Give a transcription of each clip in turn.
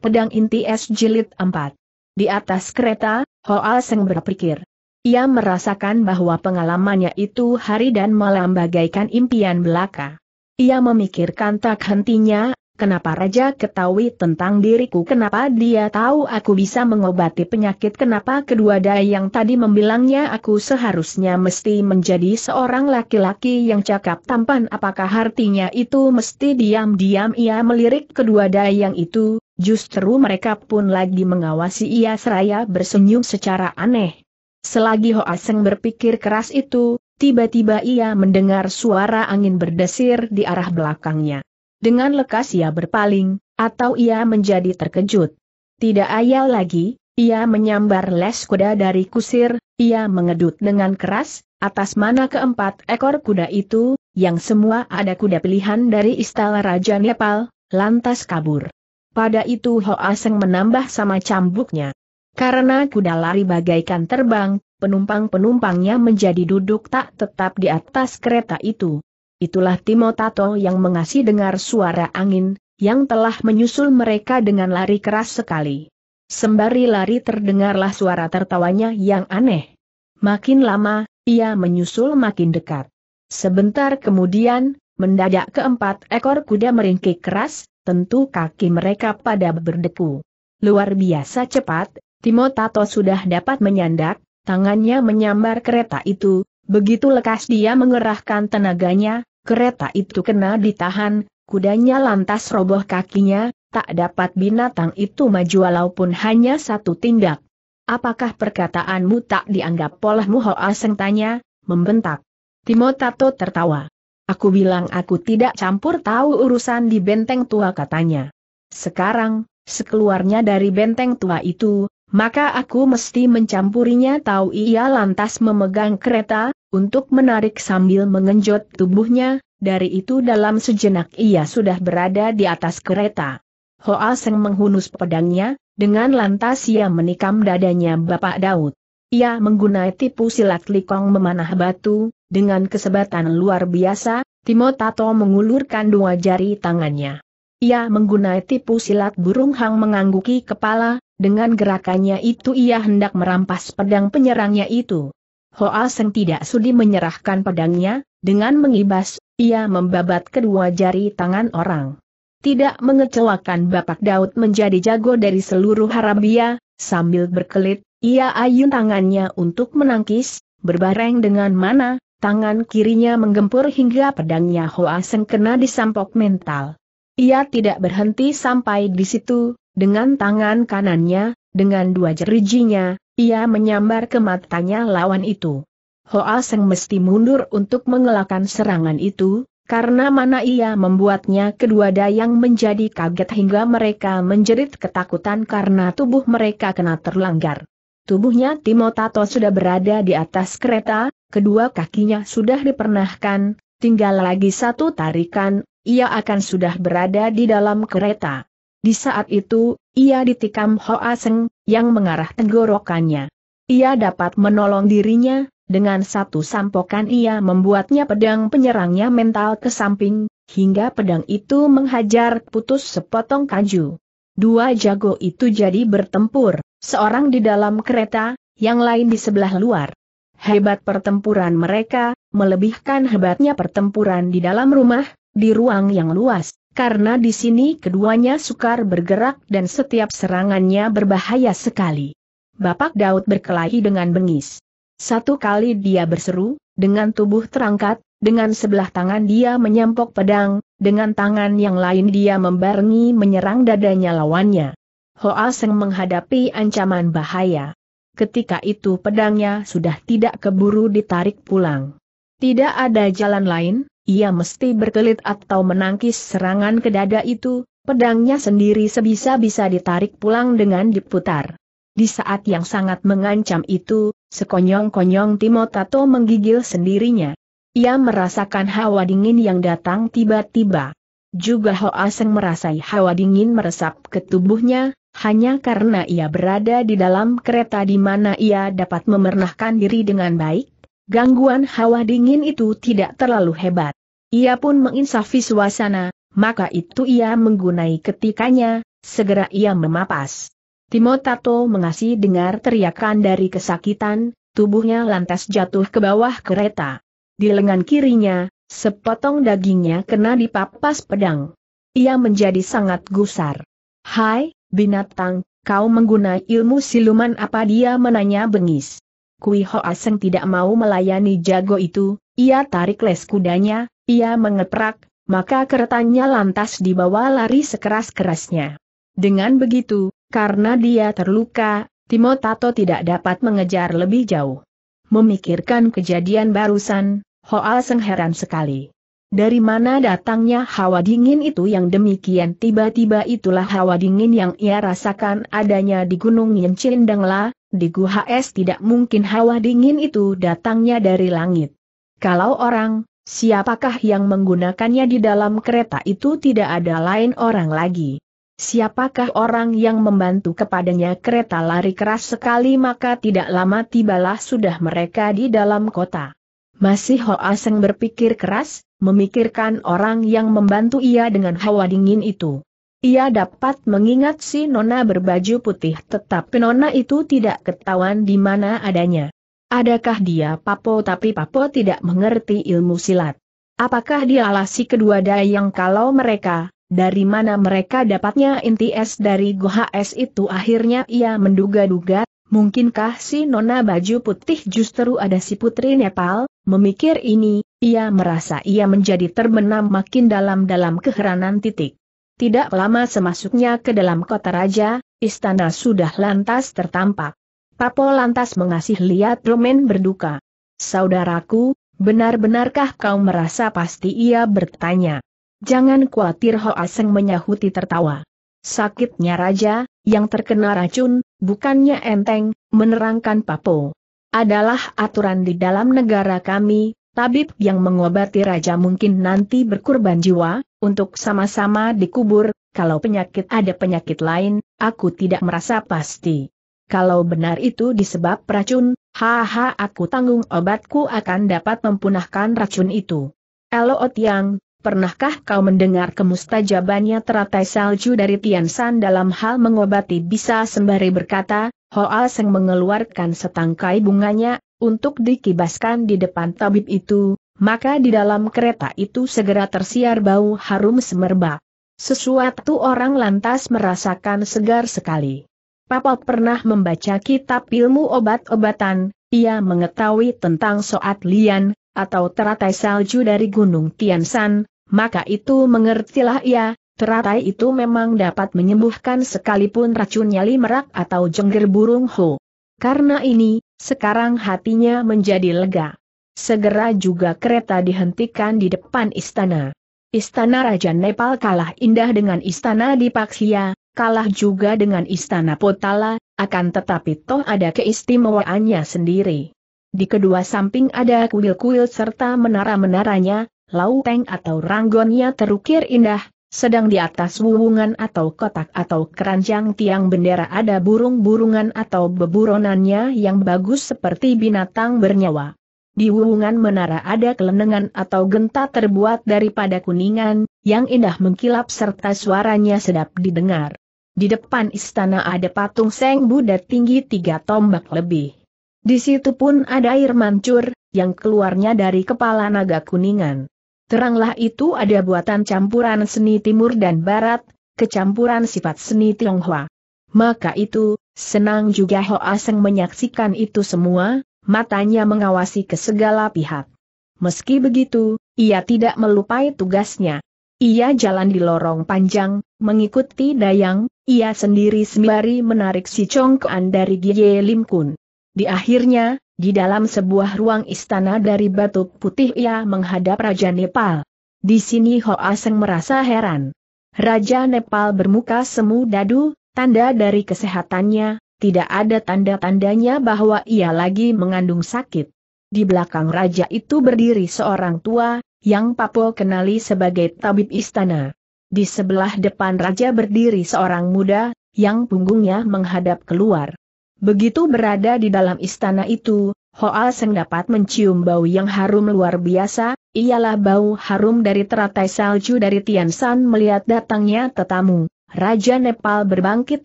Pedang Inti Es Jilid 4. Di atas kereta, Hoal Seng berpikir. Ia merasakan bahwa pengalamannya itu hari dan malam bagaikan impian belaka. Ia memikirkan tak hentinya, kenapa Raja ketahui tentang diriku kenapa dia tahu aku bisa mengobati penyakit kenapa kedua daya yang tadi membilangnya aku seharusnya mesti menjadi seorang laki-laki yang cakap tampan apakah artinya itu mesti diam-diam ia melirik kedua daya yang itu, Justru mereka pun lagi mengawasi ia seraya bersenyum secara aneh. Selagi Hoaseng berpikir keras itu, tiba-tiba ia mendengar suara angin berdesir di arah belakangnya. Dengan lekas ia berpaling, atau ia menjadi terkejut. Tidak ayal lagi, ia menyambar les kuda dari kusir, ia mengedut dengan keras, atas mana keempat ekor kuda itu, yang semua ada kuda pilihan dari istana Raja Nepal, lantas kabur. Pada itu Ho Aseng menambah sama cambuknya. Karena kuda lari bagaikan terbang, penumpang-penumpangnya menjadi duduk tak tetap di atas kereta itu. Itulah Timo Tato yang mengasih dengar suara angin, yang telah menyusul mereka dengan lari keras sekali. Sembari lari terdengarlah suara tertawanya yang aneh. Makin lama, ia menyusul makin dekat. Sebentar kemudian, mendadak keempat ekor kuda meringkik keras, tentu kaki mereka pada berdeku. Luar biasa cepat, Timotato sudah dapat menyandak, tangannya menyambar kereta itu, begitu lekas dia mengerahkan tenaganya, kereta itu kena ditahan, kudanya lantas roboh kakinya, tak dapat binatang itu maju walaupun hanya satu tindak. Apakah perkataanmu tak dianggap polahmu, Hoa Seng tanya, membentak. Timotato tertawa. Aku bilang aku tidak campur tahu urusan di benteng tua katanya. Sekarang, sekeluarnya dari benteng tua itu, maka aku mesti mencampurinya tahu ia lantas memegang kereta, untuk menarik sambil mengenjot tubuhnya, dari itu dalam sejenak ia sudah berada di atas kereta. Hoa Seng menghunus pedangnya, dengan lantas ia menikam dadanya Bapak Daud. Ia menggunai tipu silat likong memanah batu, dengan kesebatan luar biasa, Timotato mengulurkan dua jari tangannya. Ia menggunai tipu silat burung hang mengangguki kepala, dengan gerakannya itu ia hendak merampas pedang penyerangnya itu. Hoa Seng tidak sudi menyerahkan pedangnya, dengan mengibas, ia membabat kedua jari tangan orang. Tidak mengecewakan Bapak Daud menjadi jago dari seluruh Arabia, sambil berkelit, ia ayun tangannya untuk menangkis, berbareng dengan mana, Tangan kirinya menggempur hingga pedangnya Hoa Seng kena disampok mental. Ia tidak berhenti sampai di situ, dengan tangan kanannya, dengan dua jerijinya, ia menyambar ke matanya lawan itu. Hoa Seng mesti mundur untuk mengelakkan serangan itu, karena mana ia membuatnya kedua dayang menjadi kaget hingga mereka menjerit ketakutan karena tubuh mereka kena terlanggar. Tubuhnya Timotato sudah berada di atas kereta, kedua kakinya sudah dipernahkan, tinggal lagi satu tarikan, ia akan sudah berada di dalam kereta. Di saat itu, ia ditikam Hoa Seng, yang mengarah tenggorokannya. Ia dapat menolong dirinya, dengan satu sampokan ia membuatnya pedang penyerangnya mental ke samping, hingga pedang itu menghajar putus sepotong kaju. Dua jago itu jadi bertempur, seorang di dalam kereta, yang lain di sebelah luar. Hebat pertempuran mereka, melebihkan hebatnya pertempuran di dalam rumah, di ruang yang luas, karena di sini keduanya sukar bergerak dan setiap serangannya berbahaya sekali. Bapak Daud berkelahi dengan bengis. Satu kali dia berseru, dengan tubuh terangkat, dengan sebelah tangan dia menyampok pedang, dengan tangan yang lain dia membarengi menyerang dadanya lawannya. Hoa Seng menghadapi ancaman bahaya ketika itu pedangnya sudah tidak keburu ditarik pulang. Tidak ada jalan lain, ia mesti berkelit atau menangkis serangan ke dada itu, pedangnya sendiri sebisa-bisa ditarik pulang dengan diputar. Di saat yang sangat mengancam itu, sekonyong-konyong Timotato menggigil sendirinya. Ia merasakan hawa dingin yang datang tiba-tiba. Juga Hoa Seng merasai hawa dingin meresap ke tubuhnya, hanya karena ia berada di dalam kereta di mana ia dapat memernahkan diri dengan baik, gangguan hawa dingin itu tidak terlalu hebat. Ia pun menginsafi suasana, maka itu ia menggunai ketikanya, segera ia memapas. Timotato mengasih dengar teriakan dari kesakitan, tubuhnya lantas jatuh ke bawah kereta. Di lengan kirinya, sepotong dagingnya kena dipapas pedang. Ia menjadi sangat gusar. Hai, Binatang, kau menggunakan ilmu siluman apa dia menanya bengis. Kui Ho Aseng tidak mau melayani jago itu, ia tarik les kudanya, ia mengeprak, maka keretanya lantas dibawa lari sekeras-kerasnya. Dengan begitu, karena dia terluka, Timotato tidak dapat mengejar lebih jauh. Memikirkan kejadian barusan, Ho Aseng heran sekali. Dari mana datangnya hawa dingin itu yang demikian tiba-tiba itulah hawa dingin yang ia rasakan adanya di Gunung Yencin Dengla, di Guha Es tidak mungkin hawa dingin itu datangnya dari langit. Kalau orang, siapakah yang menggunakannya di dalam kereta itu tidak ada lain orang lagi. Siapakah orang yang membantu kepadanya kereta lari keras sekali maka tidak lama tibalah sudah mereka di dalam kota. Masih ho aseng berpikir keras, memikirkan orang yang membantu ia dengan hawa dingin itu. Ia dapat mengingat si Nona berbaju putih tetapi Nona itu tidak ketahuan di mana adanya. Adakah dia Papo tapi Papo tidak mengerti ilmu silat? Apakah dia alasi kedua dayang kalau mereka, dari mana mereka dapatnya inti es dari goha es itu akhirnya ia menduga-duga, mungkinkah si Nona baju putih justru ada si Putri Nepal? Memikir ini, ia merasa ia menjadi terbenam makin dalam-dalam keheranan titik. Tidak lama semasuknya ke dalam kota raja, istana sudah lantas tertampak. Papo lantas mengasih lihat Romen berduka. Saudaraku, benar-benarkah kau merasa pasti ia bertanya. Jangan khawatir Ho Aseng menyahuti tertawa. Sakitnya raja, yang terkena racun, bukannya enteng, menerangkan Papo adalah aturan di dalam negara kami, tabib yang mengobati raja mungkin nanti berkurban jiwa, untuk sama-sama dikubur, kalau penyakit ada penyakit lain, aku tidak merasa pasti. Kalau benar itu disebab racun, haha aku tanggung obatku akan dapat mempunahkan racun itu. Elo Otiang, pernahkah kau mendengar kemustajabannya teratai salju dari Tian Tiansan dalam hal mengobati bisa sembari berkata, Hoa Seng mengeluarkan setangkai bunganya, untuk dikibaskan di depan tabib itu, maka di dalam kereta itu segera tersiar bau harum semerbak. Sesuatu orang lantas merasakan segar sekali. Papa pernah membaca kitab ilmu obat-obatan, ia mengetahui tentang soat lian, atau teratai salju dari Gunung Tiansan, maka itu mengertilah ia, Teratai itu memang dapat menyembuhkan sekalipun racunnya limerak merak atau jengger burung ho. Karena ini, sekarang hatinya menjadi lega. Segera juga kereta dihentikan di depan istana. Istana Raja Nepal kalah indah dengan istana di Paksia, kalah juga dengan istana Potala, akan tetapi toh ada keistimewaannya sendiri. Di kedua samping ada kuil-kuil serta menara-menaranya, lauteng atau ranggonnya terukir indah, sedang di atas wuwungan atau kotak atau keranjang tiang bendera ada burung-burungan atau beburonannya yang bagus seperti binatang bernyawa. Di wuwungan menara ada kelenengan atau genta terbuat daripada kuningan, yang indah mengkilap serta suaranya sedap didengar. Di depan istana ada patung Seng Buddha tinggi tiga tombak lebih. Di situ pun ada air mancur, yang keluarnya dari kepala naga kuningan. Teranglah itu ada buatan campuran seni timur dan barat, kecampuran sifat seni Tionghoa. Maka itu, senang juga Ho Aseng menyaksikan itu semua, matanya mengawasi ke segala pihak. Meski begitu, ia tidak melupai tugasnya. Ia jalan di lorong panjang, mengikuti Dayang, ia sendiri sembari menarik si congkak dari Gie Lim Kun. Di akhirnya, di dalam sebuah ruang istana dari batu putih ia menghadap Raja Nepal. Di sini Hoa Seng merasa heran. Raja Nepal bermuka semu dadu, tanda dari kesehatannya, tidak ada tanda-tandanya bahwa ia lagi mengandung sakit. Di belakang raja itu berdiri seorang tua, yang Papo kenali sebagai tabib istana. Di sebelah depan raja berdiri seorang muda, yang punggungnya menghadap keluar. Begitu berada di dalam istana itu, Hoa Seng dapat mencium bau yang harum luar biasa, ialah bau harum dari teratai salju dari Tiansan melihat datangnya tetamu. Raja Nepal berbangkit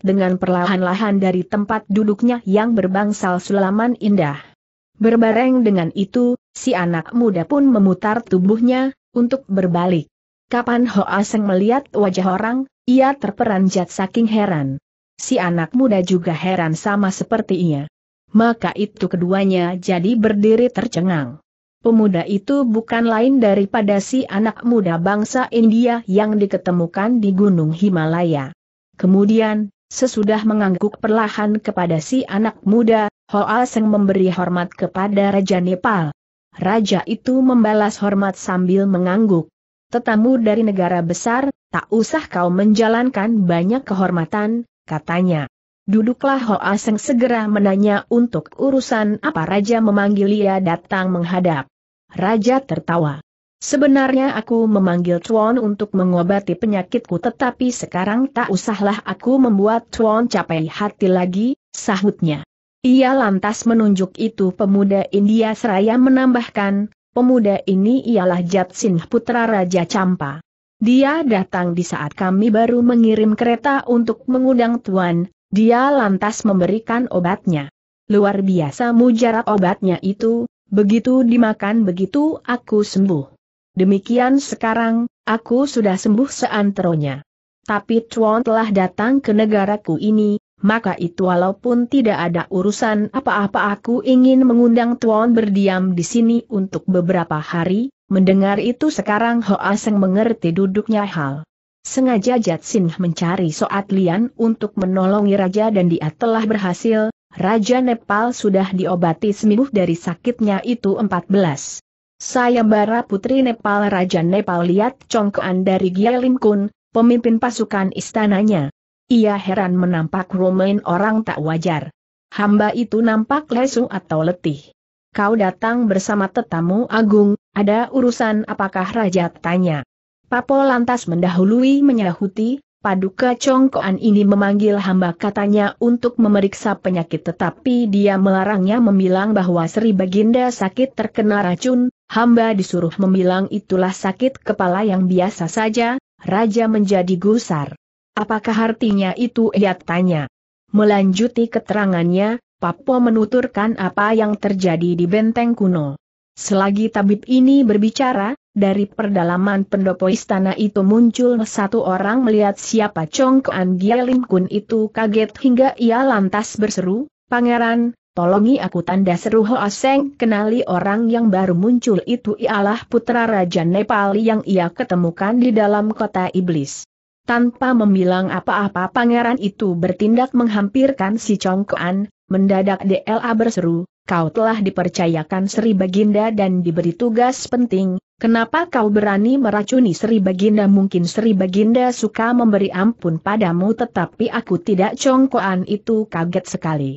dengan perlahan-lahan dari tempat duduknya yang berbangsal sulaman indah. Berbareng dengan itu, si anak muda pun memutar tubuhnya, untuk berbalik. Kapan Hoa Seng melihat wajah orang, ia terperanjat saking heran. Si anak muda juga heran sama seperti ia. Maka itu keduanya jadi berdiri tercengang. Pemuda itu bukan lain daripada si anak muda bangsa India yang diketemukan di Gunung Himalaya. Kemudian, sesudah mengangguk perlahan kepada si anak muda, Hoa Seng memberi hormat kepada Raja Nepal. Raja itu membalas hormat sambil mengangguk. Tetamu dari negara besar, tak usah kau menjalankan banyak kehormatan, katanya. Duduklah ho aseng segera menanya untuk urusan apa Raja memanggil ia datang menghadap. Raja tertawa. Sebenarnya aku memanggil Chuan untuk mengobati penyakitku tetapi sekarang tak usahlah aku membuat Chuan capai hati lagi, sahutnya. Ia lantas menunjuk itu pemuda India seraya menambahkan, pemuda ini ialah Jatsin putra Raja Campa. Dia datang di saat kami baru mengirim kereta untuk mengundang Tuan, dia lantas memberikan obatnya. Luar biasa mujarab obatnya itu, begitu dimakan begitu aku sembuh. Demikian sekarang, aku sudah sembuh seanteronya. Tapi Tuan telah datang ke negaraku ini, maka itu walaupun tidak ada urusan apa-apa aku ingin mengundang Tuan berdiam di sini untuk beberapa hari, Mendengar itu sekarang Hoa Seng mengerti duduknya hal. Sengaja Jatsin mencari Soat Lian untuk menolongi raja dan dia telah berhasil, Raja Nepal sudah diobati sembuh dari sakitnya itu 14. Sayembara Putri Nepal Raja Nepal lihat congkoan dari Gyalim Kun, pemimpin pasukan istananya. Ia heran menampak Romain orang tak wajar. Hamba itu nampak lesu atau letih. Kau datang bersama tetamu agung, ada urusan apakah Raja tanya? Papo lantas mendahului menyahuti, Paduka Congkoan ini memanggil hamba katanya untuk memeriksa penyakit tetapi dia melarangnya memilang bahwa Sri Baginda sakit terkena racun, hamba disuruh memilang itulah sakit kepala yang biasa saja, Raja menjadi gusar. Apakah artinya itu ia tanya. Melanjuti keterangannya, Papo menuturkan apa yang terjadi di benteng kuno. Selagi tabib ini berbicara, dari perdalaman pendopo istana itu muncul satu orang melihat siapa Chong An Gia Kun itu kaget hingga ia lantas berseru, Pangeran, tolongi aku tanda seru Hoa Seng kenali orang yang baru muncul itu ialah putra Raja Nepal yang ia ketemukan di dalam kota iblis. Tanpa membilang apa-apa pangeran itu bertindak menghampirkan si Chong Mendadak DLA berseru, kau telah dipercayakan Sri Baginda dan diberi tugas penting, kenapa kau berani meracuni Sri Baginda? Mungkin Sri Baginda suka memberi ampun padamu tetapi aku tidak congkoan itu kaget sekali.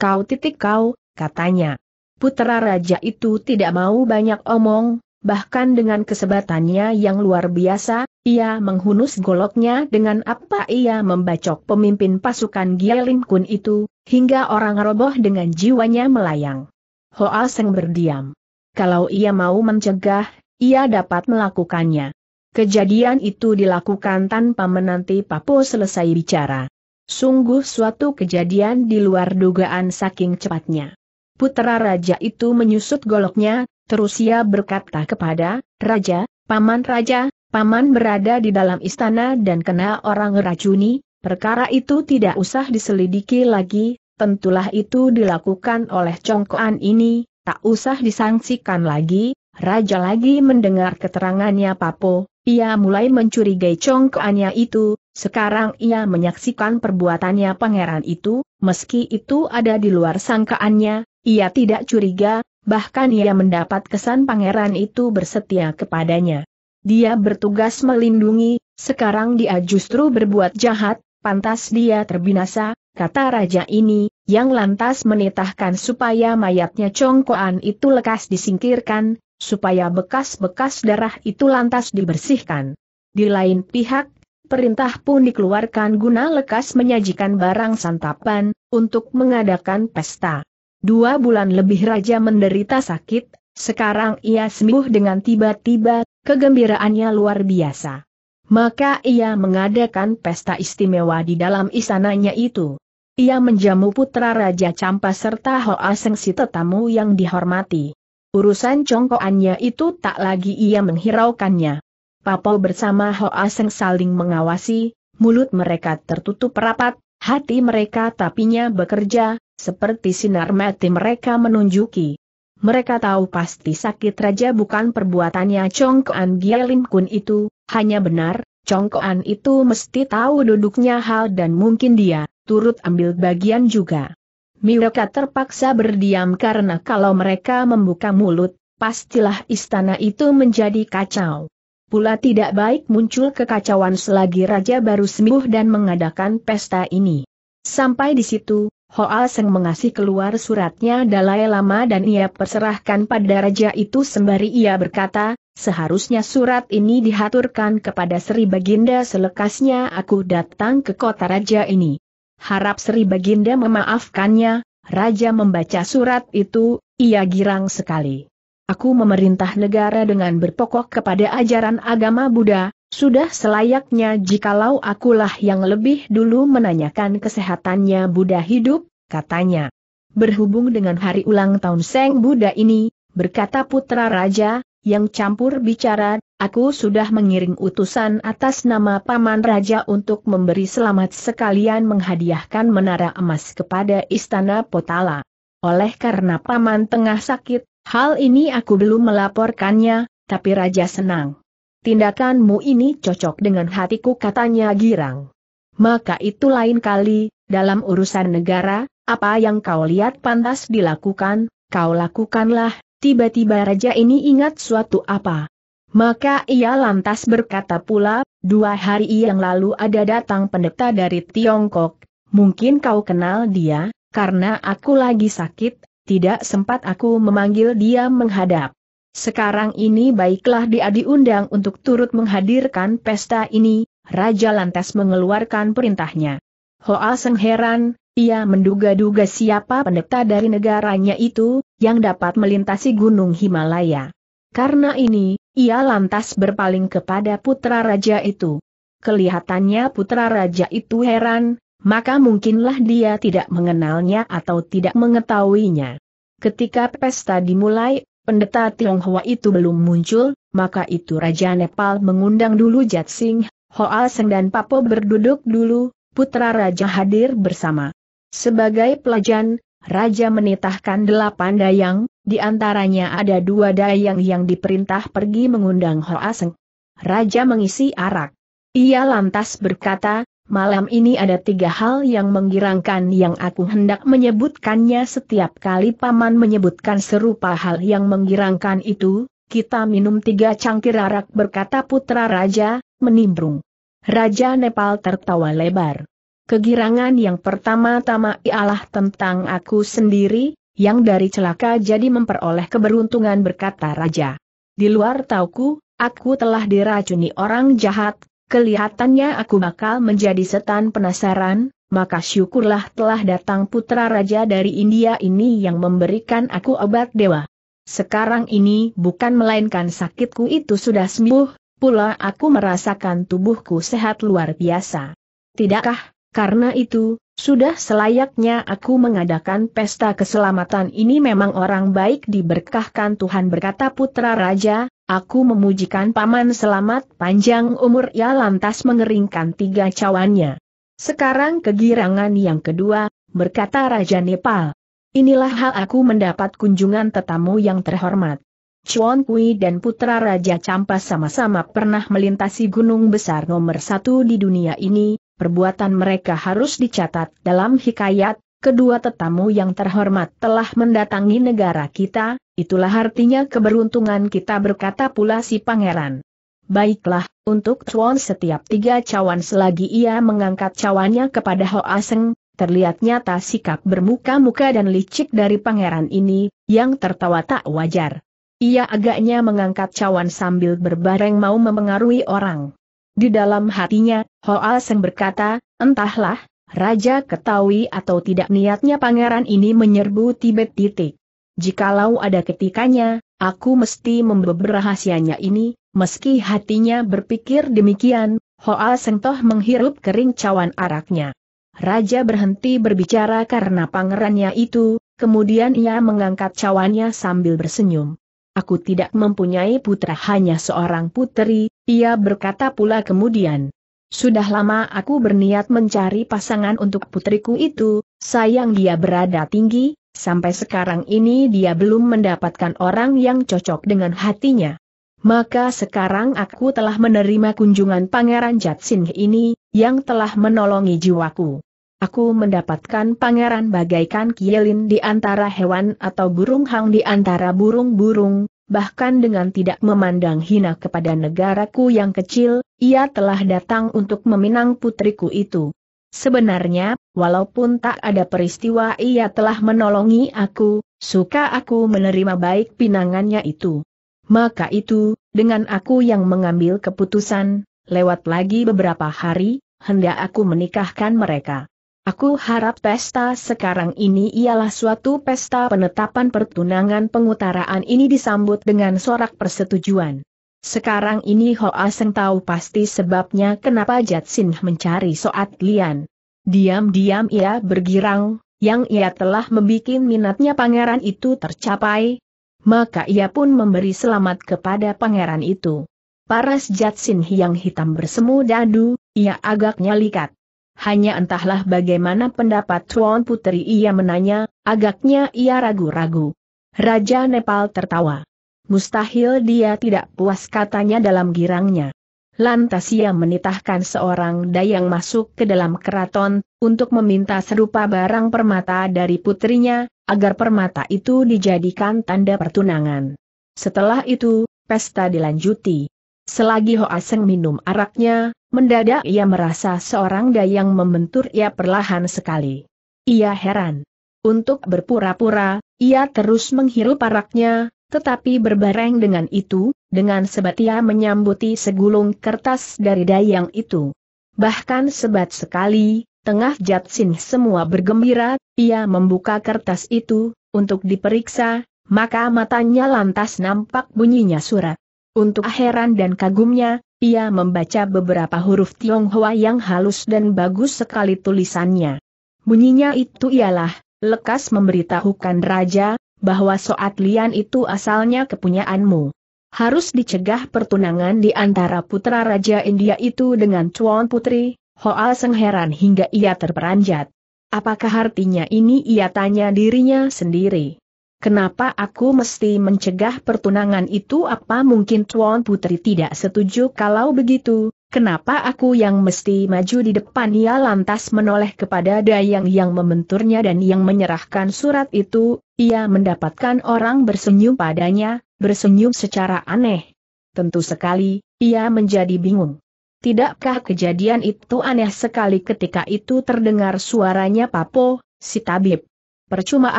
Kau titik kau, katanya. Putera Raja itu tidak mau banyak omong, bahkan dengan kesebatannya yang luar biasa, ia menghunus goloknya dengan apa ia membacok pemimpin pasukan Gielin Kun itu, hingga orang roboh dengan jiwanya melayang. Hoa Seng berdiam. Kalau ia mau mencegah, ia dapat melakukannya. Kejadian itu dilakukan tanpa menanti Papo selesai bicara. Sungguh suatu kejadian di luar dugaan saking cepatnya. Putra raja itu menyusut goloknya, terus ia berkata kepada, Raja, Paman Raja, Paman berada di dalam istana dan kena orang racuni, perkara itu tidak usah diselidiki lagi, tentulah itu dilakukan oleh congkoan ini, tak usah disangsikan lagi, Raja lagi mendengar keterangannya Papo, ia mulai mencurigai congkoannya itu, sekarang ia menyaksikan perbuatannya pangeran itu, meski itu ada di luar sangkaannya, ia tidak curiga, bahkan ia mendapat kesan pangeran itu bersetia kepadanya. Dia bertugas melindungi, sekarang dia justru berbuat jahat, pantas dia terbinasa, kata raja ini, yang lantas menitahkan supaya mayatnya congkoan itu lekas disingkirkan, supaya bekas-bekas darah itu lantas dibersihkan. Di lain pihak, perintah pun dikeluarkan guna lekas menyajikan barang santapan, untuk mengadakan pesta. Dua bulan lebih raja menderita sakit, sekarang ia sembuh dengan tiba-tiba, kegembiraannya luar biasa. Maka ia mengadakan pesta istimewa di dalam istananya itu. Ia menjamu putra Raja Campa serta Hoa si tetamu yang dihormati. Urusan congkoannya itu tak lagi ia menghiraukannya. Papau bersama Hoa Seng saling mengawasi, mulut mereka tertutup rapat, hati mereka tapinya bekerja, seperti sinar mati mereka menunjuki mereka tahu pasti sakit raja bukan perbuatannya Congkoan Gielin Kun itu, hanya benar, Congkoan itu mesti tahu duduknya hal dan mungkin dia, turut ambil bagian juga. Mereka terpaksa berdiam karena kalau mereka membuka mulut, pastilah istana itu menjadi kacau. Pula tidak baik muncul kekacauan selagi raja baru sembuh dan mengadakan pesta ini. Sampai di situ, Hoa Seng mengasih keluar suratnya Dalai Lama dan ia perserahkan pada raja itu sembari ia berkata, seharusnya surat ini dihaturkan kepada Sri Baginda selekasnya aku datang ke kota raja ini. Harap Sri Baginda memaafkannya, raja membaca surat itu, ia girang sekali. Aku memerintah negara dengan berpokok kepada ajaran agama Buddha, sudah selayaknya jikalau akulah yang lebih dulu menanyakan kesehatannya Buddha hidup, katanya. Berhubung dengan hari ulang tahun Seng Buddha ini, berkata putra raja, yang campur bicara, aku sudah mengiring utusan atas nama Paman Raja untuk memberi selamat sekalian menghadiahkan menara emas kepada Istana Potala. Oleh karena Paman tengah sakit, hal ini aku belum melaporkannya, tapi Raja senang. Tindakanmu ini cocok dengan hatiku katanya girang. Maka itu lain kali, dalam urusan negara, apa yang kau lihat pantas dilakukan, kau lakukanlah, tiba-tiba raja ini ingat suatu apa. Maka ia lantas berkata pula, dua hari yang lalu ada datang pendeta dari Tiongkok, mungkin kau kenal dia, karena aku lagi sakit, tidak sempat aku memanggil dia menghadap. Sekarang ini baiklah dia diundang untuk turut menghadirkan pesta ini, Raja lantas mengeluarkan perintahnya. Hoa Seng heran, ia menduga-duga siapa pendeta dari negaranya itu, yang dapat melintasi gunung Himalaya. Karena ini, ia lantas berpaling kepada putra raja itu. Kelihatannya putra raja itu heran, maka mungkinlah dia tidak mengenalnya atau tidak mengetahuinya. Ketika pesta dimulai, pendeta Tionghoa itu belum muncul, maka itu Raja Nepal mengundang dulu Jat Singh, Hoa Seng dan Papo berduduk dulu, putra Raja hadir bersama. Sebagai pelajaran, Raja menitahkan delapan dayang, di antaranya ada dua dayang yang diperintah pergi mengundang Hoa Seng. Raja mengisi arak. Ia lantas berkata, Malam ini ada tiga hal yang menggirangkan yang aku hendak menyebutkannya setiap kali paman menyebutkan serupa hal yang menggirangkan itu, kita minum tiga cangkir arak berkata putra raja, menimbrung. Raja Nepal tertawa lebar. Kegirangan yang pertama-tama ialah tentang aku sendiri, yang dari celaka jadi memperoleh keberuntungan berkata raja. Di luar tauku, aku telah diracuni orang jahat, Kelihatannya aku bakal menjadi setan penasaran, maka syukurlah telah datang putra raja dari India ini yang memberikan aku obat dewa. Sekarang ini bukan melainkan sakitku itu sudah sembuh, pula aku merasakan tubuhku sehat luar biasa. Tidakkah, karena itu, sudah selayaknya aku mengadakan pesta keselamatan ini memang orang baik diberkahkan Tuhan berkata putra raja, aku memujikan paman selamat panjang umur ia lantas mengeringkan tiga cawannya. Sekarang kegirangan yang kedua, berkata Raja Nepal. Inilah hal aku mendapat kunjungan tetamu yang terhormat. Chuan Kui dan putra Raja Campa sama-sama pernah melintasi gunung besar nomor satu di dunia ini, perbuatan mereka harus dicatat dalam hikayat, kedua tetamu yang terhormat telah mendatangi negara kita, itulah artinya keberuntungan kita berkata pula si pangeran. Baiklah, untuk tuan setiap tiga cawan selagi ia mengangkat cawannya kepada Ho Aseng. terlihat nyata sikap bermuka-muka dan licik dari pangeran ini, yang tertawa tak wajar. Ia agaknya mengangkat cawan sambil berbareng mau memengaruhi orang. Di dalam hatinya, Hoa Seng berkata, entahlah, Raja ketahui atau tidak niatnya pangeran ini menyerbu Tibet titik. Jikalau ada ketikanya, aku mesti membeber rahasianya ini, meski hatinya berpikir demikian, Hoa Seng toh menghirup kering cawan araknya. Raja berhenti berbicara karena pangerannya itu, kemudian ia mengangkat cawannya sambil bersenyum. Aku tidak mempunyai putra hanya seorang putri. Ia berkata pula kemudian, sudah lama aku berniat mencari pasangan untuk putriku itu, sayang dia berada tinggi, sampai sekarang ini dia belum mendapatkan orang yang cocok dengan hatinya. Maka sekarang aku telah menerima kunjungan Pangeran Jatsin ini, yang telah menolongi jiwaku. Aku mendapatkan pangeran bagaikan kielin di antara hewan atau burung hang di antara burung-burung, bahkan dengan tidak memandang hina kepada negaraku yang kecil, ia telah datang untuk meminang putriku itu. Sebenarnya, walaupun tak ada peristiwa ia telah menolongi aku, suka aku menerima baik pinangannya itu. Maka itu, dengan aku yang mengambil keputusan, lewat lagi beberapa hari, hendak aku menikahkan mereka. Aku harap pesta sekarang ini ialah suatu pesta penetapan pertunangan pengutaraan ini disambut dengan sorak persetujuan. Sekarang ini Hoa Seng tahu pasti sebabnya kenapa Jatsin mencari Soat Lian. Diam-diam ia bergirang, yang ia telah membuat minatnya pangeran itu tercapai, maka ia pun memberi selamat kepada pangeran itu. Paras Jatsin yang hitam bersemu dadu, ia agaknya likat hanya entahlah bagaimana pendapat Tuan Putri ia menanya, agaknya ia ragu-ragu. Raja Nepal tertawa. Mustahil dia tidak puas katanya dalam girangnya. Lantas ia menitahkan seorang dayang masuk ke dalam keraton, untuk meminta serupa barang permata dari putrinya, agar permata itu dijadikan tanda pertunangan. Setelah itu, pesta dilanjuti. Selagi Hoaseng minum araknya, Mendadak ia merasa seorang dayang membentur ia perlahan sekali. Ia heran. Untuk berpura-pura, ia terus menghirup araknya, tetapi berbareng dengan itu, dengan sebat ia menyambuti segulung kertas dari dayang itu. Bahkan sebat sekali, tengah Jatsin semua bergembira, ia membuka kertas itu, untuk diperiksa, maka matanya lantas nampak bunyinya surat. Untuk heran dan kagumnya, ia membaca beberapa huruf Tionghoa yang halus dan bagus sekali tulisannya. Bunyinya itu ialah, lekas memberitahukan Raja, bahwa soat lian itu asalnya kepunyaanmu. Harus dicegah pertunangan di antara putra Raja India itu dengan Cuan Putri, Hoa Seng heran hingga ia terperanjat. Apakah artinya ini ia tanya dirinya sendiri. Kenapa aku mesti mencegah pertunangan itu apa mungkin Tuan Putri tidak setuju kalau begitu, kenapa aku yang mesti maju di depan ia lantas menoleh kepada Dayang yang membenturnya dan yang menyerahkan surat itu, ia mendapatkan orang bersenyum padanya, bersenyum secara aneh. Tentu sekali, ia menjadi bingung. Tidakkah kejadian itu aneh sekali ketika itu terdengar suaranya Papo, si tabib? percuma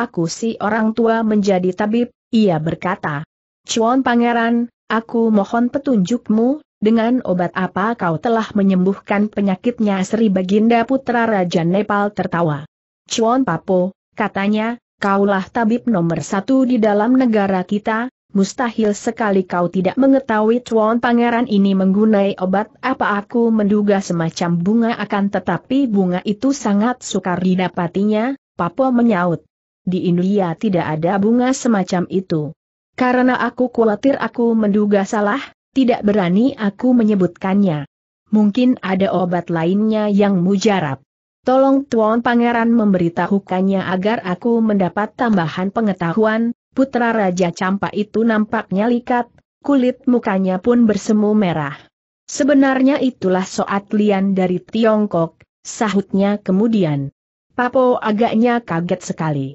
aku si orang tua menjadi tabib, ia berkata. Cuan pangeran, aku mohon petunjukmu, dengan obat apa kau telah menyembuhkan penyakitnya Sri Baginda Putra Raja Nepal tertawa. Cuan Papo, katanya, kaulah tabib nomor satu di dalam negara kita, mustahil sekali kau tidak mengetahui cuan Pangeran ini menggunai obat apa aku menduga semacam bunga akan tetapi bunga itu sangat sukar didapatinya, Papo menyaut. Di India tidak ada bunga semacam itu. Karena aku khawatir aku menduga salah, tidak berani aku menyebutkannya. Mungkin ada obat lainnya yang mujarab. Tolong Tuan Pangeran memberitahukannya agar aku mendapat tambahan pengetahuan, putra Raja Campa itu nampaknya likat, kulit mukanya pun bersemu merah. Sebenarnya itulah Soat Lian dari Tiongkok, sahutnya kemudian. Papo agaknya kaget sekali.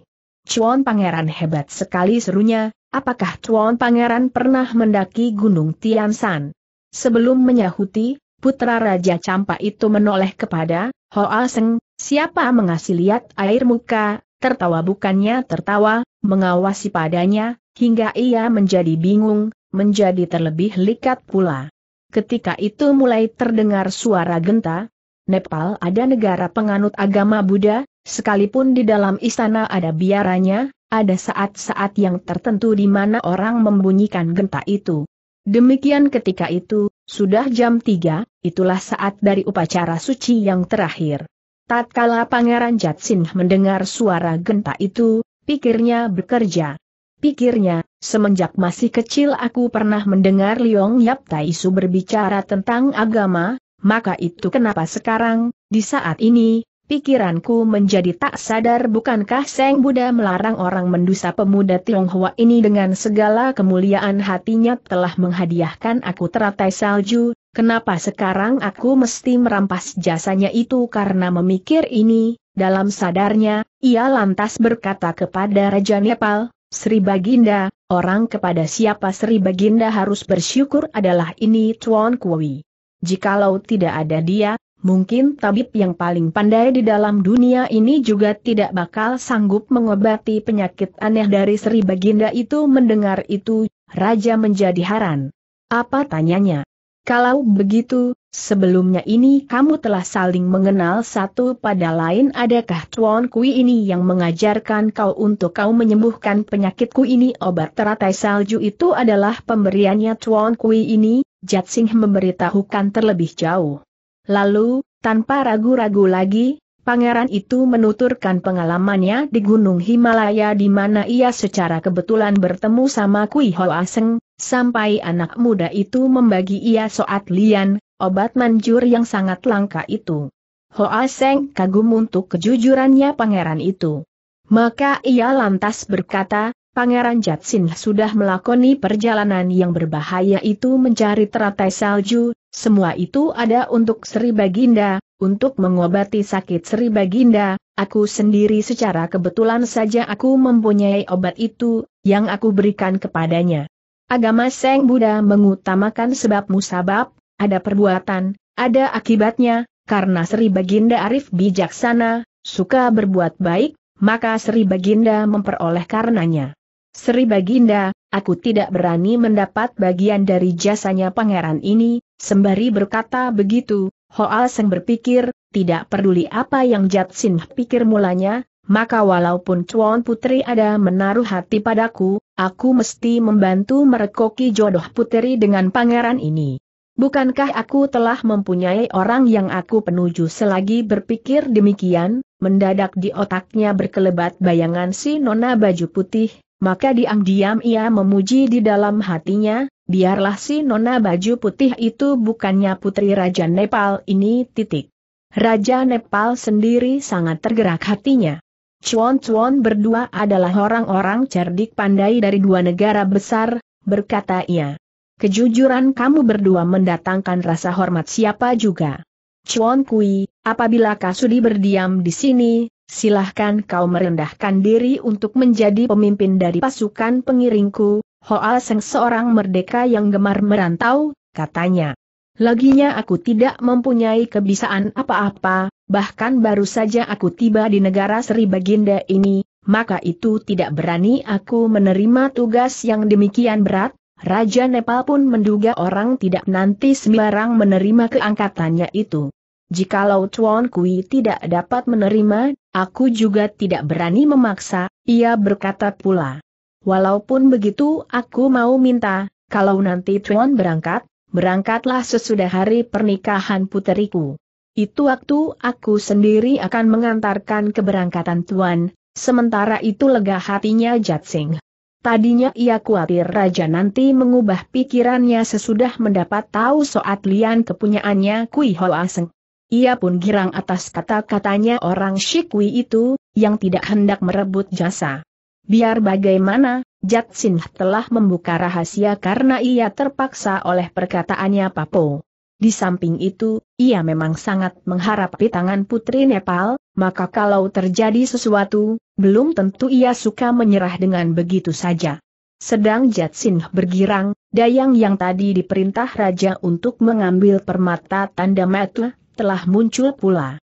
Cuan Pangeran hebat sekali serunya, apakah Cuan Pangeran pernah mendaki Gunung Tian San? Sebelum menyahuti, putra Raja Campa itu menoleh kepada Hoa Seng, siapa mengasih lihat air muka, tertawa bukannya tertawa, mengawasi padanya, hingga ia menjadi bingung, menjadi terlebih likat pula. Ketika itu mulai terdengar suara genta, Nepal ada negara penganut agama Buddha, sekalipun di dalam istana ada biaranya, ada saat-saat yang tertentu di mana orang membunyikan genta itu. Demikian ketika itu, sudah jam 3, itulah saat dari upacara suci yang terakhir. Tatkala Pangeran Jatsin mendengar suara genta itu, pikirnya bekerja. Pikirnya, semenjak masih kecil aku pernah mendengar Liong Yap Taisu berbicara tentang agama, maka itu kenapa sekarang, di saat ini, pikiranku menjadi tak sadar bukankah Seng Buddha melarang orang mendusa pemuda Tionghoa ini dengan segala kemuliaan hatinya telah menghadiahkan aku teratai salju, kenapa sekarang aku mesti merampas jasanya itu karena memikir ini, dalam sadarnya, ia lantas berkata kepada Raja Nepal, Sri Baginda, orang kepada siapa Sri Baginda harus bersyukur adalah ini Tuan Kui. Jikalau tidak ada dia, mungkin tabib yang paling pandai di dalam dunia ini juga tidak bakal sanggup mengobati penyakit aneh dari Sri Baginda itu mendengar itu, Raja menjadi haran. Apa tanyanya? Kalau begitu, sebelumnya ini kamu telah saling mengenal satu pada lain adakah Tuan Kui ini yang mengajarkan kau untuk kau menyembuhkan penyakitku ini obat teratai salju itu adalah pemberiannya Tuan Kui ini, Jatsing memberitahukan terlebih jauh. Lalu, tanpa ragu-ragu lagi, pangeran itu menuturkan pengalamannya di Gunung Himalaya di mana ia secara kebetulan bertemu sama Kui Ho Aseng, sampai anak muda itu membagi ia soat lian, obat manjur yang sangat langka itu. Ho Aseng kagum untuk kejujurannya pangeran itu. Maka ia lantas berkata, Pangeran Jatsin sudah melakoni perjalanan yang berbahaya itu mencari teratai salju, semua itu ada untuk Sri Baginda, untuk mengobati sakit Sri Baginda, aku sendiri secara kebetulan saja aku mempunyai obat itu, yang aku berikan kepadanya. Agama Seng Buddha mengutamakan sebab musabab, ada perbuatan, ada akibatnya, karena Sri Baginda Arif bijaksana, suka berbuat baik, maka Sri Baginda memperoleh karenanya. Sri Baginda, aku tidak berani mendapat bagian dari jasanya pangeran ini, sembari berkata begitu, Hoa Seng berpikir, tidak peduli apa yang Jat Jatsin pikir mulanya, maka walaupun Chuan Putri ada menaruh hati padaku, aku mesti membantu merekoki jodoh Putri dengan pangeran ini. Bukankah aku telah mempunyai orang yang aku penuju selagi berpikir demikian, mendadak di otaknya berkelebat bayangan si nona baju putih, maka diam-diam ia memuji di dalam hatinya, biarlah si nona baju putih itu bukannya putri Raja Nepal ini titik. Raja Nepal sendiri sangat tergerak hatinya. Cuan-cuan berdua adalah orang-orang cerdik pandai dari dua negara besar, berkata ia. Kejujuran kamu berdua mendatangkan rasa hormat siapa juga. Cuan Kui, apabila Kasudi berdiam di sini, silahkan kau merendahkan diri untuk menjadi pemimpin dari pasukan pengiringku, Hoa Seng seorang merdeka yang gemar merantau, katanya. Laginya aku tidak mempunyai kebiasaan apa-apa, bahkan baru saja aku tiba di negara Sri Baginda ini, maka itu tidak berani aku menerima tugas yang demikian berat, Raja Nepal pun menduga orang tidak nanti sembarang menerima keangkatannya itu. Jikalau Tuan Kui tidak dapat menerima, aku juga tidak berani memaksa, ia berkata pula. Walaupun begitu aku mau minta, kalau nanti Tuan berangkat, berangkatlah sesudah hari pernikahan puteriku. Itu waktu aku sendiri akan mengantarkan keberangkatan Tuan, sementara itu lega hatinya Jatsing. Tadinya ia khawatir raja nanti mengubah pikirannya sesudah mendapat tahu soat lian kepunyaannya Kui Hoa Seng. Ia pun girang atas kata-katanya orang Shikwi itu, yang tidak hendak merebut jasa. Biar bagaimana, Jatsin telah membuka rahasia karena ia terpaksa oleh perkataannya Papo. Di samping itu, ia memang sangat mengharapi tangan putri Nepal, maka kalau terjadi sesuatu, belum tentu ia suka menyerah dengan begitu saja. Sedang Jatsin bergirang, Dayang yang tadi diperintah raja untuk mengambil permata tanda metu telah muncul pula.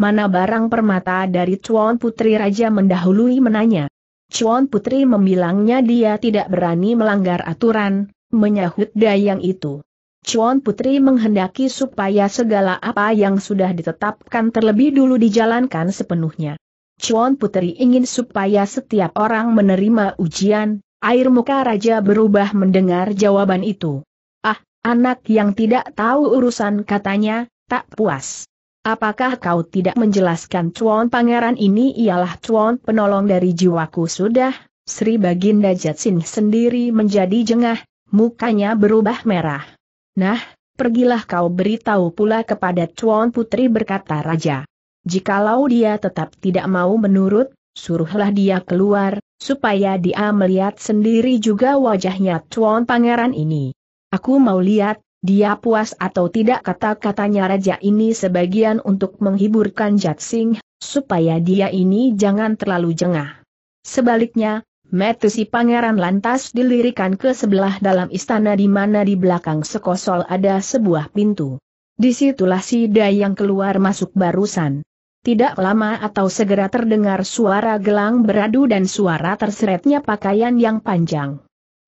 Mana barang permata dari Chuan Putri Raja mendahului menanya. Chuan Putri membilangnya dia tidak berani melanggar aturan, menyahut dayang itu. Chuan Putri menghendaki supaya segala apa yang sudah ditetapkan terlebih dulu dijalankan sepenuhnya. Chuan Putri ingin supaya setiap orang menerima ujian, air muka raja berubah mendengar jawaban itu. Ah, anak yang tidak tahu urusan katanya, tak puas. Apakah kau tidak menjelaskan cuan pangeran ini ialah cuan penolong dari jiwaku sudah? Sri Baginda Jatsin sendiri menjadi jengah, mukanya berubah merah. Nah, pergilah kau beritahu pula kepada cuan putri berkata raja. Jikalau dia tetap tidak mau menurut, suruhlah dia keluar, supaya dia melihat sendiri juga wajahnya cuan pangeran ini. Aku mau lihat, dia puas atau tidak kata-katanya raja ini sebagian untuk menghiburkan Jatsing, supaya dia ini jangan terlalu jengah. Sebaliknya, Metusi pangeran lantas dilirikan ke sebelah dalam istana di mana di belakang sekosol ada sebuah pintu. Disitulah si Dayang keluar masuk barusan. Tidak lama atau segera terdengar suara gelang beradu dan suara terseretnya pakaian yang panjang.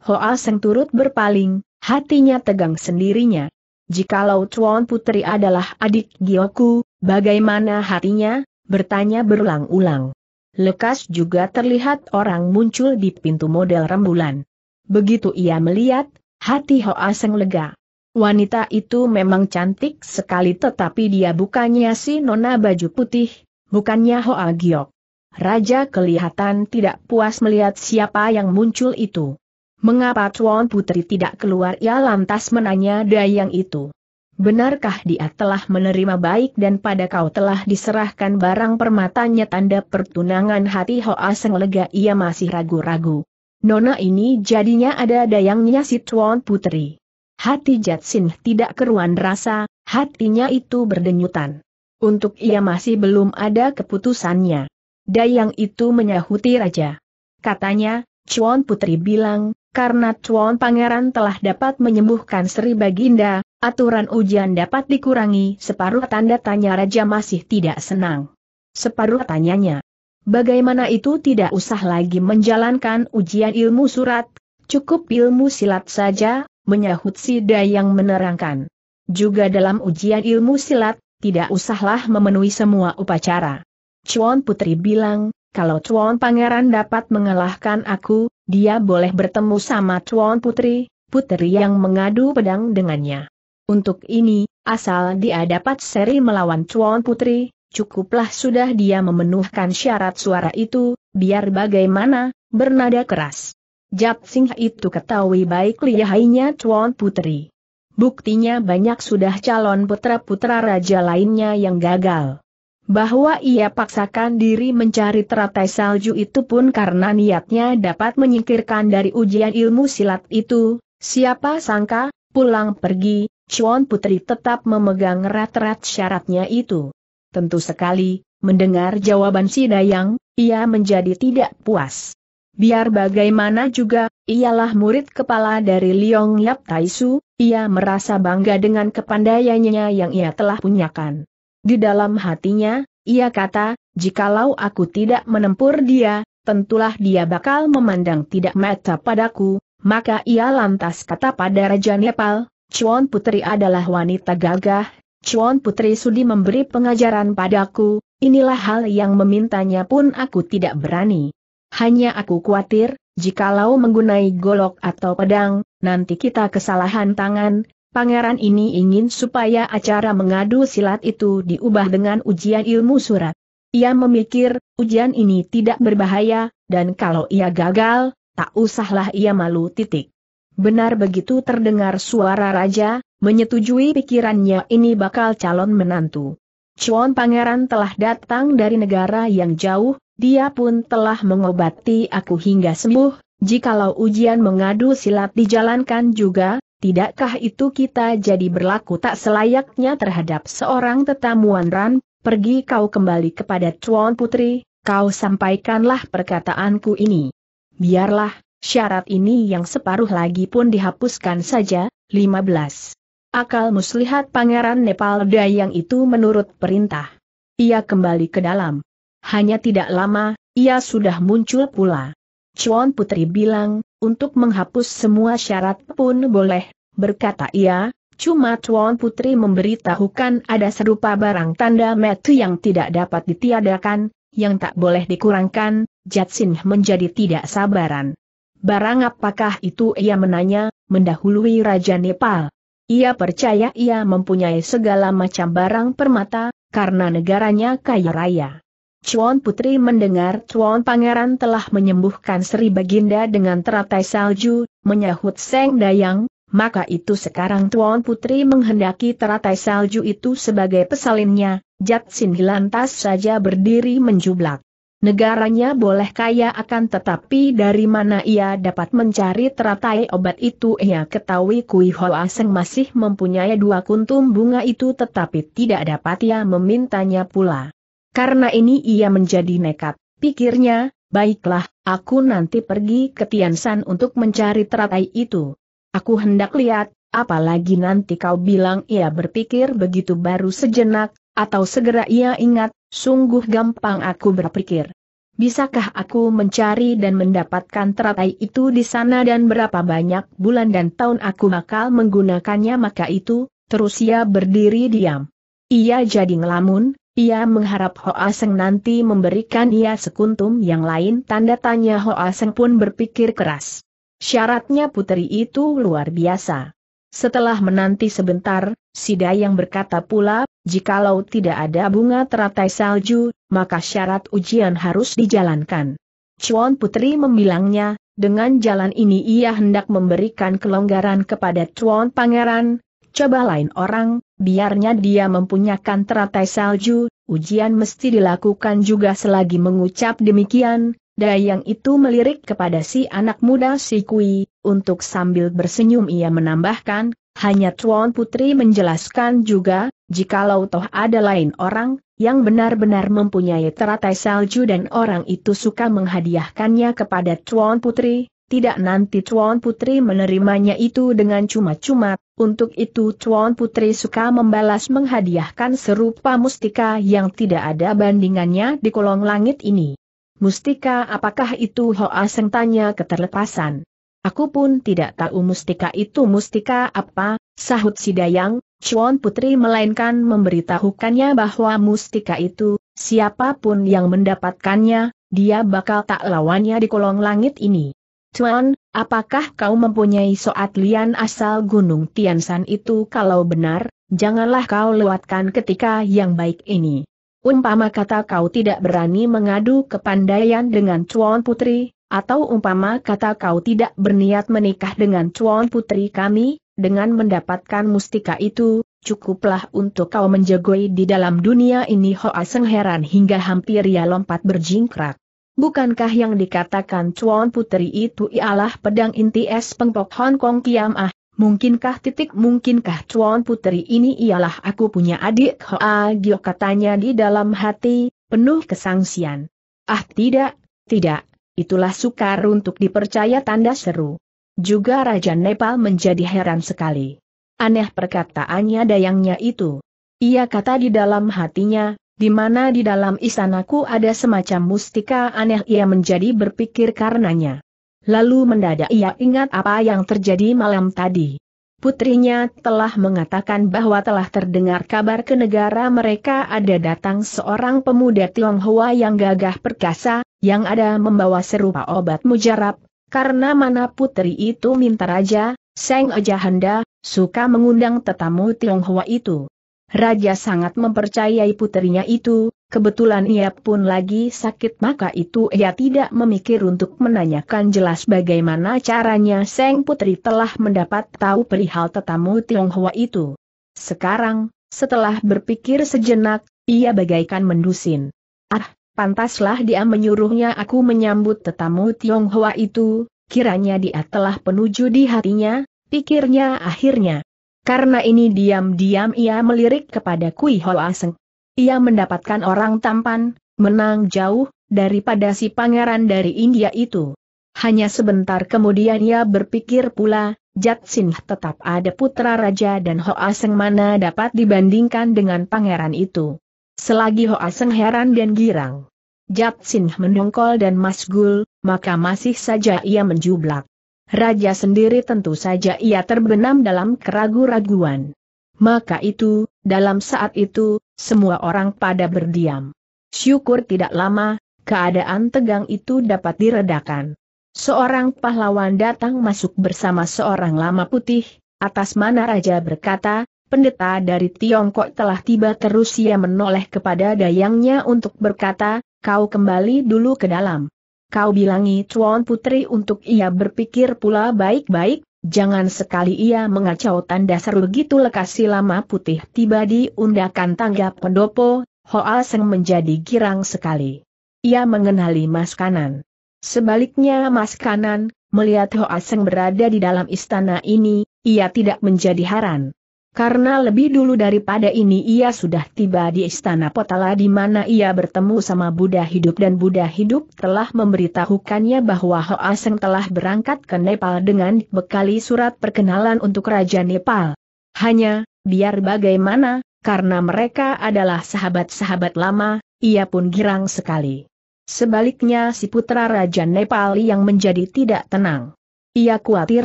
Hoa Seng turut berpaling, hatinya tegang sendirinya. Jikalau Chuan Putri adalah adik Gioku, bagaimana hatinya? Bertanya berulang-ulang. Lekas juga terlihat orang muncul di pintu model rembulan. Begitu ia melihat, hati Hoa Seng lega. Wanita itu memang cantik sekali tetapi dia bukannya si nona baju putih, bukannya Hoa Giok. Raja kelihatan tidak puas melihat siapa yang muncul itu. Mengapa Tuan Putri tidak keluar? Ia ya, lantas menanya Dayang itu. Benarkah dia telah menerima baik dan pada kau telah diserahkan barang permatanya tanda pertunangan hati Hoa Seng lega ia masih ragu-ragu. Nona ini jadinya ada dayangnya si Tuan Putri. Hati Jatsin tidak keruan rasa, hatinya itu berdenyutan. Untuk ia masih belum ada keputusannya. Dayang itu menyahuti raja. Katanya, Chuan Putri bilang, karena Chuan Pangeran telah dapat menyembuhkan Sri Baginda, aturan ujian dapat dikurangi separuh tanda tanya Raja masih tidak senang. Separuh tanyanya. Bagaimana itu tidak usah lagi menjalankan ujian ilmu surat, cukup ilmu silat saja, menyahut Sida yang menerangkan. Juga dalam ujian ilmu silat, tidak usahlah memenuhi semua upacara. Chuan Putri bilang, kalau Chuan Pangeran dapat mengalahkan aku, dia boleh bertemu sama Chuan Putri, putri yang mengadu pedang dengannya. Untuk ini, asal dia dapat seri melawan Chuan Putri, cukuplah sudah dia memenuhkan syarat suara itu, biar bagaimana, bernada keras. Jap Singh itu ketahui baik lihainya Chuan Putri. Buktinya banyak sudah calon putra-putra raja lainnya yang gagal. Bahwa ia paksakan diri mencari teratai salju itu pun karena niatnya dapat menyingkirkan dari ujian ilmu silat itu, siapa sangka, pulang pergi, Chuan Putri tetap memegang rat-rat syaratnya itu. Tentu sekali, mendengar jawaban si Dayang, ia menjadi tidak puas. Biar bagaimana juga, ialah murid kepala dari Liong Yap Taisu, ia merasa bangga dengan kepandaiannya yang ia telah punyakan. Di dalam hatinya, ia kata, jikalau aku tidak menempur dia, tentulah dia bakal memandang tidak mata padaku, maka ia lantas kata pada Raja Nepal, Chuan Putri adalah wanita gagah, Chuan Putri sudi memberi pengajaran padaku, inilah hal yang memintanya pun aku tidak berani. Hanya aku khawatir, jikalau menggunai golok atau pedang, nanti kita kesalahan tangan, pangeran ini ingin supaya acara mengadu silat itu diubah dengan ujian ilmu surat. Ia memikir, ujian ini tidak berbahaya, dan kalau ia gagal, tak usahlah ia malu titik. Benar begitu terdengar suara raja, menyetujui pikirannya ini bakal calon menantu. Cuan pangeran telah datang dari negara yang jauh, dia pun telah mengobati aku hingga sembuh, jikalau ujian mengadu silat dijalankan juga, tidakkah itu kita jadi berlaku tak selayaknya terhadap seorang tetamu Ran, pergi kau kembali kepada Tuan Putri, kau sampaikanlah perkataanku ini. Biarlah, syarat ini yang separuh lagi pun dihapuskan saja, 15. Akal muslihat Pangeran Nepal Dayang itu menurut perintah. Ia kembali ke dalam. Hanya tidak lama, ia sudah muncul pula. Chuan Putri bilang, untuk menghapus semua syarat pun boleh, berkata ia, cuma Chuan Putri memberitahukan ada serupa barang tanda metu yang tidak dapat ditiadakan, yang tak boleh dikurangkan, Jatsin menjadi tidak sabaran. Barang apakah itu ia menanya, mendahului Raja Nepal. Ia percaya ia mempunyai segala macam barang permata, karena negaranya kaya raya. Cuan Putri mendengar Cuan Pangeran telah menyembuhkan Sri Baginda dengan teratai salju, menyahut Seng Dayang, maka itu sekarang Cuan Putri menghendaki teratai salju itu sebagai pesalinnya, Jatsin lantas saja berdiri menjublak. Negaranya boleh kaya akan tetapi dari mana ia dapat mencari teratai obat itu ia ketahui Kui Hoa Seng masih mempunyai dua kuntum bunga itu tetapi tidak dapat ia memintanya pula. Karena ini ia menjadi nekat, pikirnya, baiklah, aku nanti pergi ke Tiansan untuk mencari teratai itu. Aku hendak lihat, apalagi nanti kau bilang ia berpikir begitu baru sejenak, atau segera ia ingat, sungguh gampang aku berpikir. Bisakah aku mencari dan mendapatkan teratai itu di sana dan berapa banyak bulan dan tahun aku bakal menggunakannya maka itu, terus ia berdiri diam. Ia jadi ngelamun, ia mengharap Hoa Seng nanti memberikan ia sekuntum yang lain tanda tanya Hoa Seng pun berpikir keras. Syaratnya putri itu luar biasa. Setelah menanti sebentar, si Dayang berkata pula, jikalau tidak ada bunga teratai salju, maka syarat ujian harus dijalankan. Chuan Putri membilangnya, dengan jalan ini ia hendak memberikan kelonggaran kepada Chuan Pangeran, coba lain orang, biarnya dia mempunyakan teratai salju, ujian mesti dilakukan juga selagi mengucap demikian, Dayang itu melirik kepada si anak muda si Kui, untuk sambil bersenyum ia menambahkan, hanya Tuan Putri menjelaskan juga, jikalau toh ada lain orang, yang benar-benar mempunyai teratai salju dan orang itu suka menghadiahkannya kepada Tuan Putri, tidak nanti Tuan Putri menerimanya itu dengan cuma-cuma, untuk itu Tuan Putri suka membalas menghadiahkan serupa mustika yang tidak ada bandingannya di kolong langit ini. Mustika apakah itu Hoa Seng tanya keterlepasan. Aku pun tidak tahu mustika itu mustika apa, sahut si Dayang, Chuan Putri melainkan memberitahukannya bahwa mustika itu, siapapun yang mendapatkannya, dia bakal tak lawannya di kolong langit ini. Tuan, apakah kau mempunyai soat lian asal Gunung Tiansan itu kalau benar, janganlah kau lewatkan ketika yang baik ini. Umpama kata kau tidak berani mengadu kepandaian dengan Cuan Putri, atau umpama kata kau tidak berniat menikah dengan Cuan Putri kami, dengan mendapatkan mustika itu, cukuplah untuk kau menjagoi di dalam dunia ini Hoa Seng heran hingga hampir ia lompat berjingkrak. Bukankah yang dikatakan Chuan Putri itu ialah pedang inti es pengpok Hong Kong Kiam Ah? Mungkinkah titik mungkinkah Chuan Putri ini ialah aku punya adik Hoa ah, Gio katanya di dalam hati, penuh kesangsian. Ah tidak, tidak, itulah sukar untuk dipercaya tanda seru. Juga Raja Nepal menjadi heran sekali. Aneh perkataannya dayangnya itu. Ia kata di dalam hatinya, di mana di dalam istanaku ada semacam mustika aneh ia menjadi berpikir karenanya. Lalu mendadak ia ingat apa yang terjadi malam tadi. Putrinya telah mengatakan bahwa telah terdengar kabar ke negara mereka ada datang seorang pemuda Tionghoa yang gagah perkasa, yang ada membawa serupa obat mujarab, karena mana putri itu minta raja, Seng Ajahanda, suka mengundang tetamu Tionghoa itu. Raja sangat mempercayai putrinya itu, kebetulan ia pun lagi sakit maka itu ia tidak memikir untuk menanyakan jelas bagaimana caranya Seng Putri telah mendapat tahu perihal tetamu Tionghoa itu. Sekarang, setelah berpikir sejenak, ia bagaikan mendusin. Ah, pantaslah dia menyuruhnya aku menyambut tetamu Tionghoa itu, kiranya dia telah penuju di hatinya, pikirnya akhirnya. Karena ini diam-diam ia melirik kepada Kui Hoa Aseng. Ia mendapatkan orang tampan, menang jauh, daripada si pangeran dari India itu. Hanya sebentar kemudian ia berpikir pula, Jat Jatsin tetap ada putra raja dan Ho Aseng mana dapat dibandingkan dengan pangeran itu. Selagi Ho Aseng heran dan girang. Jat Jatsin mendongkol dan masgul, maka masih saja ia menjublak. Raja sendiri tentu saja ia terbenam dalam keragu-raguan. Maka itu, dalam saat itu, semua orang pada berdiam. Syukur tidak lama, keadaan tegang itu dapat diredakan. Seorang pahlawan datang masuk bersama seorang lama putih, atas mana raja berkata, pendeta dari Tiongkok telah tiba terus ia menoleh kepada dayangnya untuk berkata, kau kembali dulu ke dalam. Kau bilangi Tuan Putri untuk ia berpikir pula baik-baik, jangan sekali ia mengacau tanda seru gitu lekasi lama putih tiba di undakan tangga pendopo, Hoa Seng menjadi girang sekali. Ia mengenali mas kanan. Sebaliknya mas kanan, melihat Hoa Seng berada di dalam istana ini, ia tidak menjadi haran. Karena lebih dulu daripada ini ia sudah tiba di istana Potala di mana ia bertemu sama Buddha Hidup dan Buddha Hidup telah memberitahukannya bahwa Hoa Seng telah berangkat ke Nepal dengan bekali surat perkenalan untuk Raja Nepal. Hanya, biar bagaimana, karena mereka adalah sahabat-sahabat lama, ia pun girang sekali. Sebaliknya si putra Raja Nepal yang menjadi tidak tenang. Ia khawatir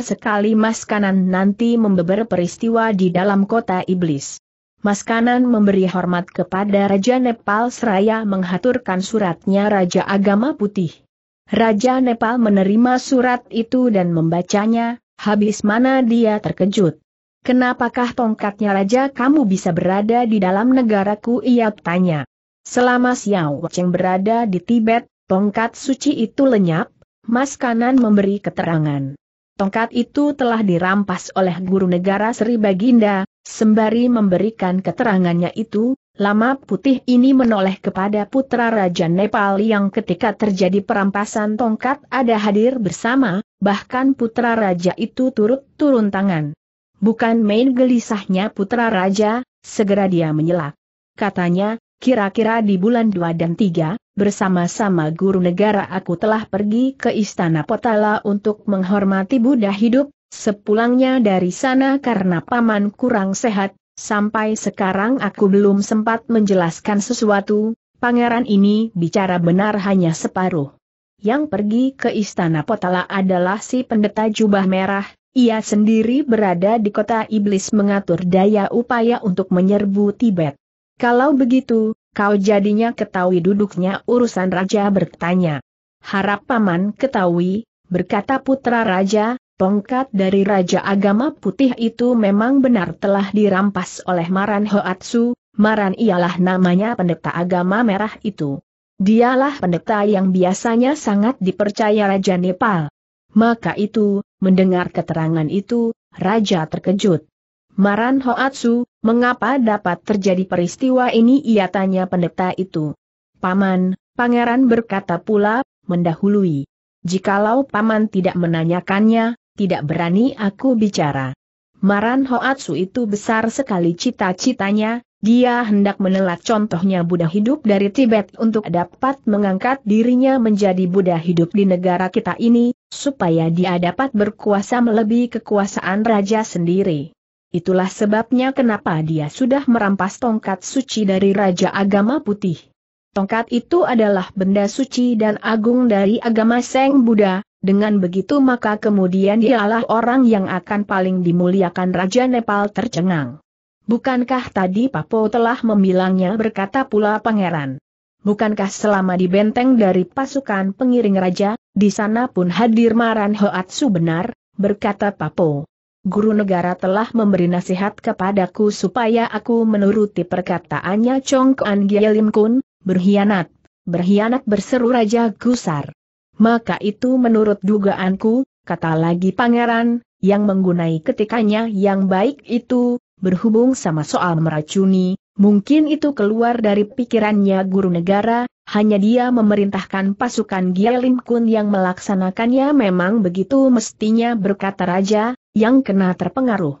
sekali mas kanan nanti membeber peristiwa di dalam kota iblis. Mas Kanan memberi hormat kepada Raja Nepal seraya menghaturkan suratnya Raja Agama Putih. Raja Nepal menerima surat itu dan membacanya, habis mana dia terkejut. Kenapakah tongkatnya Raja kamu bisa berada di dalam negaraku ia tanya. Selama Xiao Cheng berada di Tibet, tongkat suci itu lenyap, Mas Kanan memberi keterangan. Tongkat itu telah dirampas oleh guru negara Sri Baginda, sembari memberikan keterangannya itu, Lama Putih ini menoleh kepada putra Raja Nepal yang ketika terjadi perampasan tongkat ada hadir bersama, bahkan putra Raja itu turut turun tangan. Bukan main gelisahnya putra Raja, segera dia menyelak. Katanya, Kira-kira di bulan 2 dan 3, bersama-sama guru negara aku telah pergi ke Istana Potala untuk menghormati Buddha hidup, sepulangnya dari sana karena paman kurang sehat, sampai sekarang aku belum sempat menjelaskan sesuatu, pangeran ini bicara benar hanya separuh. Yang pergi ke Istana Potala adalah si pendeta jubah merah, ia sendiri berada di kota iblis mengatur daya upaya untuk menyerbu Tibet. Kalau begitu, kau jadinya ketahui duduknya urusan raja bertanya. Harap paman ketahui, berkata putra raja, tongkat dari raja agama putih itu memang benar telah dirampas oleh Maran Hoatsu, Maran ialah namanya pendeta agama merah itu. Dialah pendeta yang biasanya sangat dipercaya Raja Nepal. Maka itu, mendengar keterangan itu, Raja terkejut. Maran Hoatsu, mengapa dapat terjadi peristiwa ini ia tanya pendeta itu. Paman, pangeran berkata pula, mendahului. Jikalau paman tidak menanyakannya, tidak berani aku bicara. Maran Hoatsu itu besar sekali cita-citanya, dia hendak menelat contohnya Buddha hidup dari Tibet untuk dapat mengangkat dirinya menjadi Buddha hidup di negara kita ini, supaya dia dapat berkuasa melebihi kekuasaan raja sendiri. Itulah sebabnya kenapa dia sudah merampas tongkat suci dari Raja Agama Putih. Tongkat itu adalah benda suci dan agung dari agama Seng Buddha, dengan begitu maka kemudian dialah orang yang akan paling dimuliakan Raja Nepal tercengang. Bukankah tadi Papo telah memilangnya berkata pula pangeran. Bukankah selama di benteng dari pasukan pengiring raja, di sana pun hadir Maran Hoatsu benar, berkata Papo guru negara telah memberi nasihat kepadaku supaya aku menuruti perkataannya Chong An Gielim Kun, berkhianat, berkhianat berseru Raja Gusar. Maka itu menurut dugaanku, kata lagi pangeran, yang menggunai ketikanya yang baik itu, berhubung sama soal meracuni, Mungkin itu keluar dari pikirannya guru negara, hanya dia memerintahkan pasukan Gialim Kun yang melaksanakannya memang begitu mestinya berkata raja, yang kena terpengaruh.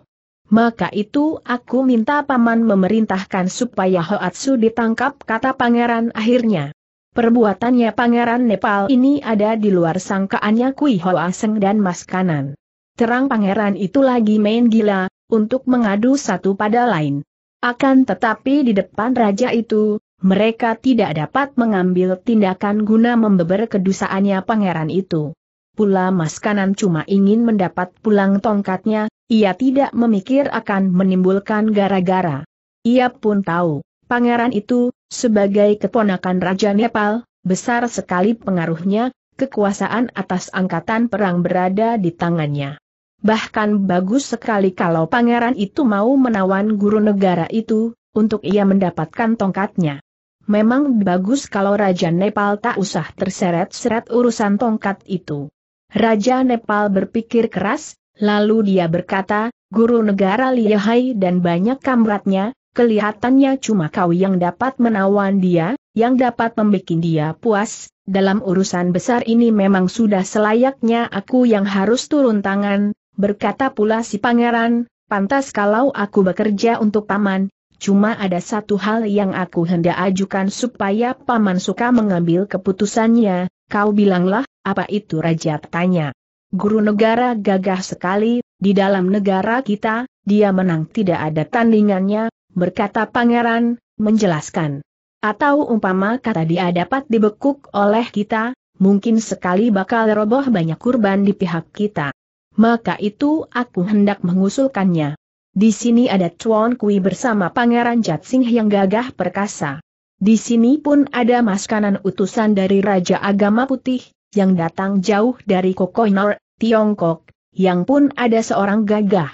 Maka itu aku minta paman memerintahkan supaya Hoatsu ditangkap kata pangeran akhirnya. Perbuatannya pangeran Nepal ini ada di luar sangkaannya Kui Hoaseng dan Mas Kanan. Terang pangeran itu lagi main gila, untuk mengadu satu pada lain. Akan tetapi di depan raja itu, mereka tidak dapat mengambil tindakan guna membeber kedusaannya pangeran itu pula mas kanan cuma ingin mendapat pulang tongkatnya, ia tidak memikir akan menimbulkan gara-gara. Ia pun tahu, pangeran itu, sebagai keponakan Raja Nepal, besar sekali pengaruhnya, kekuasaan atas angkatan perang berada di tangannya. Bahkan bagus sekali kalau pangeran itu mau menawan guru negara itu, untuk ia mendapatkan tongkatnya. Memang bagus kalau Raja Nepal tak usah terseret-seret urusan tongkat itu. Raja Nepal berpikir keras, lalu dia berkata, Guru negara Lihai dan banyak kamratnya, kelihatannya cuma kau yang dapat menawan dia, yang dapat membuat dia puas, dalam urusan besar ini memang sudah selayaknya aku yang harus turun tangan, berkata pula si pangeran, pantas kalau aku bekerja untuk paman, cuma ada satu hal yang aku hendak ajukan supaya paman suka mengambil keputusannya, kau bilanglah, apa itu Raja tanya. Guru negara gagah sekali, di dalam negara kita, dia menang tidak ada tandingannya, berkata pangeran, menjelaskan. Atau umpama kata dia dapat dibekuk oleh kita, mungkin sekali bakal roboh banyak kurban di pihak kita. Maka itu aku hendak mengusulkannya. Di sini ada Chuan Kui bersama Pangeran Jatsing yang gagah perkasa. Di sini pun ada maskanan utusan dari Raja Agama Putih, yang datang jauh dari Kokoinor, Tiongkok, yang pun ada seorang gagah.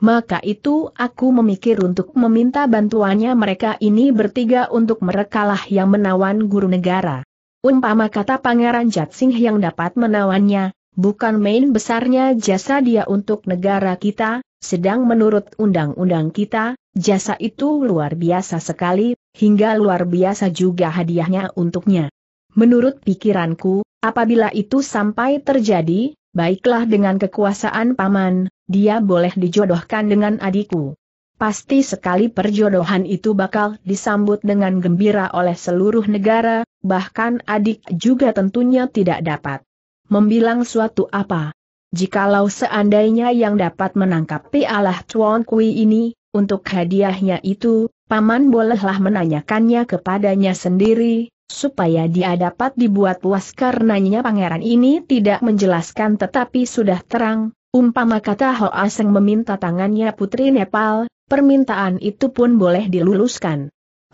Maka itu aku memikir untuk meminta bantuannya mereka ini bertiga untuk merekalah yang menawan guru negara. Umpama kata Pangeran Jatsing yang dapat menawannya, bukan main besarnya jasa dia untuk negara kita, sedang menurut undang-undang kita, jasa itu luar biasa sekali, hingga luar biasa juga hadiahnya untuknya. Menurut pikiranku, Apabila itu sampai terjadi, baiklah dengan kekuasaan paman, dia boleh dijodohkan dengan adikku. Pasti sekali perjodohan itu bakal disambut dengan gembira oleh seluruh negara, bahkan adik juga tentunya tidak dapat membilang suatu apa. Jikalau seandainya yang dapat menangkap pialah Chuan Kui ini, untuk hadiahnya itu, paman bolehlah menanyakannya kepadanya sendiri, supaya dia dapat dibuat puas karenanya pangeran ini tidak menjelaskan tetapi sudah terang, umpama kata Ho Aseng meminta tangannya putri Nepal, permintaan itu pun boleh diluluskan.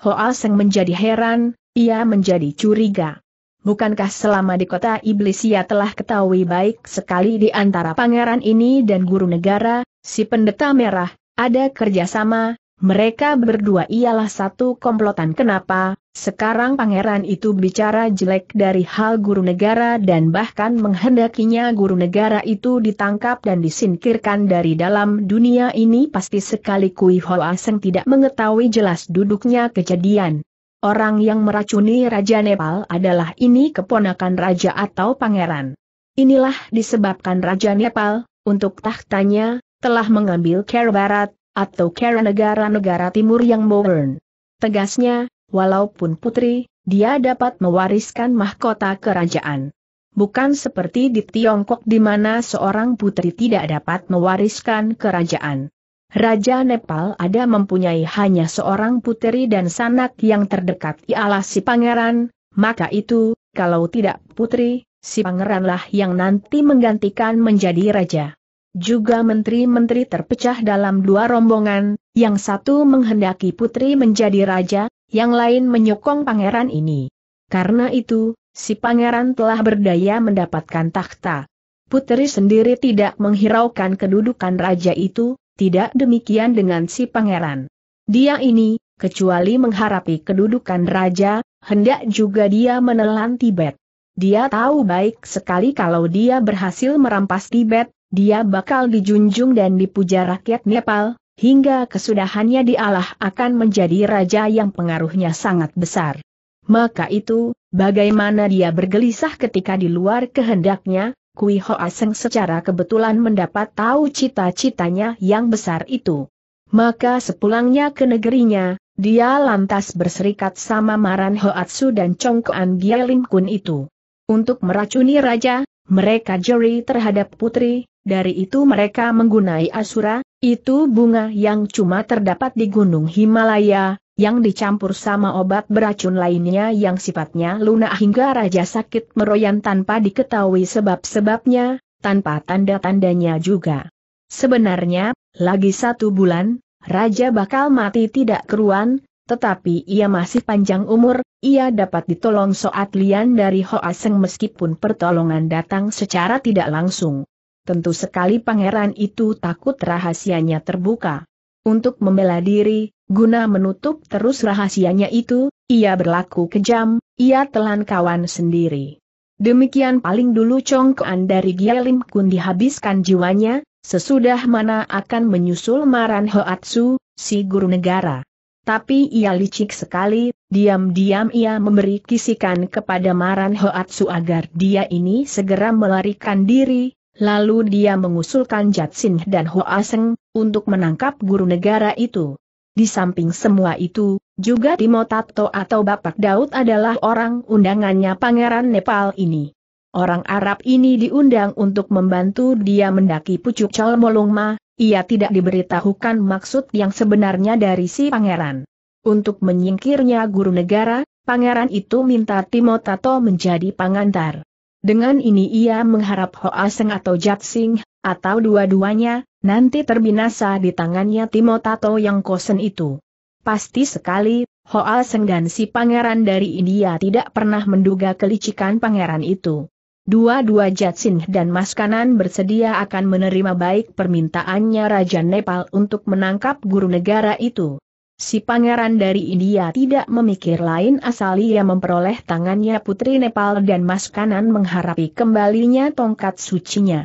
Ho Aseng menjadi heran, ia menjadi curiga. Bukankah selama di kota iblis ia telah ketahui baik sekali di antara pangeran ini dan guru negara, si pendeta merah, ada kerjasama, mereka berdua ialah satu komplotan kenapa, sekarang pangeran itu bicara jelek dari hal guru negara dan bahkan menghendakinya guru negara itu ditangkap dan disingkirkan dari dalam dunia ini pasti sekali Kui Hoa Seng tidak mengetahui jelas duduknya kejadian. Orang yang meracuni Raja Nepal adalah ini keponakan raja atau pangeran. Inilah disebabkan Raja Nepal, untuk tahtanya, telah mengambil care barat, atau care negara-negara timur yang modern. Tegasnya, Walaupun putri, dia dapat mewariskan mahkota kerajaan. Bukan seperti di Tiongkok di mana seorang putri tidak dapat mewariskan kerajaan. Raja Nepal ada mempunyai hanya seorang putri dan sanak yang terdekat ialah si pangeran, maka itu, kalau tidak putri, si pangeranlah yang nanti menggantikan menjadi raja. Juga menteri-menteri terpecah dalam dua rombongan, yang satu menghendaki putri menjadi raja, yang lain menyokong pangeran ini. Karena itu, si pangeran telah berdaya mendapatkan takhta. Putri sendiri tidak menghiraukan kedudukan raja itu, tidak demikian dengan si pangeran. Dia ini, kecuali mengharapi kedudukan raja, hendak juga dia menelan Tibet. Dia tahu baik sekali kalau dia berhasil merampas Tibet, dia bakal dijunjung dan dipuja rakyat Nepal, hingga kesudahannya dialah akan menjadi raja yang pengaruhnya sangat besar. Maka itu, bagaimana dia bergelisah ketika di luar kehendaknya, Kui Ho Aseng secara kebetulan mendapat tahu cita-citanya yang besar itu. Maka sepulangnya ke negerinya, dia lantas berserikat sama Maran Hoatsu dan Chongkoan Gialim Kun itu. Untuk meracuni raja, mereka juri terhadap putri, dari itu mereka menggunai asura, itu bunga yang cuma terdapat di Gunung Himalaya, yang dicampur sama obat beracun lainnya yang sifatnya lunak hingga raja sakit meroyan tanpa diketahui sebab-sebabnya, tanpa tanda-tandanya juga. Sebenarnya, lagi satu bulan, raja bakal mati tidak keruan, tetapi ia masih panjang umur, ia dapat ditolong soat lian dari Hoaseng Aseng meskipun pertolongan datang secara tidak langsung tentu sekali pangeran itu takut rahasianya terbuka. Untuk membela diri, guna menutup terus rahasianya itu, ia berlaku kejam, ia telan kawan sendiri. Demikian paling dulu congkoan dari Gialim Kun dihabiskan jiwanya, sesudah mana akan menyusul Maran Hoatsu, si guru negara. Tapi ia licik sekali, diam-diam ia memberi kisikan kepada Maran Hoatsu agar dia ini segera melarikan diri, Lalu dia mengusulkan Jatsin dan Hoa Seng, untuk menangkap guru negara itu. Di samping semua itu, juga Timo Tato atau Bapak Daud adalah orang undangannya Pangeran Nepal ini. Orang Arab ini diundang untuk membantu dia mendaki pucuk Cholmolungma. ia tidak diberitahukan maksud yang sebenarnya dari si pangeran. Untuk menyingkirnya guru negara, pangeran itu minta Timo Tato menjadi pengantar. Dengan ini ia mengharap Hoa Seng atau Jatsing, atau dua-duanya, nanti terbinasa di tangannya Timotato yang kosen itu. Pasti sekali, Hoa Seng dan si pangeran dari India tidak pernah menduga kelicikan pangeran itu. Dua-dua Sing dan Mas Kanan bersedia akan menerima baik permintaannya Raja Nepal untuk menangkap guru negara itu. Si pangeran dari India tidak memikir lain asal ia memperoleh tangannya putri Nepal dan mas kanan mengharapi kembalinya tongkat sucinya.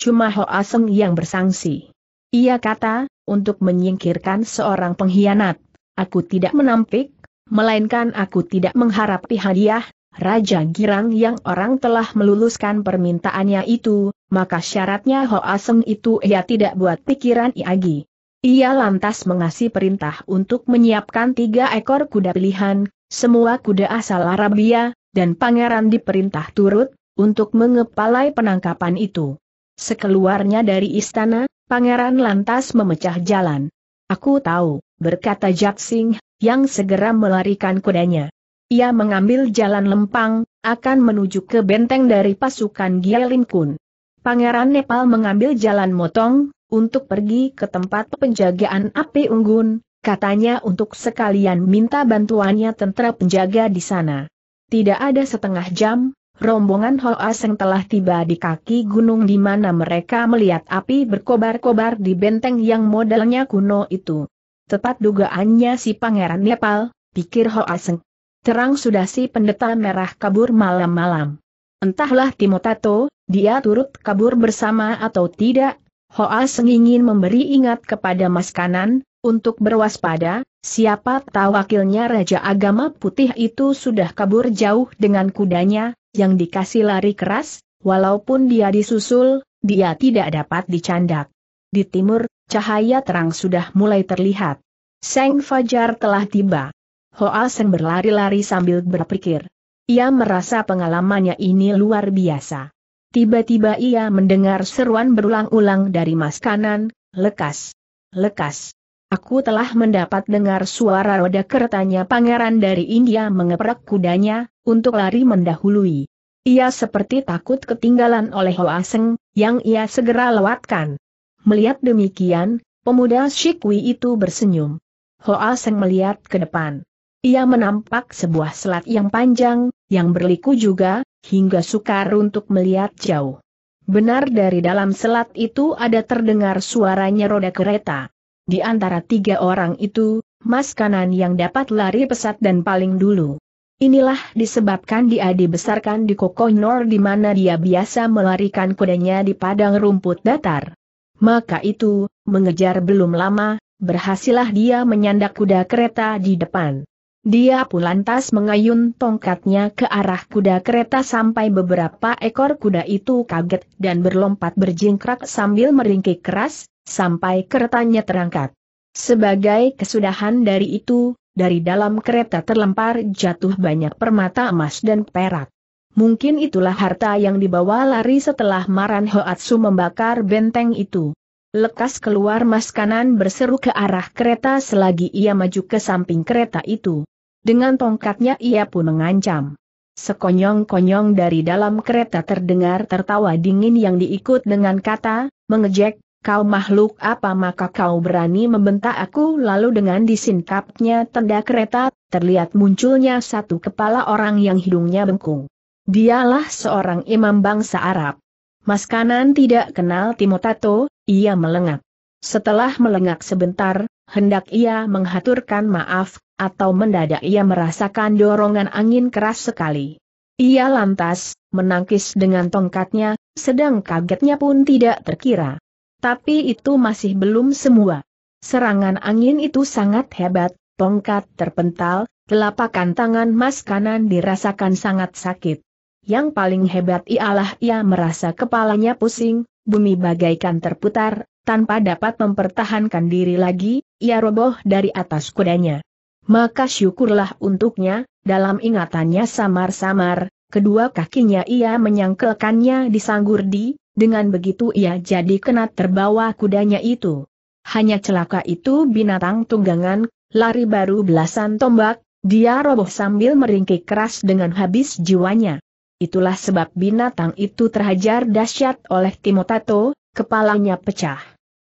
Cuma Ho Aseng yang bersangsi. Ia kata, untuk menyingkirkan seorang pengkhianat, aku tidak menampik, melainkan aku tidak mengharapi hadiah, Raja Girang yang orang telah meluluskan permintaannya itu, maka syaratnya Ho Aseng itu ia tidak buat pikiran Iagi. Ia lantas mengasih perintah untuk menyiapkan tiga ekor kuda pilihan, semua kuda asal Arabia, dan pangeran diperintah turut, untuk mengepalai penangkapan itu. Sekeluarnya dari istana, pangeran lantas memecah jalan. Aku tahu, berkata Jaksing, yang segera melarikan kudanya. Ia mengambil jalan lempang, akan menuju ke benteng dari pasukan Gyelim Kun. Pangeran Nepal mengambil jalan motong, untuk pergi ke tempat penjagaan api unggun, katanya untuk sekalian minta bantuannya tentara penjaga di sana. Tidak ada setengah jam, rombongan Hoa Seng telah tiba di kaki gunung di mana mereka melihat api berkobar-kobar di benteng yang modalnya kuno itu. Tepat dugaannya si pangeran Nepal, pikir Hoa Seng. Terang sudah si pendeta merah kabur malam-malam. Entahlah Timotato, dia turut kabur bersama atau tidak, Hoa Seng ingin memberi ingat kepada Mas Kanan, untuk berwaspada, siapa tahu wakilnya Raja Agama Putih itu sudah kabur jauh dengan kudanya, yang dikasih lari keras, walaupun dia disusul, dia tidak dapat dicandak. Di timur, cahaya terang sudah mulai terlihat. Seng Fajar telah tiba. Hoa Seng berlari-lari sambil berpikir. Ia merasa pengalamannya ini luar biasa. Tiba-tiba ia mendengar seruan berulang-ulang dari mas kanan, lekas, lekas. Aku telah mendapat dengar suara roda keretanya pangeran dari India mengeprak kudanya, untuk lari mendahului. Ia seperti takut ketinggalan oleh Hoa Seng, yang ia segera lewatkan. Melihat demikian, pemuda Shikwi itu bersenyum. Hoa Seng melihat ke depan. Ia menampak sebuah selat yang panjang, yang berliku juga, hingga sukar untuk melihat jauh. Benar dari dalam selat itu ada terdengar suaranya roda kereta. Di antara tiga orang itu, mas kanan yang dapat lari pesat dan paling dulu. Inilah disebabkan dia dibesarkan di Kokonor di mana dia biasa melarikan kudanya di padang rumput datar. Maka itu, mengejar belum lama, berhasillah dia menyandak kuda kereta di depan. Dia pun lantas mengayun tongkatnya ke arah kuda kereta sampai beberapa ekor kuda itu kaget dan berlompat berjingkrak sambil meringkik keras, sampai keretanya terangkat. Sebagai kesudahan dari itu, dari dalam kereta terlempar jatuh banyak permata emas dan perak. Mungkin itulah harta yang dibawa lari setelah Maran Hoatsu membakar benteng itu. Lekas keluar mas kanan berseru ke arah kereta selagi ia maju ke samping kereta itu. Dengan tongkatnya ia pun mengancam. Sekonyong-konyong dari dalam kereta terdengar tertawa dingin yang diikut dengan kata, mengejek, kau makhluk apa maka kau berani membentak aku lalu dengan disingkapnya tenda kereta, terlihat munculnya satu kepala orang yang hidungnya bengkung. Dialah seorang imam bangsa Arab. Mas kanan tidak kenal Timotato, ia melengak. Setelah melengak sebentar, hendak ia menghaturkan maaf, atau mendadak ia merasakan dorongan angin keras sekali. Ia lantas, menangkis dengan tongkatnya, sedang kagetnya pun tidak terkira. Tapi itu masih belum semua. Serangan angin itu sangat hebat, tongkat terpental, telapakan tangan mas kanan dirasakan sangat sakit. Yang paling hebat ialah ia merasa kepalanya pusing, bumi bagaikan terputar, tanpa dapat mempertahankan diri lagi, ia roboh dari atas kudanya. Maka syukurlah untuknya, dalam ingatannya samar-samar, kedua kakinya ia menyangkelkannya di sanggurdi, dengan begitu ia jadi kena terbawa kudanya itu. Hanya celaka itu binatang tunggangan, lari baru belasan tombak, dia roboh sambil meringkik keras dengan habis jiwanya. Itulah sebab binatang itu terhajar dahsyat oleh Timotato, kepalanya pecah.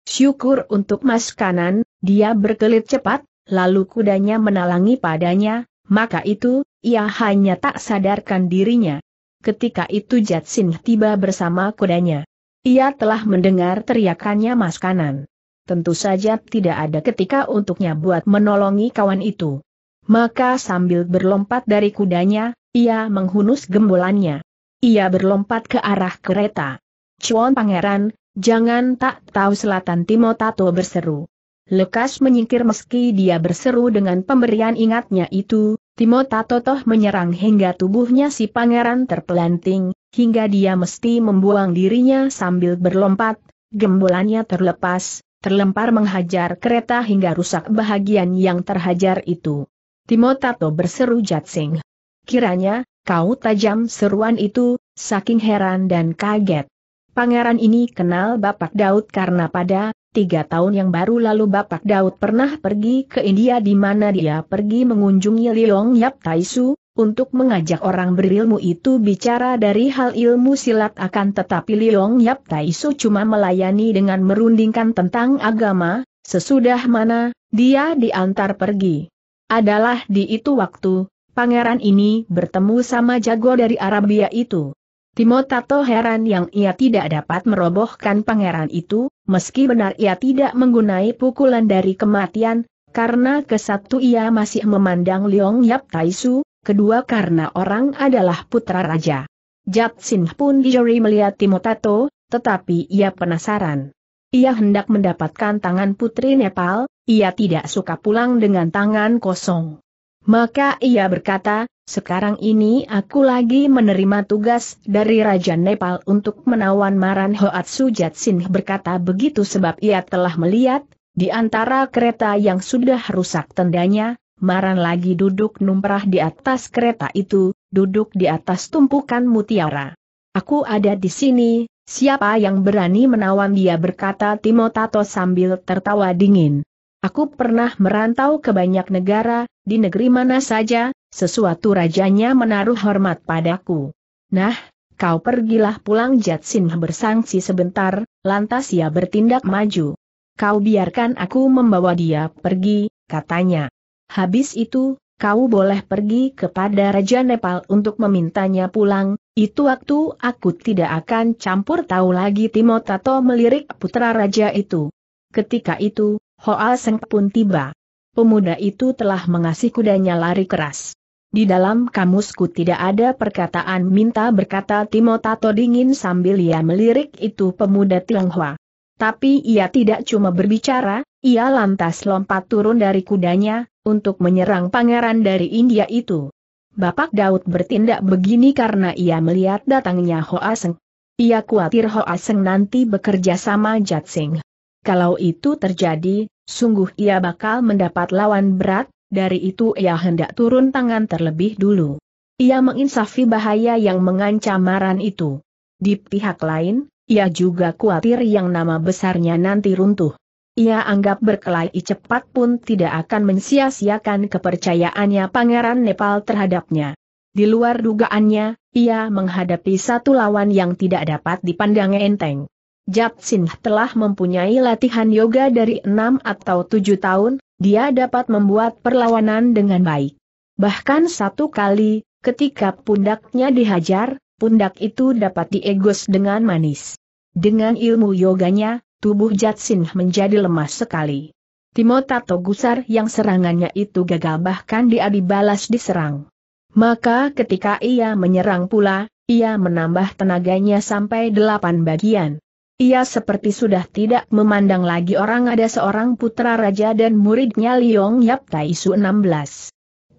Syukur untuk mas kanan, dia berkelit cepat, lalu kudanya menalangi padanya, maka itu, ia hanya tak sadarkan dirinya. Ketika itu Jatsin tiba bersama kudanya. Ia telah mendengar teriakannya mas kanan. Tentu saja tidak ada ketika untuknya buat menolongi kawan itu. Maka sambil berlompat dari kudanya, ia menghunus gembolannya. Ia berlompat ke arah kereta. Cuan pangeran, jangan tak tahu selatan Timotato berseru. Lekas menyingkir meski dia berseru dengan pemberian ingatnya itu, Timota Totoh menyerang hingga tubuhnya si pangeran terpelanting, hingga dia mesti membuang dirinya sambil berlompat, gembolannya terlepas, terlempar menghajar kereta hingga rusak bahagian yang terhajar itu. Timotato berseru Jatsing. Kiranya, kau tajam seruan itu, saking heran dan kaget. Pangeran ini kenal Bapak Daud karena pada Tiga tahun yang baru lalu Bapak Daud pernah pergi ke India di mana dia pergi mengunjungi Leong Yap Taisu, untuk mengajak orang berilmu itu bicara dari hal ilmu silat akan tetapi Leong Yap Taisu cuma melayani dengan merundingkan tentang agama, sesudah mana, dia diantar pergi. Adalah di itu waktu, pangeran ini bertemu sama jago dari Arabia itu. Timotato heran yang ia tidak dapat merobohkan pangeran itu, meski benar ia tidak menggunai pukulan dari kematian, karena ke satu ia masih memandang Leong Yap Taisu, kedua karena orang adalah putra raja. Jatsin pun dijeri melihat Timotato, tetapi ia penasaran. Ia hendak mendapatkan tangan putri Nepal, ia tidak suka pulang dengan tangan kosong. Maka ia berkata, sekarang ini aku lagi menerima tugas dari Raja Nepal untuk menawan Maran Hoat Sujat Singh berkata begitu sebab ia telah melihat, di antara kereta yang sudah rusak tendanya, Maran lagi duduk numrah di atas kereta itu, duduk di atas tumpukan mutiara. Aku ada di sini, siapa yang berani menawan dia berkata Timotato sambil tertawa dingin. Aku pernah merantau ke banyak negara, di negeri mana saja, sesuatu rajanya menaruh hormat padaku. Nah, kau pergilah pulang Jatsin bersangsi sebentar, lantas ia bertindak maju. Kau biarkan aku membawa dia pergi, katanya. Habis itu, kau boleh pergi kepada Raja Nepal untuk memintanya pulang, itu waktu aku tidak akan campur tahu lagi Timotato melirik putra raja itu. Ketika itu, Hoa Seng pun tiba pemuda itu telah mengasih kudanya lari keras. Di dalam kamusku tidak ada perkataan minta berkata Timotato dingin sambil ia melirik itu pemuda Tionghoa. Tapi ia tidak cuma berbicara, ia lantas lompat turun dari kudanya, untuk menyerang pangeran dari India itu. Bapak Daud bertindak begini karena ia melihat datangnya Hoa Seng. Ia khawatir Hoa Seng nanti bekerja sama Jatsing. Kalau itu terjadi, Sungguh ia bakal mendapat lawan berat, dari itu ia hendak turun tangan terlebih dulu. Ia menginsafi bahaya yang mengancam maran itu. Di pihak lain, ia juga khawatir yang nama besarnya nanti runtuh. Ia anggap berkelahi cepat pun tidak akan mensia-siakan kepercayaannya Pangeran Nepal terhadapnya. Di luar dugaannya, ia menghadapi satu lawan yang tidak dapat dipandang enteng. Jatsin telah mempunyai latihan yoga dari enam atau tujuh tahun, dia dapat membuat perlawanan dengan baik. Bahkan satu kali, ketika pundaknya dihajar, pundak itu dapat diegos dengan manis. Dengan ilmu yoganya, tubuh Jatsin menjadi lemah sekali. Timotato Gusar yang serangannya itu gagal bahkan dia dibalas diserang. Maka ketika ia menyerang pula, ia menambah tenaganya sampai delapan bagian. Ia seperti sudah tidak memandang lagi orang ada seorang putra raja dan muridnya Liong Yap Tai Su 16.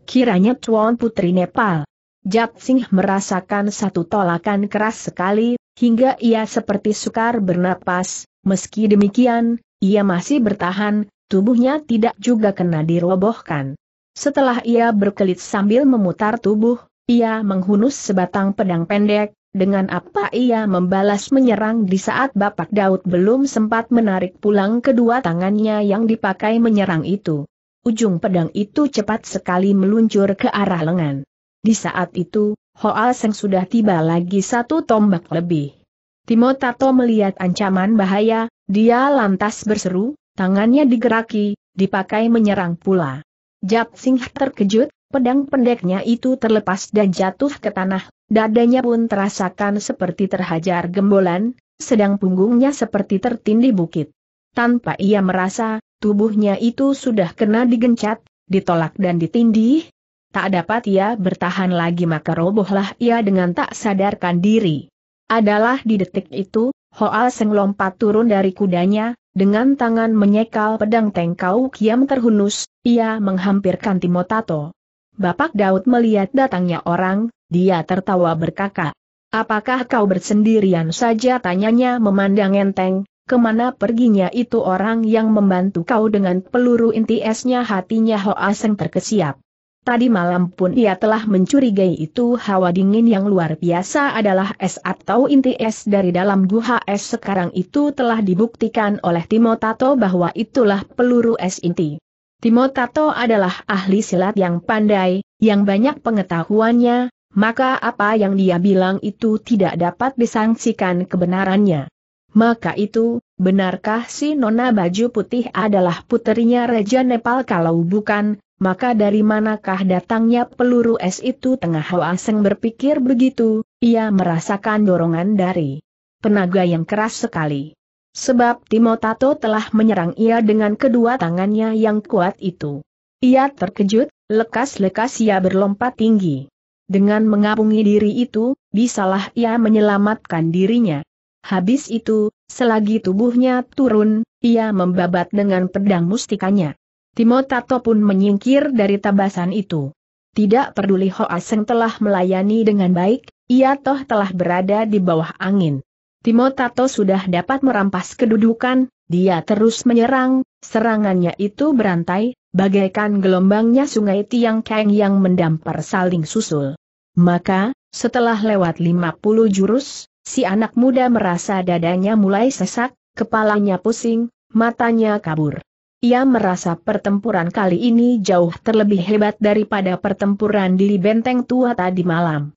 Kiranya Tuan Putri Nepal. Jat Singh merasakan satu tolakan keras sekali, hingga ia seperti sukar bernapas, meski demikian, ia masih bertahan, tubuhnya tidak juga kena dirobohkan. Setelah ia berkelit sambil memutar tubuh, ia menghunus sebatang pedang pendek, dengan apa ia membalas menyerang di saat Bapak Daud belum sempat menarik pulang kedua tangannya yang dipakai menyerang itu. Ujung pedang itu cepat sekali meluncur ke arah lengan. Di saat itu, Hoal Seng sudah tiba lagi satu tombak lebih. Timotato melihat ancaman bahaya, dia lantas berseru, tangannya digeraki, dipakai menyerang pula. Jap Singh terkejut, Pedang pendeknya itu terlepas dan jatuh ke tanah, dadanya pun terasakan seperti terhajar gembolan, sedang punggungnya seperti tertindih bukit. Tanpa ia merasa, tubuhnya itu sudah kena digencat, ditolak dan ditindih. Tak dapat ia bertahan lagi maka robohlah ia dengan tak sadarkan diri. Adalah di detik itu, Hoal Seng lompat turun dari kudanya, dengan tangan menyekal pedang Tengkau Kiam terhunus, ia menghampirkan Timotato. Bapak Daud melihat datangnya orang, dia tertawa berkata, Apakah kau bersendirian saja tanyanya memandang enteng, kemana perginya itu orang yang membantu kau dengan peluru inti esnya hatinya Hoaseng terkesiap. Tadi malam pun ia telah mencurigai itu hawa dingin yang luar biasa adalah es atau inti es dari dalam guha es sekarang itu telah dibuktikan oleh Timotato bahwa itulah peluru es inti. Timotato adalah ahli silat yang pandai, yang banyak pengetahuannya, maka apa yang dia bilang itu tidak dapat disangsikan kebenarannya. Maka itu, benarkah si Nona Baju Putih adalah puterinya Raja Nepal kalau bukan, maka dari manakah datangnya peluru es itu tengah Hoaseng berpikir begitu, ia merasakan dorongan dari penaga yang keras sekali. Sebab Timotato telah menyerang ia dengan kedua tangannya yang kuat itu. Ia terkejut, lekas-lekas ia berlompat tinggi. Dengan mengapungi diri itu, bisalah ia menyelamatkan dirinya. Habis itu, selagi tubuhnya turun, ia membabat dengan pedang mustikanya. Timotato pun menyingkir dari tabasan itu. Tidak peduli Hoaseng telah melayani dengan baik, ia toh telah berada di bawah angin. Timotato sudah dapat merampas kedudukan, dia terus menyerang, serangannya itu berantai, bagaikan gelombangnya sungai Tiang Kang yang mendampar saling susul. Maka, setelah lewat 50 jurus, si anak muda merasa dadanya mulai sesak, kepalanya pusing, matanya kabur. Ia merasa pertempuran kali ini jauh terlebih hebat daripada pertempuran di benteng tua tadi malam.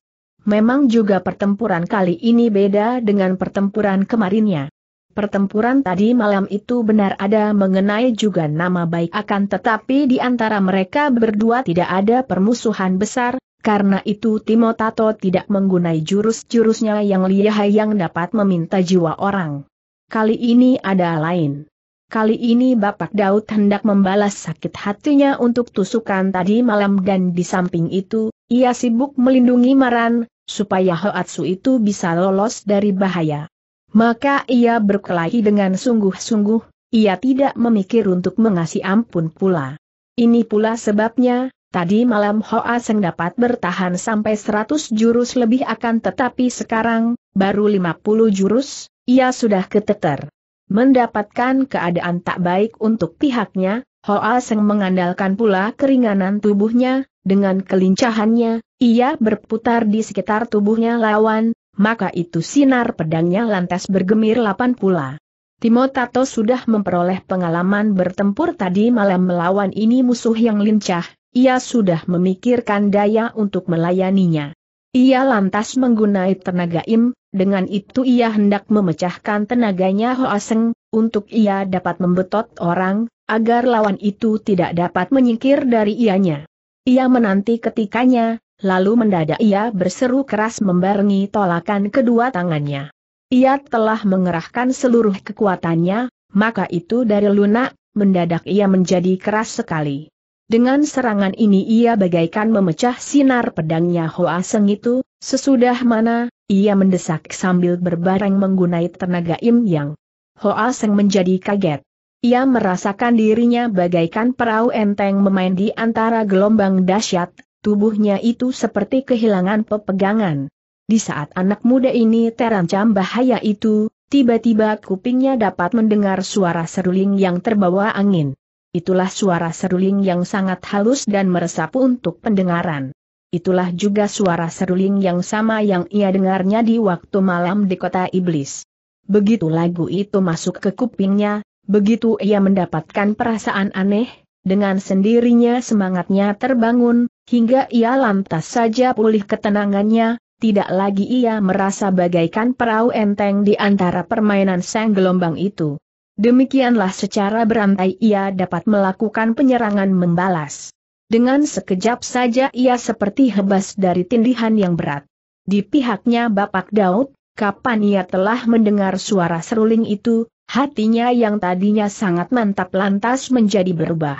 Memang juga pertempuran kali ini beda dengan pertempuran kemarinnya. Pertempuran tadi malam itu benar ada mengenai juga nama baik akan tetapi di antara mereka berdua tidak ada permusuhan besar, karena itu Timotato tidak menggunai jurus-jurusnya yang lihai yang dapat meminta jiwa orang. Kali ini ada lain. Kali ini Bapak Daud hendak membalas sakit hatinya untuk tusukan tadi malam dan di samping itu, ia sibuk melindungi Maran, supaya Hoatsu itu bisa lolos dari bahaya. Maka ia berkelahi dengan sungguh-sungguh, ia tidak memikir untuk mengasih ampun pula. Ini pula sebabnya, tadi malam Hoa Seng dapat bertahan sampai 100 jurus lebih akan tetapi sekarang, baru 50 jurus, ia sudah keteter. Mendapatkan keadaan tak baik untuk pihaknya, Hoa Seng mengandalkan pula keringanan tubuhnya, dengan kelincahannya, ia berputar di sekitar tubuhnya lawan, maka itu sinar pedangnya lantas bergemir lapan pula. Timotato sudah memperoleh pengalaman bertempur tadi malam melawan ini musuh yang lincah, ia sudah memikirkan daya untuk melayaninya. Ia lantas menggunai tenaga im, dengan itu ia hendak memecahkan tenaganya Hoaseng, untuk ia dapat membetot orang, agar lawan itu tidak dapat menyingkir dari ianya. Ia menanti ketikanya, lalu mendadak ia berseru keras membarengi tolakan kedua tangannya. Ia telah mengerahkan seluruh kekuatannya, maka itu dari lunak, mendadak ia menjadi keras sekali. Dengan serangan ini ia bagaikan memecah sinar pedangnya Hoa Seng itu, sesudah mana, ia mendesak sambil berbareng menggunai tenaga Im Yang. Hoa Seng menjadi kaget. Ia merasakan dirinya bagaikan perahu enteng memain di antara gelombang dahsyat, tubuhnya itu seperti kehilangan pepegangan. Di saat anak muda ini terancam bahaya itu, tiba-tiba kupingnya dapat mendengar suara seruling yang terbawa angin. Itulah suara seruling yang sangat halus dan meresap untuk pendengaran. Itulah juga suara seruling yang sama yang ia dengarnya di waktu malam di kota iblis. Begitu lagu itu masuk ke kupingnya, Begitu ia mendapatkan perasaan aneh, dengan sendirinya semangatnya terbangun, hingga ia lantas saja pulih ketenangannya, tidak lagi ia merasa bagaikan perahu enteng di antara permainan sang gelombang itu. Demikianlah secara berantai ia dapat melakukan penyerangan membalas. Dengan sekejap saja ia seperti hebas dari tindihan yang berat. Di pihaknya Bapak Daud, kapan ia telah mendengar suara seruling itu, Hatinya yang tadinya sangat mantap lantas menjadi berubah.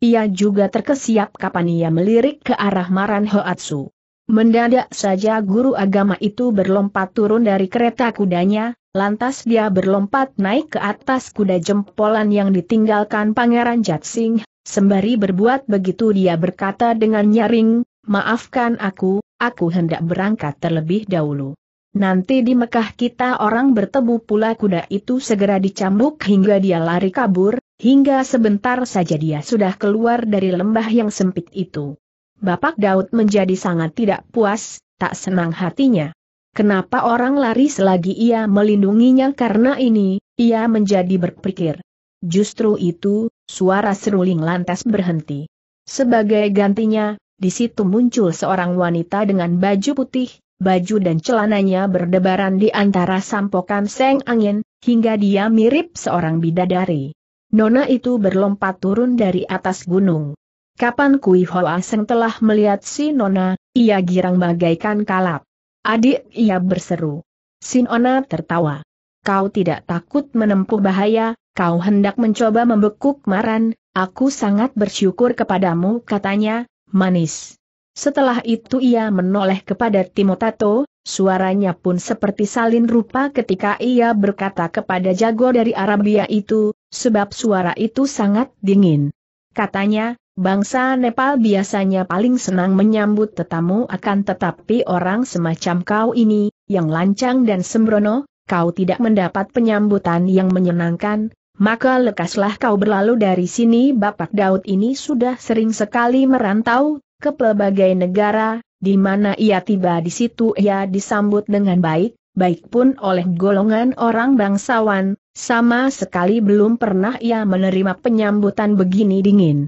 Ia juga terkesiap kapan ia melirik ke arah Maran Hoatsu. Mendadak saja guru agama itu berlompat turun dari kereta kudanya, lantas dia berlompat naik ke atas kuda jempolan yang ditinggalkan Pangeran Jatsing, sembari berbuat begitu dia berkata dengan nyaring, maafkan aku, aku hendak berangkat terlebih dahulu. Nanti di Mekah kita orang bertemu pula kuda itu segera dicambuk hingga dia lari kabur, hingga sebentar saja dia sudah keluar dari lembah yang sempit itu. Bapak Daud menjadi sangat tidak puas, tak senang hatinya. Kenapa orang lari selagi ia melindunginya karena ini, ia menjadi berpikir. Justru itu, suara seruling lantas berhenti. Sebagai gantinya, di situ muncul seorang wanita dengan baju putih, baju dan celananya berdebaran di antara sampokan seng angin, hingga dia mirip seorang bidadari. Nona itu berlompat turun dari atas gunung. Kapan Kui Hoa Seng telah melihat si Nona, ia girang bagaikan kalap. Adik ia berseru. Si Nona tertawa. Kau tidak takut menempuh bahaya, kau hendak mencoba membekuk Maran, aku sangat bersyukur kepadamu katanya, manis. Setelah itu ia menoleh kepada Timotato, suaranya pun seperti salin rupa ketika ia berkata kepada jago dari Arabia itu, sebab suara itu sangat dingin. Katanya, bangsa Nepal biasanya paling senang menyambut tetamu akan tetapi orang semacam kau ini, yang lancang dan sembrono, kau tidak mendapat penyambutan yang menyenangkan, maka lekaslah kau berlalu dari sini Bapak Daud ini sudah sering sekali merantau, ke pelbagai negara, di mana ia tiba di situ ia disambut dengan baik, baik pun oleh golongan orang bangsawan, sama sekali belum pernah ia menerima penyambutan begini dingin.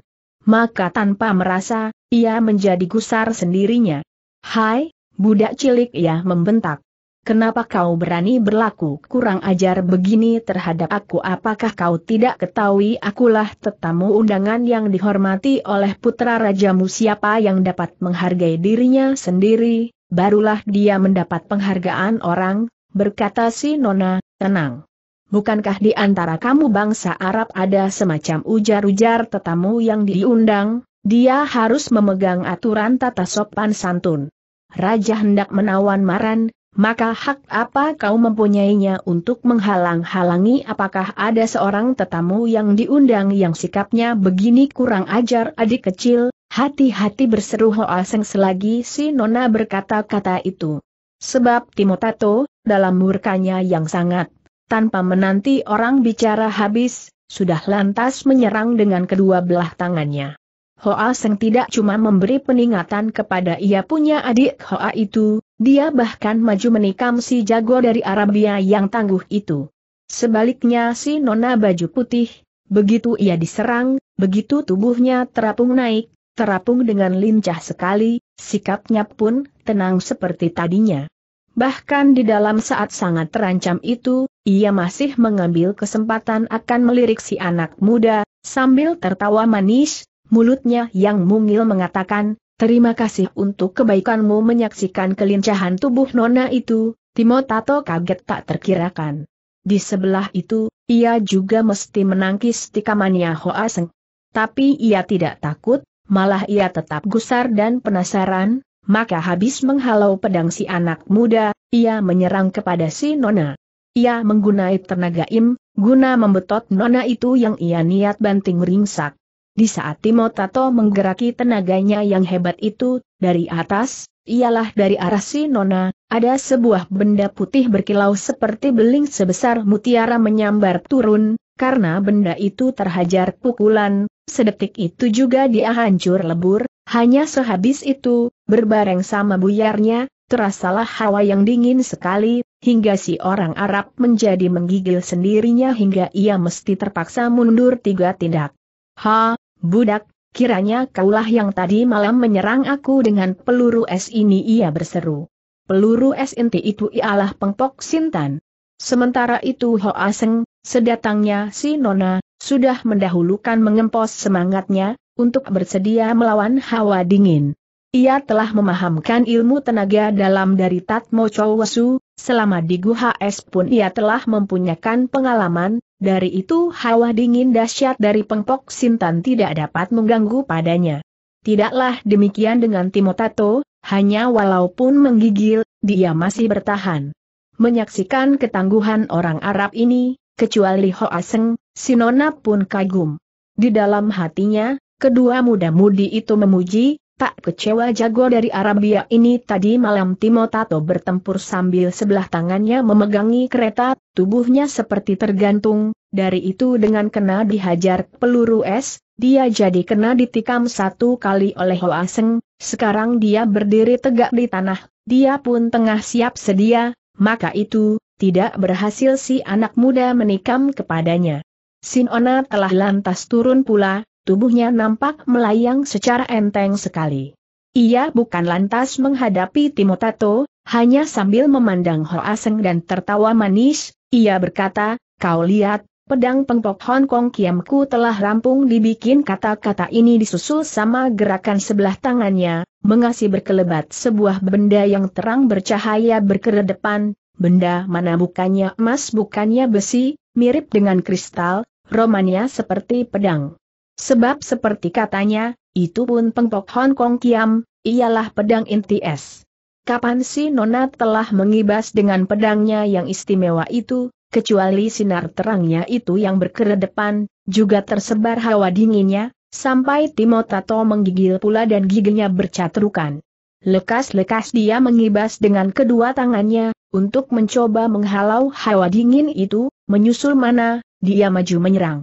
Maka tanpa merasa, ia menjadi gusar sendirinya. Hai, budak cilik ia membentak. Kenapa kau berani berlaku kurang ajar begini terhadap aku apakah kau tidak ketahui akulah tetamu undangan yang dihormati oleh putra rajamu siapa yang dapat menghargai dirinya sendiri, barulah dia mendapat penghargaan orang, berkata si Nona, tenang. Bukankah di antara kamu bangsa Arab ada semacam ujar-ujar tetamu yang diundang, dia harus memegang aturan tata sopan santun. Raja hendak menawan maran, maka hak apa kau mempunyainya untuk menghalang-halangi apakah ada seorang tetamu yang diundang yang sikapnya begini kurang ajar adik kecil, hati-hati berseru Hoa Seng selagi si Nona berkata-kata itu. Sebab Timotato, dalam murkanya yang sangat, tanpa menanti orang bicara habis, sudah lantas menyerang dengan kedua belah tangannya. Hoa Seng tidak cuma memberi peningatan kepada ia punya adik Hoa itu, dia bahkan maju menikam si jago dari Arabia yang tangguh itu. Sebaliknya si nona baju putih, begitu ia diserang, begitu tubuhnya terapung naik, terapung dengan lincah sekali, sikapnya pun tenang seperti tadinya. Bahkan di dalam saat sangat terancam itu, ia masih mengambil kesempatan akan melirik si anak muda, sambil tertawa manis, mulutnya yang mungil mengatakan, Terima kasih untuk kebaikanmu menyaksikan kelincahan tubuh nona itu, Timo Tato kaget tak terkirakan. Di sebelah itu, ia juga mesti menangkis tikamannya Hoa Seng. Tapi ia tidak takut, malah ia tetap gusar dan penasaran, maka habis menghalau pedang si anak muda, ia menyerang kepada si Nona. Ia menggunai tenaga im, guna membetot Nona itu yang ia niat banting ringsak. Di saat Timotato menggeraki tenaganya yang hebat itu, dari atas, ialah dari arah si Nona, ada sebuah benda putih berkilau seperti beling sebesar mutiara menyambar turun, karena benda itu terhajar pukulan, sedetik itu juga dia hancur lebur, hanya sehabis itu, berbareng sama buyarnya, terasalah hawa yang dingin sekali, hingga si orang Arab menjadi menggigil sendirinya hingga ia mesti terpaksa mundur tiga tindak. Ha, Budak, kiranya kaulah yang tadi malam menyerang aku dengan peluru es ini ia berseru. Peluru es inti itu ialah pengpok Sintan. Sementara itu Ho Aseng, sedatangnya si Nona, sudah mendahulukan mengempos semangatnya, untuk bersedia melawan hawa dingin. Ia telah memahamkan ilmu tenaga dalam dari Tatmo Chowasu, selama di Guha Es pun ia telah mempunyakan pengalaman, dari itu hawa dingin dahsyat dari pengpok Sintan tidak dapat mengganggu padanya. Tidaklah demikian dengan Timotato, hanya walaupun menggigil, dia masih bertahan. Menyaksikan ketangguhan orang Arab ini, kecuali Ho Aseng, Sinona pun kagum. Di dalam hatinya, kedua muda-mudi itu memuji, Tak kecewa jago dari Arabia ini tadi malam Timo Tato bertempur sambil sebelah tangannya memegangi kereta, tubuhnya seperti tergantung, dari itu dengan kena dihajar peluru es, dia jadi kena ditikam satu kali oleh Hoa Seng, sekarang dia berdiri tegak di tanah, dia pun tengah siap sedia, maka itu, tidak berhasil si anak muda menikam kepadanya. Sinona telah lantas turun pula, tubuhnya nampak melayang secara enteng sekali. Ia bukan lantas menghadapi Timotato, hanya sambil memandang Hoa Aseng dan tertawa manis, ia berkata, kau lihat, pedang pengpok Hong Kong Kiamku telah rampung dibikin kata-kata ini disusul sama gerakan sebelah tangannya, mengasih berkelebat sebuah benda yang terang bercahaya berkeredepan, benda mana bukannya emas bukannya besi, mirip dengan kristal, romannya seperti pedang. Sebab seperti katanya, itu pun pengpok Hong Kong Kiam, ialah pedang inti es. Kapan si Nona telah mengibas dengan pedangnya yang istimewa itu, kecuali sinar terangnya itu yang berkedepan, juga tersebar hawa dinginnya, sampai Timotato menggigil pula dan giginya bercatrukan. Lekas-lekas dia mengibas dengan kedua tangannya, untuk mencoba menghalau hawa dingin itu, menyusul mana, dia maju menyerang.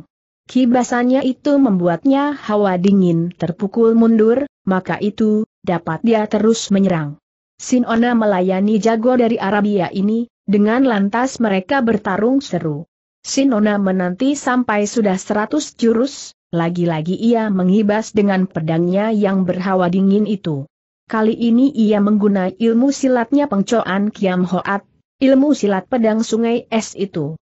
Kibasannya itu membuatnya hawa dingin terpukul mundur, maka itu, dapat dia terus menyerang. Sinona melayani jago dari Arabia ini, dengan lantas mereka bertarung seru. Sinona menanti sampai sudah seratus jurus, lagi-lagi ia mengibas dengan pedangnya yang berhawa dingin itu. Kali ini ia menggunakan ilmu silatnya pengcoan Kiam Hoat, ilmu silat pedang sungai es itu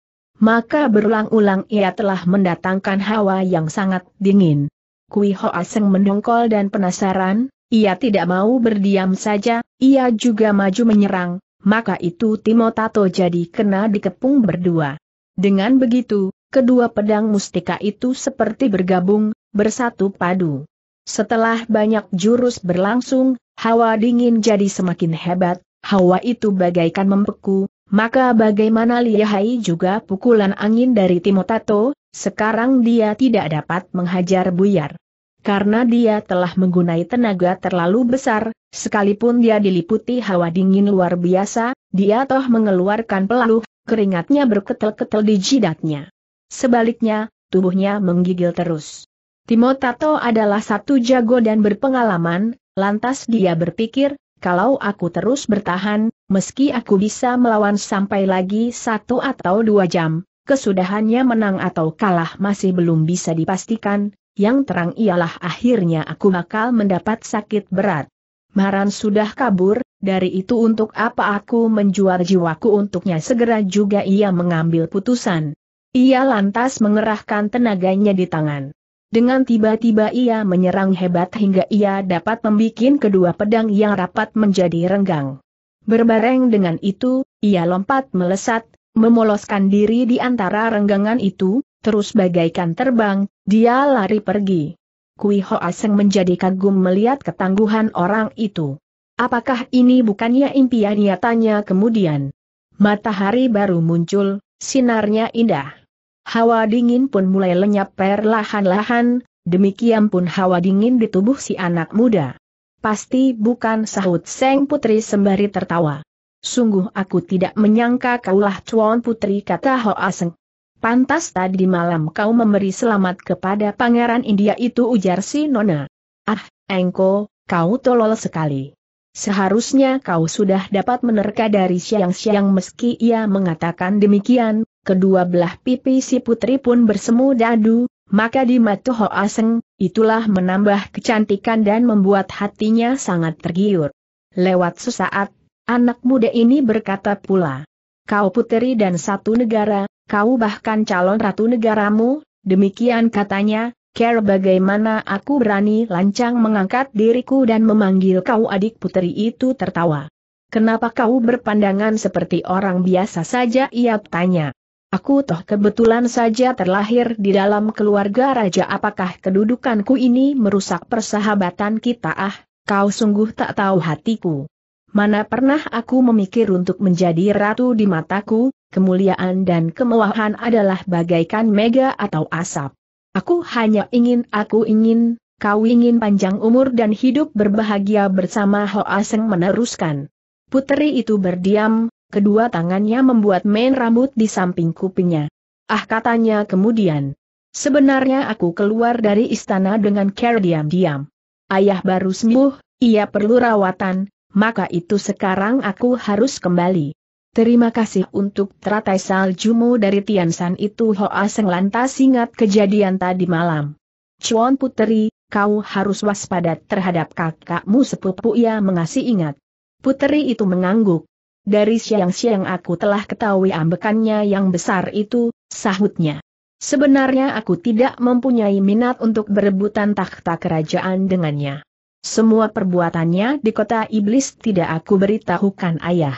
maka berulang-ulang ia telah mendatangkan hawa yang sangat dingin. Kui Ho Aseng mendongkol dan penasaran, ia tidak mau berdiam saja, ia juga maju menyerang, maka itu Timotato jadi kena dikepung berdua. Dengan begitu, kedua pedang mustika itu seperti bergabung, bersatu padu. Setelah banyak jurus berlangsung, hawa dingin jadi semakin hebat, hawa itu bagaikan membeku, maka bagaimana lihai juga pukulan angin dari Timotato, sekarang dia tidak dapat menghajar buyar. Karena dia telah menggunai tenaga terlalu besar, sekalipun dia diliputi hawa dingin luar biasa, dia toh mengeluarkan peluh, keringatnya berketel-ketel di jidatnya. Sebaliknya, tubuhnya menggigil terus. Timotato adalah satu jago dan berpengalaman, lantas dia berpikir, kalau aku terus bertahan, meski aku bisa melawan sampai lagi satu atau dua jam, kesudahannya menang atau kalah masih belum bisa dipastikan, yang terang ialah akhirnya aku bakal mendapat sakit berat. Maran sudah kabur, dari itu untuk apa aku menjual jiwaku untuknya segera juga ia mengambil putusan. Ia lantas mengerahkan tenaganya di tangan. Dengan tiba-tiba ia menyerang hebat hingga ia dapat membuat kedua pedang yang rapat menjadi renggang. Berbareng dengan itu, ia lompat melesat, memoloskan diri di antara renggangan itu, terus bagaikan terbang, dia lari pergi. Kui Ho Aseng menjadi kagum melihat ketangguhan orang itu. Apakah ini bukannya impian nyatanya kemudian? Matahari baru muncul, sinarnya indah. Hawa dingin pun mulai lenyap perlahan-lahan, demikian pun hawa dingin di tubuh si anak muda. Pasti bukan sahut Seng Putri sembari tertawa. Sungguh aku tidak menyangka kaulah Chuan Putri kata Ho Aseng. Pantas tadi malam kau memberi selamat kepada pangeran India itu ujar si Nona. Ah, Engko, kau tolol sekali. Seharusnya kau sudah dapat menerka dari siang-siang meski ia mengatakan demikian, kedua belah pipi si putri pun bersemu dadu, maka di mata Ho Aseng, itulah menambah kecantikan dan membuat hatinya sangat tergiur. Lewat sesaat, anak muda ini berkata pula, Kau putri dan satu negara, kau bahkan calon ratu negaramu, demikian katanya, care bagaimana aku berani lancang mengangkat diriku dan memanggil kau adik putri itu tertawa. Kenapa kau berpandangan seperti orang biasa saja ia tanya. Aku toh kebetulan saja terlahir di dalam keluarga raja apakah kedudukanku ini merusak persahabatan kita ah, kau sungguh tak tahu hatiku. Mana pernah aku memikir untuk menjadi ratu di mataku, kemuliaan dan kemewahan adalah bagaikan mega atau asap. Aku hanya ingin aku ingin, kau ingin panjang umur dan hidup berbahagia bersama Hoa Seng meneruskan. Puteri itu berdiam, Kedua tangannya membuat main rambut di samping kupingnya. Ah katanya kemudian. Sebenarnya aku keluar dari istana dengan care diam-diam. Ayah baru sembuh, ia perlu rawatan, maka itu sekarang aku harus kembali. Terima kasih untuk teratai saljumu dari Tiansan itu Hoa Seng lantas ingat kejadian tadi malam. Chuan Puteri, kau harus waspada terhadap kakakmu sepupu ia mengasih ingat. Puteri itu mengangguk. Dari siang-siang aku telah ketahui ambekannya yang besar itu, sahutnya. Sebenarnya aku tidak mempunyai minat untuk berebutan takhta kerajaan dengannya. Semua perbuatannya di kota iblis tidak aku beritahukan ayah.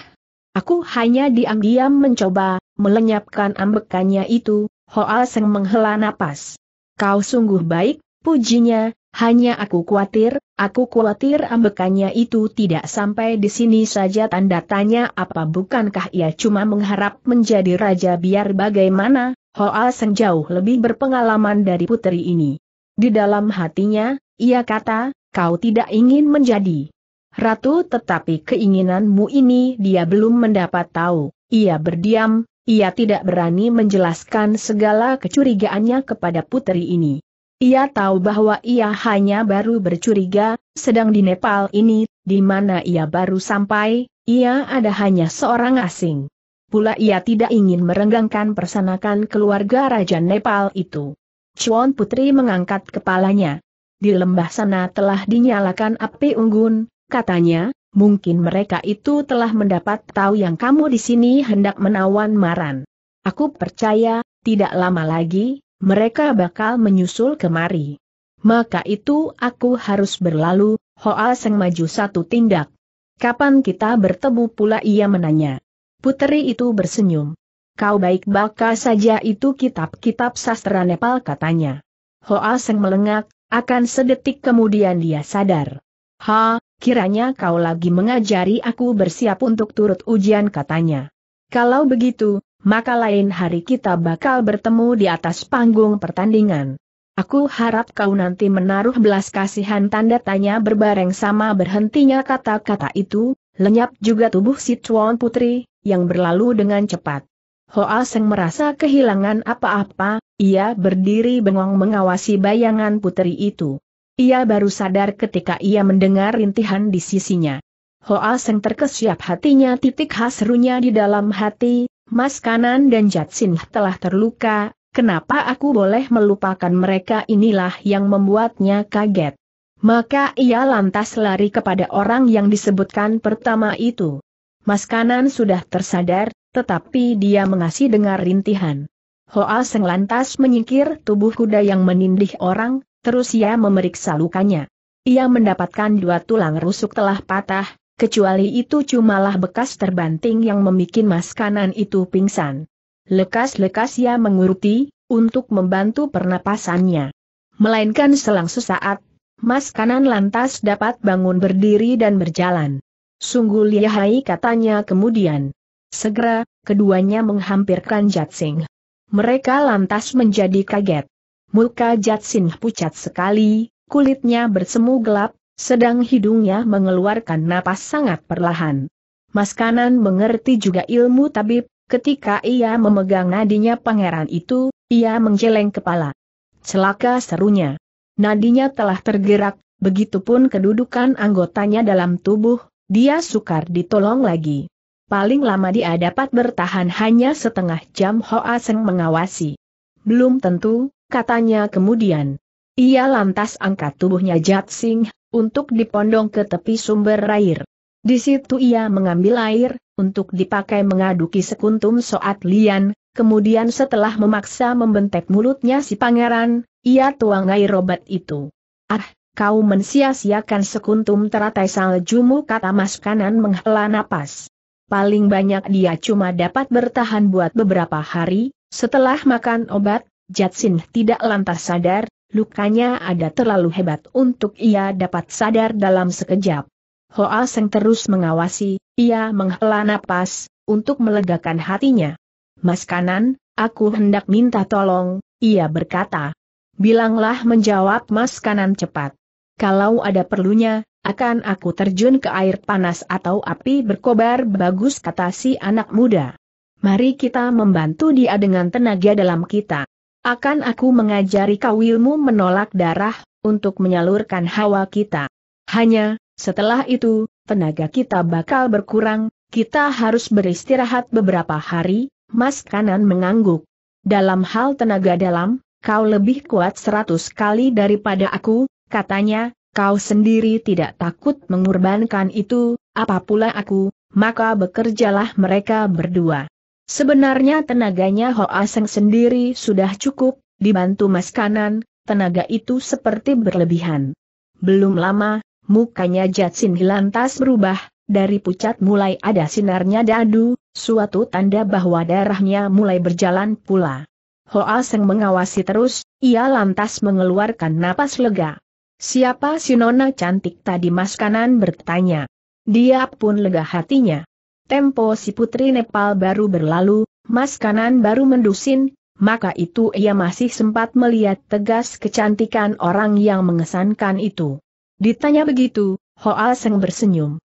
Aku hanya diam-diam mencoba, melenyapkan ambekannya itu, Hoal Seng menghela napas. Kau sungguh baik, pujinya, hanya aku khawatir, aku khawatir ambekannya itu tidak sampai di sini saja tanda tanya apa bukankah ia cuma mengharap menjadi raja biar bagaimana, Hoa Seng jauh lebih berpengalaman dari putri ini. Di dalam hatinya, ia kata, kau tidak ingin menjadi ratu tetapi keinginanmu ini dia belum mendapat tahu, ia berdiam, ia tidak berani menjelaskan segala kecurigaannya kepada putri ini. Ia tahu bahwa ia hanya baru bercuriga, sedang di Nepal ini, di mana ia baru sampai, ia ada hanya seorang asing. Pula ia tidak ingin merenggangkan persanakan keluarga Raja Nepal itu. Chuan Putri mengangkat kepalanya. Di lembah sana telah dinyalakan api unggun, katanya, mungkin mereka itu telah mendapat tahu yang kamu di sini hendak menawan Maran. Aku percaya, tidak lama lagi, mereka bakal menyusul kemari. Maka itu aku harus berlalu, Hoa Seng maju satu tindak. Kapan kita bertemu pula ia menanya. Puteri itu bersenyum. Kau baik baka saja itu kitab-kitab sastra Nepal katanya. Hoa Seng melengak, akan sedetik kemudian dia sadar. Ha, kiranya kau lagi mengajari aku bersiap untuk turut ujian katanya. Kalau begitu, maka lain hari kita bakal bertemu di atas panggung pertandingan. Aku harap kau nanti menaruh belas kasihan tanda tanya berbareng sama berhentinya kata-kata itu, lenyap juga tubuh si Chuan Putri, yang berlalu dengan cepat. Hoa Seng merasa kehilangan apa-apa, ia berdiri bengong mengawasi bayangan putri itu. Ia baru sadar ketika ia mendengar rintihan di sisinya. Hoa Seng terkesiap hatinya titik hasrunya di dalam hati, Mas Kanan dan Jatsin telah terluka, kenapa aku boleh melupakan mereka inilah yang membuatnya kaget. Maka ia lantas lari kepada orang yang disebutkan pertama itu. Mas Kanan sudah tersadar, tetapi dia mengasih dengar rintihan. Hoa Seng lantas menyingkir tubuh kuda yang menindih orang, terus ia memeriksa lukanya. Ia mendapatkan dua tulang rusuk telah patah, kecuali itu cumalah bekas terbanting yang memikin mas kanan itu pingsan. Lekas-lekas ia menguruti, untuk membantu pernapasannya. Melainkan selang sesaat, mas kanan lantas dapat bangun berdiri dan berjalan. Sungguh lihai katanya kemudian. Segera, keduanya menghampirkan Jatsing. Mereka lantas menjadi kaget. Muka Jatsing pucat sekali, kulitnya bersemu gelap, sedang hidungnya mengeluarkan napas sangat perlahan. Mas Kanan mengerti juga ilmu tabib, ketika ia memegang nadinya pangeran itu, ia menjeleng kepala. Celaka serunya. Nadinya telah tergerak, begitupun kedudukan anggotanya dalam tubuh, dia sukar ditolong lagi. Paling lama dia dapat bertahan hanya setengah jam Hoa Seng mengawasi. Belum tentu, katanya kemudian. Ia lantas angkat tubuhnya Jat Singh, untuk dipondong ke tepi sumber air. Di situ ia mengambil air, untuk dipakai mengaduki sekuntum soat lian, kemudian setelah memaksa membentek mulutnya si pangeran, ia tuang air obat itu. Ah, kau mensia-siakan sekuntum teratai saljumu kata mas kanan menghela napas. Paling banyak dia cuma dapat bertahan buat beberapa hari, setelah makan obat, Jatsin tidak lantas sadar, lukanya ada terlalu hebat untuk ia dapat sadar dalam sekejap. Hoa Seng terus mengawasi, ia menghela napas, untuk melegakan hatinya. Mas kanan, aku hendak minta tolong, ia berkata. Bilanglah menjawab mas kanan cepat. Kalau ada perlunya, akan aku terjun ke air panas atau api berkobar bagus kata si anak muda. Mari kita membantu dia dengan tenaga dalam kita. Akan aku mengajari kau ilmu menolak darah, untuk menyalurkan hawa kita. Hanya, setelah itu, tenaga kita bakal berkurang, kita harus beristirahat beberapa hari, mas kanan mengangguk. Dalam hal tenaga dalam, kau lebih kuat seratus kali daripada aku, katanya, kau sendiri tidak takut mengorbankan itu, apapula aku, maka bekerjalah mereka berdua. Sebenarnya tenaganya Ho Aseng sendiri sudah cukup, dibantu mas kanan, tenaga itu seperti berlebihan. Belum lama, mukanya Jatsin lantas berubah, dari pucat mulai ada sinarnya dadu, suatu tanda bahwa darahnya mulai berjalan pula. Ho Aseng mengawasi terus, ia lantas mengeluarkan napas lega. Siapa si nona cantik tadi mas kanan bertanya. Dia pun lega hatinya. Tempo si putri Nepal baru berlalu, mas kanan baru mendusin, maka itu ia masih sempat melihat tegas kecantikan orang yang mengesankan itu. Ditanya begitu, Hoa Seng bersenyum.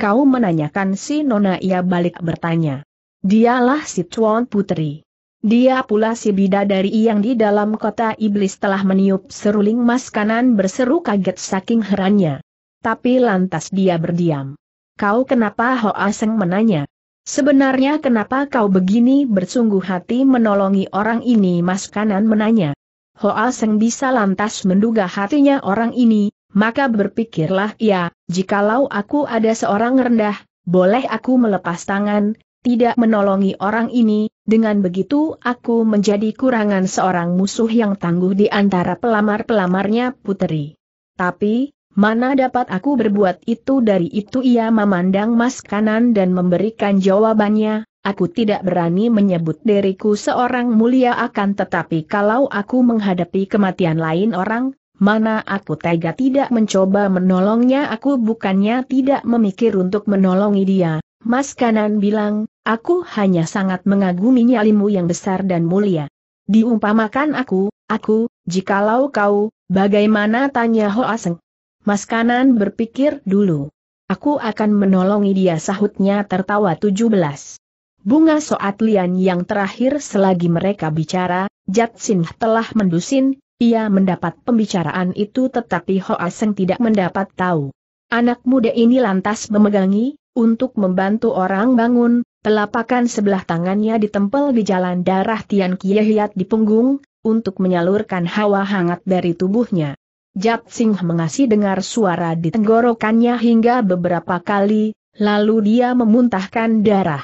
Kau menanyakan si Nona ia balik bertanya. Dialah si Chuan Putri. Dia pula si bidadari yang di dalam kota iblis telah meniup seruling mas kanan berseru kaget saking herannya. Tapi lantas dia berdiam. Kau kenapa Ho Aseng menanya? Sebenarnya kenapa kau begini bersungguh hati menolongi orang ini mas kanan menanya. Ho Aseng bisa lantas menduga hatinya orang ini, maka berpikirlah ia, ya, jikalau aku ada seorang rendah, boleh aku melepas tangan, tidak menolongi orang ini, dengan begitu aku menjadi kurangan seorang musuh yang tangguh di antara pelamar-pelamarnya puteri. Tapi, Mana dapat aku berbuat itu dari itu ia memandang mas kanan dan memberikan jawabannya, aku tidak berani menyebut diriku seorang mulia akan tetapi kalau aku menghadapi kematian lain orang, mana aku tega tidak mencoba menolongnya aku bukannya tidak memikir untuk menolongi dia. Mas kanan bilang, aku hanya sangat mengagumi nyalimu yang besar dan mulia. Diumpamakan aku, aku, jikalau kau, bagaimana tanya Ho Aseng. Mas Kanan berpikir dulu. Aku akan menolongi dia sahutnya tertawa 17. Bunga Soat Lian yang terakhir selagi mereka bicara, Jat Jatsin telah mendusin, ia mendapat pembicaraan itu tetapi Hoa Seng tidak mendapat tahu. Anak muda ini lantas memegangi, untuk membantu orang bangun, telapakan sebelah tangannya ditempel di jalan darah Tian Kiyahiat di punggung, untuk menyalurkan hawa hangat dari tubuhnya. Jat Singh mengasih dengar suara di tenggorokannya hingga beberapa kali, lalu dia memuntahkan darah.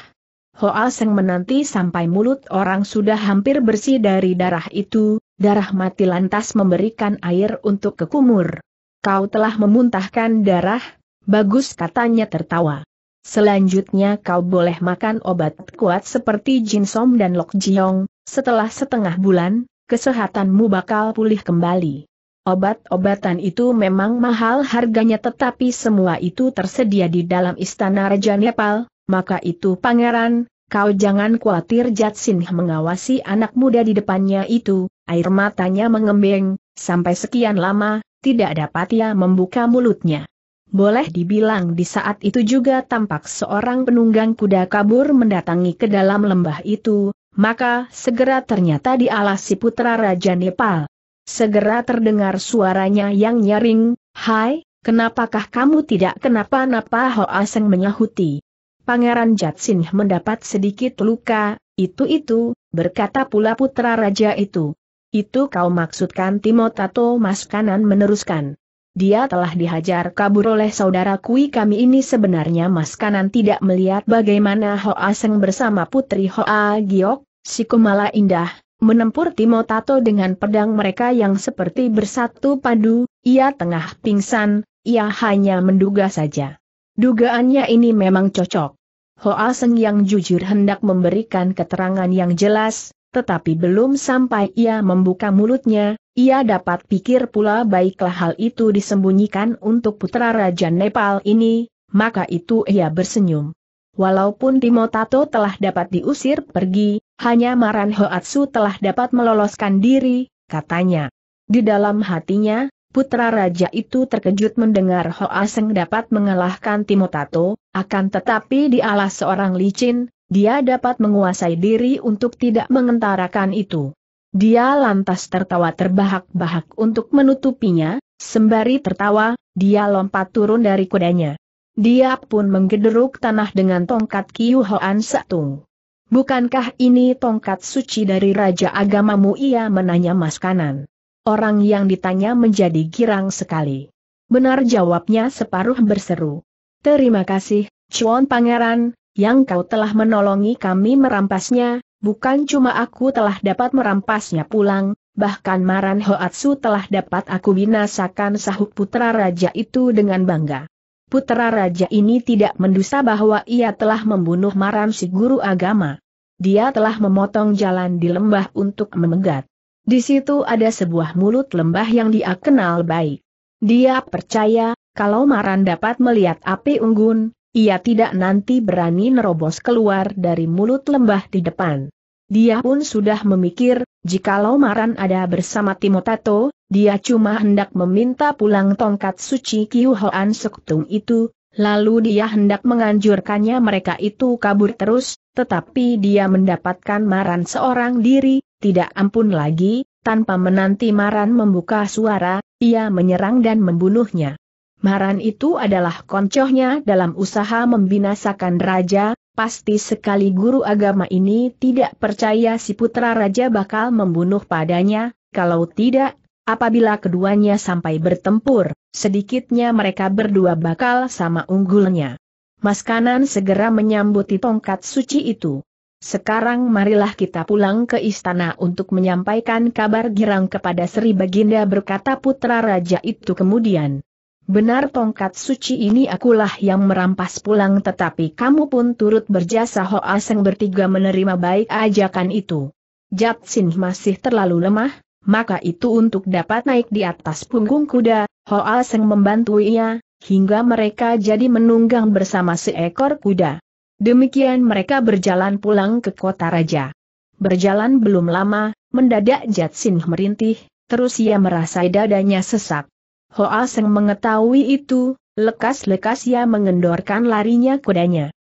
Hoa Seng menanti sampai mulut orang sudah hampir bersih dari darah itu, darah mati lantas memberikan air untuk kekumur. Kau telah memuntahkan darah, bagus katanya tertawa. Selanjutnya kau boleh makan obat kuat seperti Jinsom dan Lok Jiong, setelah setengah bulan, kesehatanmu bakal pulih kembali. Obat-obatan itu memang mahal harganya tetapi semua itu tersedia di dalam istana Raja Nepal, maka itu pangeran, kau jangan khawatir Jatsin mengawasi anak muda di depannya itu, air matanya mengembeng, sampai sekian lama, tidak dapat ia membuka mulutnya. Boleh dibilang di saat itu juga tampak seorang penunggang kuda kabur mendatangi ke dalam lembah itu, maka segera ternyata dialasi putra Raja Nepal. Segera terdengar suaranya yang nyaring, Hai, kenapakah kamu tidak kenapa-napa Ho Aseng menyahuti. Pangeran Jatsin mendapat sedikit luka, itu-itu, berkata pula putra raja itu. Itu kau maksudkan Timotato mas kanan meneruskan. Dia telah dihajar kabur oleh saudara kui kami ini sebenarnya mas kanan tidak melihat bagaimana Hoa Seng bersama putri Hoa Giok, si Kumala Indah, Menempur Timotato dengan pedang mereka yang seperti bersatu padu, ia tengah pingsan, ia hanya menduga saja. Dugaannya ini memang cocok. Hoa Seng yang jujur hendak memberikan keterangan yang jelas, tetapi belum sampai ia membuka mulutnya, ia dapat pikir pula baiklah hal itu disembunyikan untuk putra Raja Nepal ini, maka itu ia bersenyum. Walaupun Timotato telah dapat diusir pergi, hanya Maran Hoatsu telah dapat meloloskan diri, katanya. Di dalam hatinya, putra raja itu terkejut mendengar Hoaseng dapat mengalahkan Timotato, akan tetapi di alas seorang licin, dia dapat menguasai diri untuk tidak mengentarakan itu. Dia lantas tertawa terbahak-bahak untuk menutupinya, sembari tertawa, dia lompat turun dari kudanya. Dia pun menggederuk tanah dengan tongkat Kiyu Hoan Satung. Bukankah ini tongkat suci dari Raja Agamamu? Ia menanya mas kanan. Orang yang ditanya menjadi girang sekali. Benar jawabnya separuh berseru. Terima kasih, Chuan Pangeran, yang kau telah menolongi kami merampasnya, bukan cuma aku telah dapat merampasnya pulang, bahkan Maran Hoatsu telah dapat aku binasakan sahut putra raja itu dengan bangga putera raja ini tidak mendusta bahwa ia telah membunuh Maran si guru agama. Dia telah memotong jalan di lembah untuk memegat. Di situ ada sebuah mulut lembah yang dia kenal baik. Dia percaya, kalau Maran dapat melihat api unggun, ia tidak nanti berani nerobos keluar dari mulut lembah di depan. Dia pun sudah memikir, jikalau Maran ada bersama Timotato, dia cuma hendak meminta pulang tongkat suci Kiu Hoan Sektung itu, lalu dia hendak menganjurkannya mereka itu kabur terus, tetapi dia mendapatkan maran seorang diri, tidak ampun lagi, tanpa menanti maran membuka suara, ia menyerang dan membunuhnya. Maran itu adalah koncohnya dalam usaha membinasakan raja, pasti sekali guru agama ini tidak percaya si putra raja bakal membunuh padanya, kalau tidak, Apabila keduanya sampai bertempur, sedikitnya mereka berdua bakal sama unggulnya. Mas Kanan segera menyambuti tongkat suci itu. Sekarang marilah kita pulang ke istana untuk menyampaikan kabar girang kepada Sri Baginda berkata putra raja itu kemudian. Benar tongkat suci ini akulah yang merampas pulang tetapi kamu pun turut berjasa Hoa Seng bertiga menerima baik ajakan itu. Jatsin masih terlalu lemah, maka itu untuk dapat naik di atas punggung kuda, Hoa Seng membantu ia, hingga mereka jadi menunggang bersama seekor kuda. Demikian mereka berjalan pulang ke kota raja. Berjalan belum lama, mendadak Jatsin merintih, terus ia merasa dadanya sesak. Hoa Seng mengetahui itu, lekas-lekas ia mengendorkan larinya kudanya.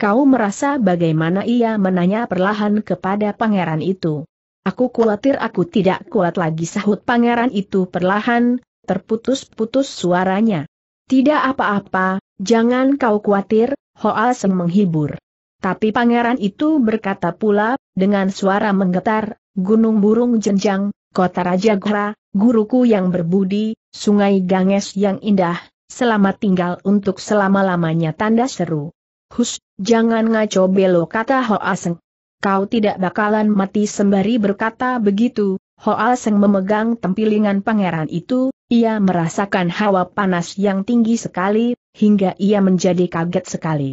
Kau merasa bagaimana ia menanya perlahan kepada pangeran itu. Aku khawatir aku tidak kuat lagi sahut pangeran itu perlahan, terputus-putus suaranya. Tidak apa-apa, jangan kau khawatir, Seng menghibur. Tapi pangeran itu berkata pula, dengan suara menggetar, Gunung Burung Jenjang, Kota Raja Gora, guruku yang berbudi, Sungai Ganges yang indah, selamat tinggal untuk selama-lamanya tanda seru. Hus, jangan ngaco belo kata Seng kau tidak bakalan mati sembari berkata begitu, Hoa Seng memegang tempilingan pangeran itu, ia merasakan hawa panas yang tinggi sekali, hingga ia menjadi kaget sekali.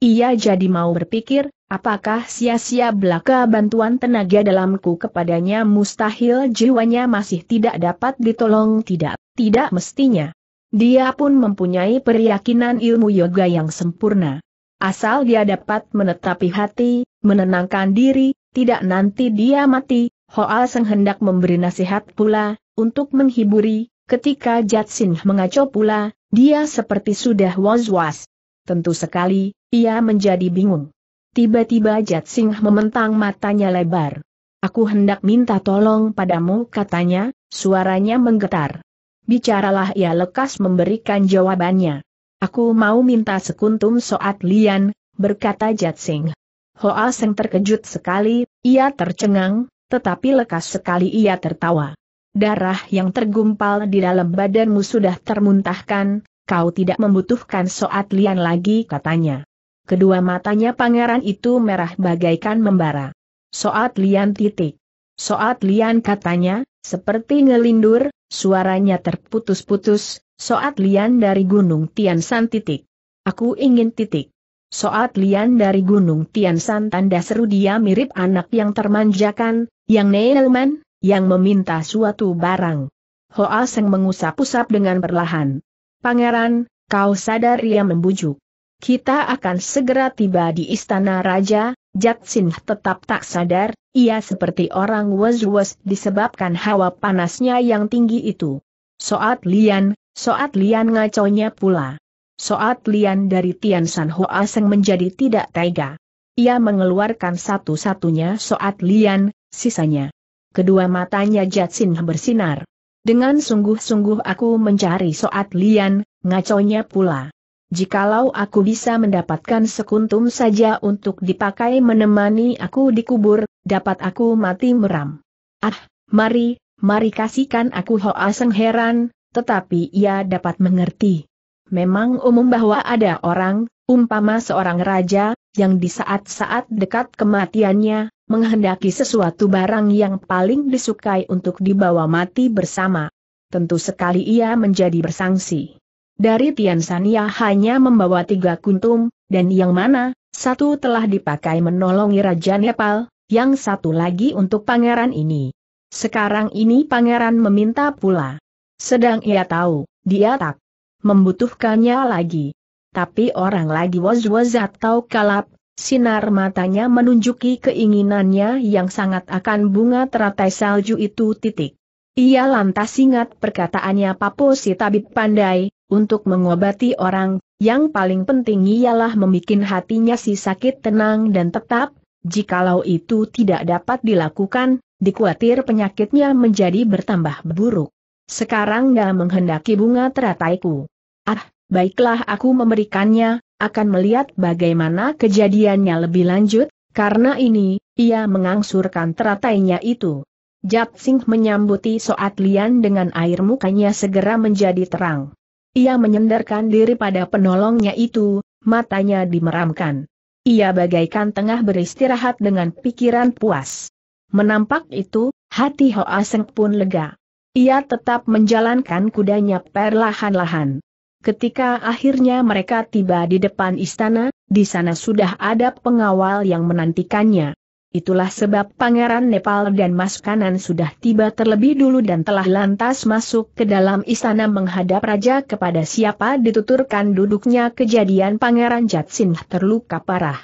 Ia jadi mau berpikir, apakah sia-sia belaka bantuan tenaga dalamku kepadanya mustahil jiwanya masih tidak dapat ditolong tidak, tidak mestinya. Dia pun mempunyai peryakinan ilmu yoga yang sempurna. Asal dia dapat menetapi hati, menenangkan diri, tidak nanti dia mati, Hoal Seng hendak memberi nasihat pula, untuk menghiburi, ketika Jatsin mengacau pula, dia seperti sudah was-was. Tentu sekali, ia menjadi bingung. Tiba-tiba Jatsing mementang matanya lebar. Aku hendak minta tolong padamu katanya, suaranya menggetar. Bicaralah ia lekas memberikan jawabannya. Aku mau minta sekuntum soat lian, berkata Jatsing. Hoa Seng terkejut sekali, ia tercengang, tetapi lekas sekali ia tertawa. Darah yang tergumpal di dalam badanmu sudah termuntahkan, kau tidak membutuhkan soat lian lagi katanya. Kedua matanya pangeran itu merah bagaikan membara. Soat lian titik. Soat lian katanya, seperti ngelindur, suaranya terputus-putus, soat lian dari gunung Tian San titik. Aku ingin titik. Soat Lian dari Gunung Tiansan tanda seru dia mirip anak yang termanjakan, yang Neilman, yang meminta suatu barang. Hoa Seng mengusap-usap dengan perlahan. Pangeran, kau sadar ia membujuk. Kita akan segera tiba di istana raja, Jatsin tetap tak sadar, ia seperti orang was-was disebabkan hawa panasnya yang tinggi itu. Soat Lian, Soat Lian ngaconya pula. Soat Lian dari Tian San Hoa Seng menjadi tidak tega. Ia mengeluarkan satu-satunya Soat Lian, sisanya. Kedua matanya Jatsin bersinar. Dengan sungguh-sungguh aku mencari Soat Lian, ngaconya pula. Jikalau aku bisa mendapatkan sekuntum saja untuk dipakai menemani aku dikubur, dapat aku mati meram. Ah, mari, mari kasihkan aku Ho Aseng heran, tetapi ia dapat mengerti. Memang umum bahwa ada orang, umpama seorang raja, yang di saat-saat dekat kematiannya, menghendaki sesuatu barang yang paling disukai untuk dibawa mati bersama. Tentu sekali ia menjadi bersangsi. Dari Tian ia hanya membawa tiga kuntum, dan yang mana, satu telah dipakai menolongi Raja Nepal, yang satu lagi untuk pangeran ini. Sekarang ini pangeran meminta pula. Sedang ia tahu, dia tak membutuhkannya lagi. Tapi orang lagi was-was atau kalap, sinar matanya menunjuki keinginannya yang sangat akan bunga teratai salju itu titik. Ia lantas ingat perkataannya Papo si tabib pandai, untuk mengobati orang, yang paling penting ialah membuat hatinya si sakit tenang dan tetap, jikalau itu tidak dapat dilakukan, dikhawatir penyakitnya menjadi bertambah buruk. Sekarang gak menghendaki bunga terataiku. Ah, baiklah aku memberikannya, akan melihat bagaimana kejadiannya lebih lanjut, karena ini, ia mengangsurkan teratainya itu. Jatsing menyambuti Soat Lian dengan air mukanya segera menjadi terang. Ia menyendarkan diri pada penolongnya itu, matanya dimeramkan. Ia bagaikan tengah beristirahat dengan pikiran puas. Menampak itu, hati Hoa Seng pun lega ia tetap menjalankan kudanya perlahan-lahan. Ketika akhirnya mereka tiba di depan istana, di sana sudah ada pengawal yang menantikannya. Itulah sebab Pangeran Nepal dan Mas Kanan sudah tiba terlebih dulu dan telah lantas masuk ke dalam istana menghadap raja kepada siapa dituturkan duduknya kejadian Pangeran Jatsin terluka parah.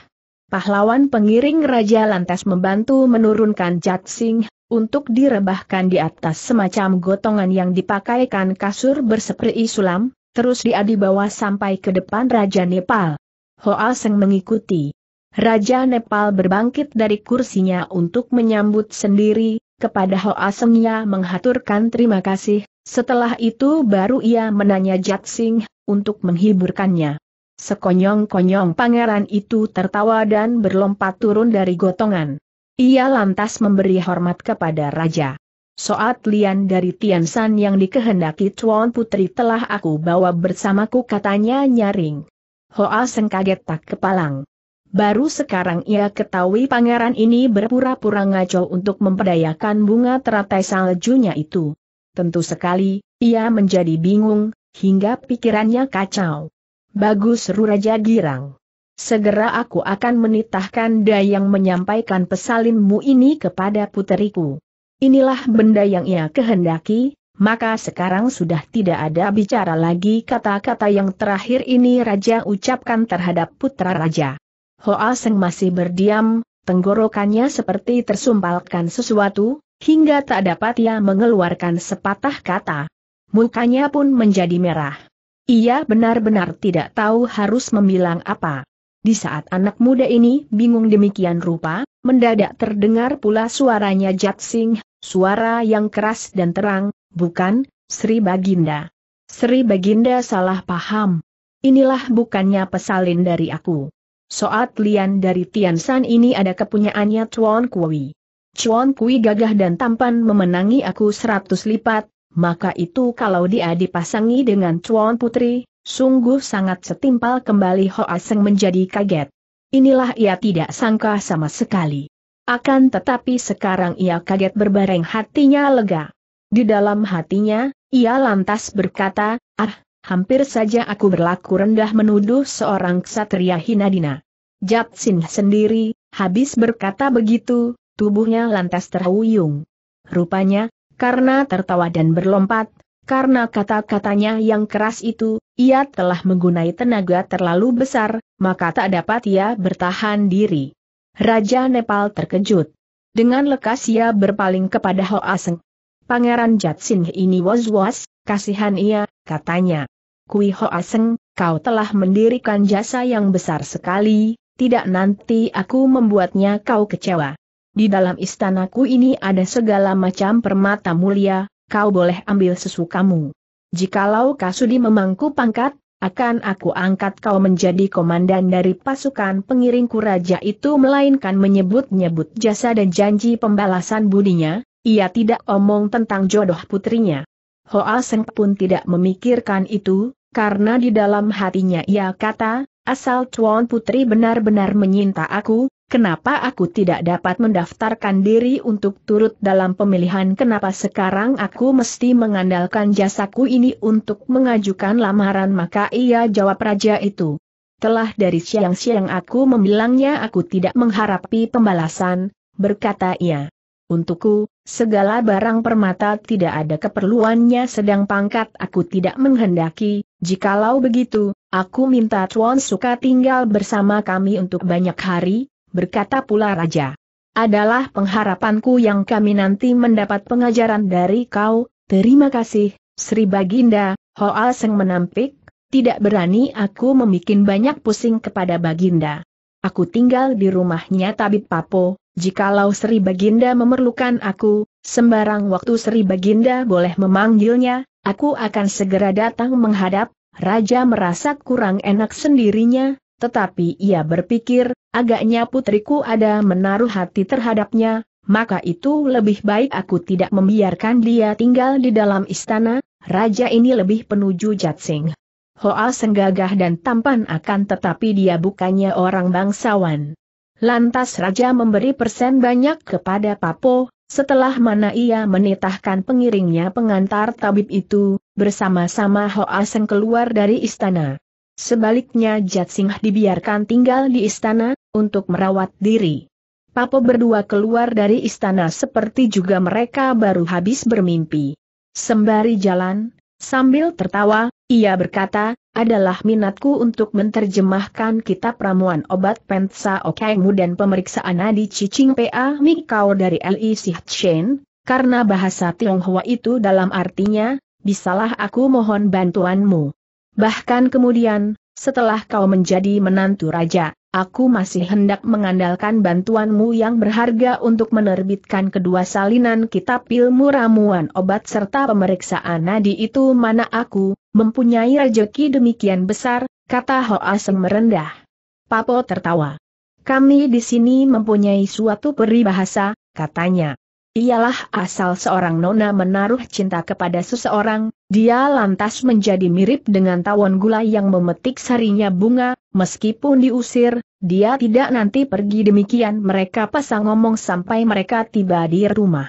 Pahlawan pengiring raja lantas membantu menurunkan Jatsing untuk direbahkan di atas semacam gotongan yang dipakaikan kasur berseperi sulam, terus dia dibawa sampai ke depan Raja Nepal. Hoa Seng mengikuti. Raja Nepal berbangkit dari kursinya untuk menyambut sendiri, kepada Hoa Sengnya menghaturkan terima kasih, setelah itu baru ia menanya Jat Singh, untuk menghiburkannya. Sekonyong-konyong pangeran itu tertawa dan berlompat turun dari gotongan. Ia lantas memberi hormat kepada raja. Soat Lian dari Tiansan yang dikehendaki Tuan Putri telah aku bawa bersamaku katanya nyaring. Hoa Seng kaget tak kepalang. Baru sekarang ia ketahui pangeran ini berpura-pura ngaco untuk memperdayakan bunga teratai saljunya itu. Tentu sekali, ia menjadi bingung, hingga pikirannya kacau. Bagus Ruraja girang. Segera aku akan menitahkan dayang menyampaikan pesalinmu ini kepada puteriku. Inilah benda yang ia kehendaki, maka sekarang sudah tidak ada bicara lagi kata-kata yang terakhir ini Raja ucapkan terhadap putra Raja. Hoa Seng masih berdiam, tenggorokannya seperti tersumpalkan sesuatu, hingga tak dapat ia mengeluarkan sepatah kata. Mukanya pun menjadi merah. Ia benar-benar tidak tahu harus membilang apa. Di saat anak muda ini bingung demikian rupa, mendadak terdengar pula suaranya Jat Singh, suara yang keras dan terang, bukan, Sri Baginda. Sri Baginda salah paham. Inilah bukannya pesalin dari aku. Soat Lian dari Tiansan ini ada kepunyaannya Chuan Kui. Chuan Kui gagah dan tampan memenangi aku seratus lipat, maka itu kalau dia dipasangi dengan Chuan Putri, Sungguh sangat setimpal kembali Ho Aseng menjadi kaget. Inilah ia tidak sangka sama sekali. Akan tetapi sekarang ia kaget berbareng hatinya lega. Di dalam hatinya, ia lantas berkata, ah, hampir saja aku berlaku rendah menuduh seorang ksatria Hinadina. Jatsin sendiri, habis berkata begitu, tubuhnya lantas terhuyung. Rupanya, karena tertawa dan berlompat, karena kata-katanya yang keras itu, ia telah menggunai tenaga terlalu besar, maka tak dapat ia bertahan diri. Raja Nepal terkejut. Dengan lekas ia berpaling kepada Ho Aseng. Pangeran Jatsin ini was-was, kasihan ia, katanya. Kui Ho Aseng, kau telah mendirikan jasa yang besar sekali, tidak nanti aku membuatnya kau kecewa. Di dalam istanaku ini ada segala macam permata mulia, kau boleh ambil sesukamu. Jikalau Kasudi memangku pangkat, akan aku angkat kau menjadi komandan dari pasukan pengiringku raja itu melainkan menyebut-nyebut jasa dan janji pembalasan budinya, ia tidak omong tentang jodoh putrinya. Hoa Seng pun tidak memikirkan itu, karena di dalam hatinya ia kata, asal Tuan Putri benar-benar menyinta aku, Kenapa aku tidak dapat mendaftarkan diri untuk turut dalam pemilihan? Kenapa sekarang aku mesti mengandalkan jasaku ini untuk mengajukan lamaran? Maka ia jawab raja itu. Telah dari siang-siang aku membilangnya aku tidak mengharapi pembalasan, berkata ia. Untukku, segala barang permata tidak ada keperluannya sedang pangkat aku tidak menghendaki, jikalau begitu, aku minta Tuan Suka tinggal bersama kami untuk banyak hari, berkata pula Raja. Adalah pengharapanku yang kami nanti mendapat pengajaran dari kau, terima kasih, Sri Baginda, Hoa Seng menampik, tidak berani aku membuat banyak pusing kepada Baginda. Aku tinggal di rumahnya Tabib Papo, jikalau Sri Baginda memerlukan aku, sembarang waktu Sri Baginda boleh memanggilnya, aku akan segera datang menghadap, Raja merasa kurang enak sendirinya, tetapi ia berpikir, Agaknya putriku ada menaruh hati terhadapnya, maka itu lebih baik aku tidak membiarkan dia tinggal di dalam istana, raja ini lebih penuju Jatsing. Hoa senggagah dan tampan akan tetapi dia bukannya orang bangsawan. Lantas raja memberi persen banyak kepada Papo, setelah mana ia menitahkan pengiringnya pengantar tabib itu, bersama-sama Hoa Seng keluar dari istana. Sebaliknya Jatsingh dibiarkan tinggal di istana, untuk merawat diri. Papo berdua keluar dari istana seperti juga mereka baru habis bermimpi. Sembari jalan, sambil tertawa, ia berkata, adalah minatku untuk menerjemahkan kitab ramuan obat Pensa Okemu dan pemeriksaan Adi cicing PA Mikau dari L.I. Sihchen, karena bahasa Tionghoa itu dalam artinya, bisalah aku mohon bantuanmu. Bahkan kemudian, setelah kau menjadi menantu raja, aku masih hendak mengandalkan bantuanmu yang berharga untuk menerbitkan kedua salinan kitab ilmu ramuan obat serta pemeriksaan nadi itu mana aku, mempunyai rejeki demikian besar, kata Hoasem merendah. Papo tertawa. Kami di sini mempunyai suatu peribahasa, katanya ialah asal seorang nona menaruh cinta kepada seseorang, dia lantas menjadi mirip dengan tawon gula yang memetik sarinya bunga, meskipun diusir, dia tidak nanti pergi demikian mereka pasang ngomong sampai mereka tiba di rumah.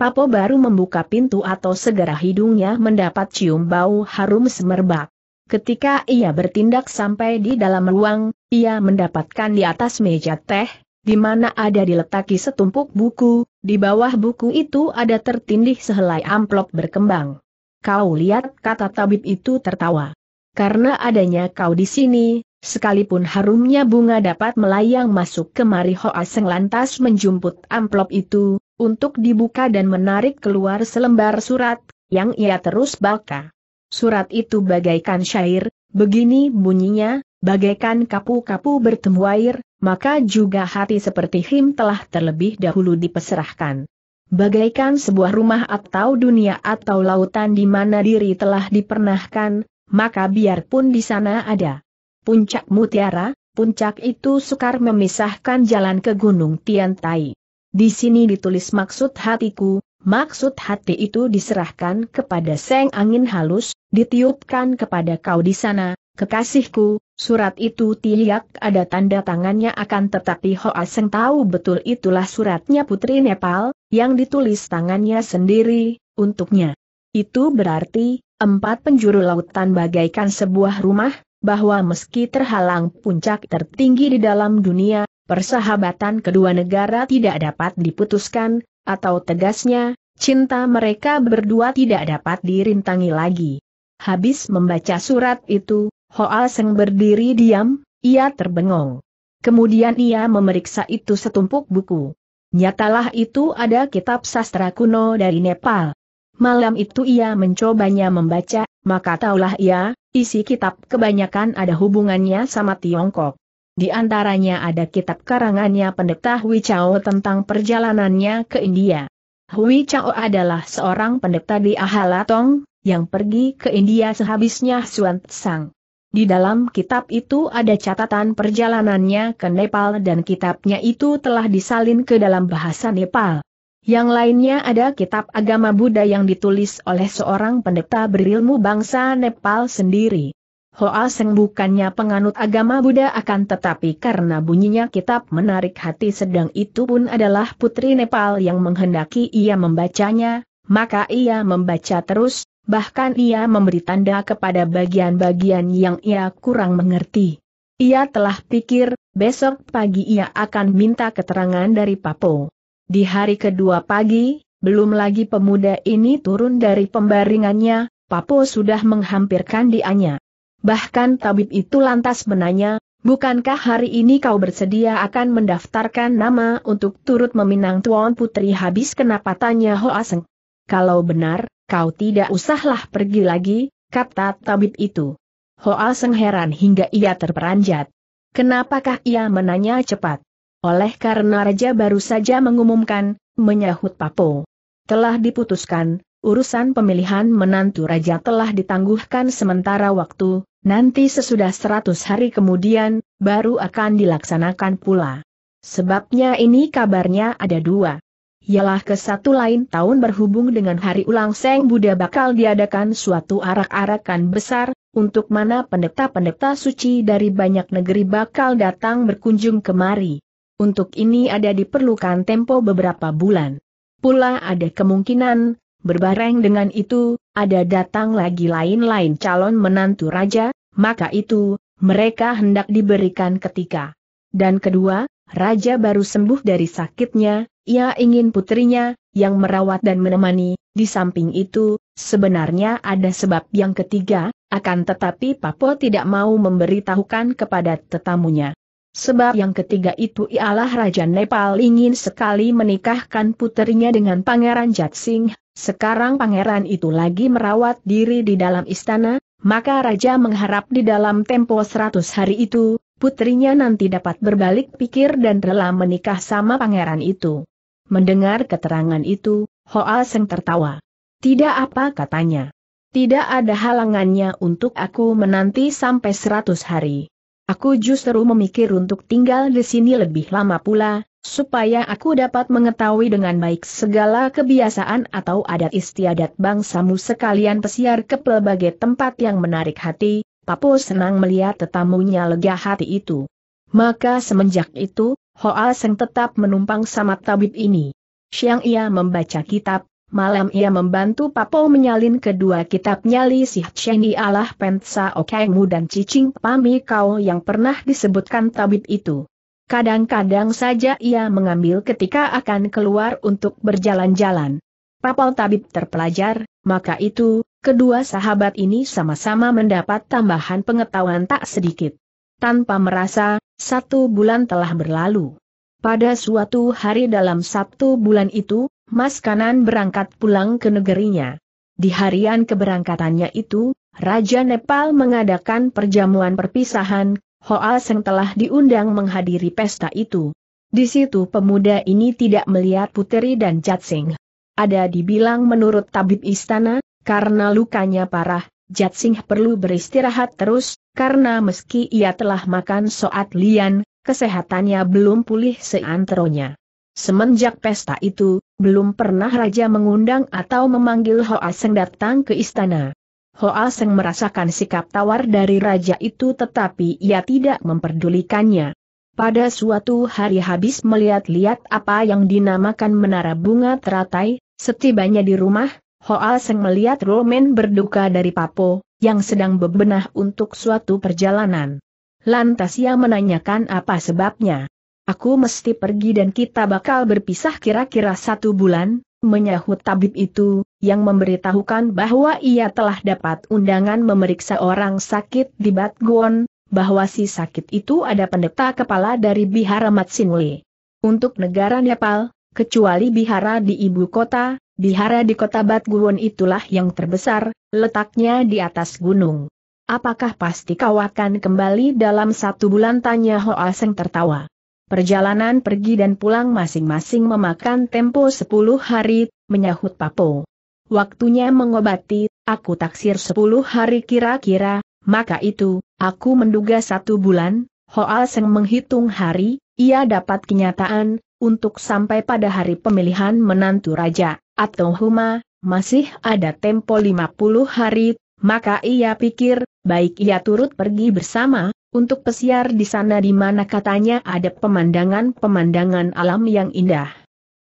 Papo baru membuka pintu atau segera hidungnya mendapat cium bau harum semerbak. Ketika ia bertindak sampai di dalam ruang, ia mendapatkan di atas meja teh, di mana ada diletaki setumpuk buku, di bawah buku itu ada tertindih sehelai amplop berkembang. Kau lihat kata tabib itu tertawa. Karena adanya kau di sini, sekalipun harumnya bunga dapat melayang masuk kemari Hoa Seng lantas menjumput amplop itu, untuk dibuka dan menarik keluar selembar surat, yang ia terus baca. Surat itu bagaikan syair, begini bunyinya, bagaikan kapu-kapu bertemu air, maka juga hati seperti him telah terlebih dahulu dipeserahkan. Bagaikan sebuah rumah atau dunia atau lautan di mana diri telah dipernahkan, maka biarpun di sana ada puncak mutiara, puncak itu sukar memisahkan jalan ke Gunung Tiantai. Di sini ditulis maksud hatiku, maksud hati itu diserahkan kepada seng angin halus, ditiupkan kepada kau di sana, Kekasihku, surat itu tiak ada tanda tangannya akan tetapi Hoa Seng tahu betul itulah suratnya Putri Nepal, yang ditulis tangannya sendiri, untuknya. Itu berarti, empat penjuru lautan bagaikan sebuah rumah, bahwa meski terhalang puncak tertinggi di dalam dunia, persahabatan kedua negara tidak dapat diputuskan, atau tegasnya, cinta mereka berdua tidak dapat dirintangi lagi. Habis membaca surat itu, Hoa Seng berdiri diam, ia terbengong. Kemudian ia memeriksa itu setumpuk buku. Nyatalah itu ada kitab sastra kuno dari Nepal. Malam itu ia mencobanya membaca, maka taulah ia, isi kitab kebanyakan ada hubungannya sama Tiongkok. Di antaranya ada kitab karangannya pendeta Hui Chao tentang perjalanannya ke India. Hui Chao adalah seorang pendeta di Ahalatong, yang pergi ke India sehabisnya Suan Tsang. Di dalam kitab itu ada catatan perjalanannya ke Nepal dan kitabnya itu telah disalin ke dalam bahasa Nepal. Yang lainnya ada kitab agama Buddha yang ditulis oleh seorang pendeta berilmu bangsa Nepal sendiri. Hoa Seng bukannya penganut agama Buddha akan tetapi karena bunyinya kitab menarik hati sedang itu pun adalah putri Nepal yang menghendaki ia membacanya, maka ia membaca terus, bahkan ia memberi tanda kepada bagian-bagian yang ia kurang mengerti. Ia telah pikir, besok pagi ia akan minta keterangan dari Papo. Di hari kedua pagi, belum lagi pemuda ini turun dari pembaringannya, Papo sudah menghampirkan dianya. Bahkan tabib itu lantas menanya, bukankah hari ini kau bersedia akan mendaftarkan nama untuk turut meminang Tuan Putri habis kenapa tanya Hoaseng? Kalau benar, kau tidak usahlah pergi lagi, kata tabib itu. Hoa Seng heran hingga ia terperanjat. Kenapakah ia menanya cepat? Oleh karena Raja baru saja mengumumkan, menyahut Papo. Telah diputuskan, urusan pemilihan menantu Raja telah ditangguhkan sementara waktu, nanti sesudah seratus hari kemudian, baru akan dilaksanakan pula. Sebabnya ini kabarnya ada dua ialah ke satu lain tahun berhubung dengan hari ulang Seng Buddha bakal diadakan suatu arak-arakan besar, untuk mana pendeta-pendeta suci dari banyak negeri bakal datang berkunjung kemari. Untuk ini ada diperlukan tempo beberapa bulan. Pula ada kemungkinan, berbareng dengan itu, ada datang lagi lain-lain calon menantu raja, maka itu, mereka hendak diberikan ketika. Dan kedua, raja baru sembuh dari sakitnya, ia ingin putrinya, yang merawat dan menemani, di samping itu, sebenarnya ada sebab yang ketiga, akan tetapi Papo tidak mau memberitahukan kepada tetamunya. Sebab yang ketiga itu ialah Raja Nepal ingin sekali menikahkan putrinya dengan Pangeran Jatsing, sekarang pangeran itu lagi merawat diri di dalam istana, maka Raja mengharap di dalam tempo 100 hari itu, putrinya nanti dapat berbalik pikir dan rela menikah sama pangeran itu. Mendengar keterangan itu, Hoa Seng tertawa. Tidak apa katanya. Tidak ada halangannya untuk aku menanti sampai seratus hari. Aku justru memikir untuk tinggal di sini lebih lama pula, supaya aku dapat mengetahui dengan baik segala kebiasaan atau adat istiadat bangsamu sekalian pesiar ke pelbagai tempat yang menarik hati, Papo senang melihat tetamunya lega hati itu. Maka semenjak itu, Hoa Seng tetap menumpang sama tabib ini. Siang ia membaca kitab, malam ia membantu Papo menyalin kedua kitabnya si Sihcheni Allah Pensa Okengmu dan Cicing Pami Kau yang pernah disebutkan tabib itu. Kadang-kadang saja ia mengambil ketika akan keluar untuk berjalan-jalan. Papal tabib terpelajar, maka itu, kedua sahabat ini sama-sama mendapat tambahan pengetahuan tak sedikit. Tanpa merasa, satu bulan telah berlalu. Pada suatu hari dalam Sabtu bulan itu, Mas Kanan berangkat pulang ke negerinya. Di harian keberangkatannya itu, Raja Nepal mengadakan perjamuan perpisahan, Hoa Seng telah diundang menghadiri pesta itu. Di situ pemuda ini tidak melihat Puteri dan Jatsing. Ada dibilang menurut tabib istana, karena lukanya parah, Jatsing perlu beristirahat terus, karena meski ia telah makan soat lian, kesehatannya belum pulih seantronya. Semenjak pesta itu, belum pernah raja mengundang atau memanggil Hoa Seng datang ke istana. Hoa Seng merasakan sikap tawar dari raja itu tetapi ia tidak memperdulikannya. Pada suatu hari habis melihat-lihat apa yang dinamakan menara bunga teratai, setibanya di rumah, Hoa Seng melihat Roman berduka dari Papo, yang sedang bebenah untuk suatu perjalanan. Lantas ia menanyakan apa sebabnya. Aku mesti pergi dan kita bakal berpisah kira-kira satu bulan, menyahut tabib itu, yang memberitahukan bahwa ia telah dapat undangan memeriksa orang sakit di Batgon, bahwa si sakit itu ada pendeta kepala dari Bihara Matsinwe. Untuk negara Nepal, kecuali Bihara di ibu kota, Bihara di kota Batguwon itulah yang terbesar, letaknya di atas gunung. Apakah pasti kau akan kembali dalam satu bulan? Tanya Hoa Seng tertawa. Perjalanan pergi dan pulang masing-masing memakan tempo sepuluh hari, menyahut Papo. Waktunya mengobati, aku taksir sepuluh hari kira-kira, maka itu, aku menduga satu bulan, Hoa Seng menghitung hari, ia dapat kenyataan, untuk sampai pada hari pemilihan menantu raja, atau Huma, masih ada tempo 50 hari, maka ia pikir, baik ia turut pergi bersama, untuk pesiar di sana di mana katanya ada pemandangan-pemandangan alam yang indah.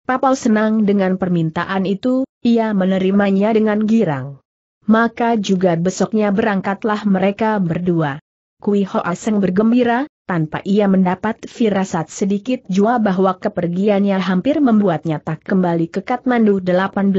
Papau senang dengan permintaan itu, ia menerimanya dengan girang. Maka juga besoknya berangkatlah mereka berdua. Kui Hoa Seng bergembira, tanpa ia mendapat firasat sedikit jua bahwa kepergiannya hampir membuatnya tak kembali ke Katmandu 18.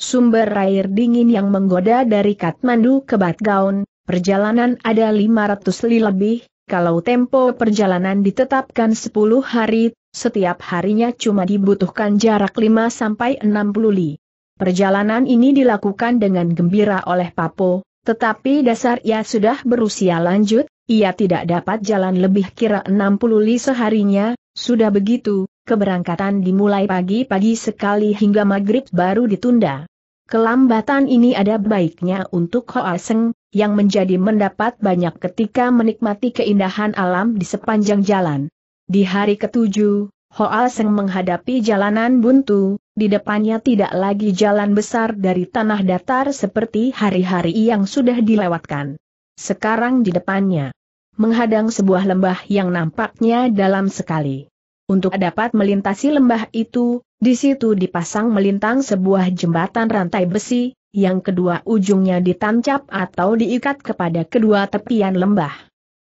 Sumber air dingin yang menggoda dari Katmandu ke Batgaun, perjalanan ada 500 li lebih, kalau tempo perjalanan ditetapkan 10 hari, setiap harinya cuma dibutuhkan jarak 5 sampai 60 li. Perjalanan ini dilakukan dengan gembira oleh Papo, tetapi dasar ia sudah berusia lanjut, ia tidak dapat jalan lebih kira 60 li seharinya, sudah begitu, keberangkatan dimulai pagi-pagi sekali hingga maghrib baru ditunda. Kelambatan ini ada baiknya untuk Hoa Seng, yang menjadi mendapat banyak ketika menikmati keindahan alam di sepanjang jalan. Di hari ketujuh, Hoa Seng menghadapi jalanan buntu, di depannya tidak lagi jalan besar dari tanah datar seperti hari-hari yang sudah dilewatkan. Sekarang di depannya. Menghadang sebuah lembah yang nampaknya dalam sekali. Untuk dapat melintasi lembah itu, di situ dipasang melintang sebuah jembatan rantai besi, yang kedua ujungnya ditancap atau diikat kepada kedua tepian lembah.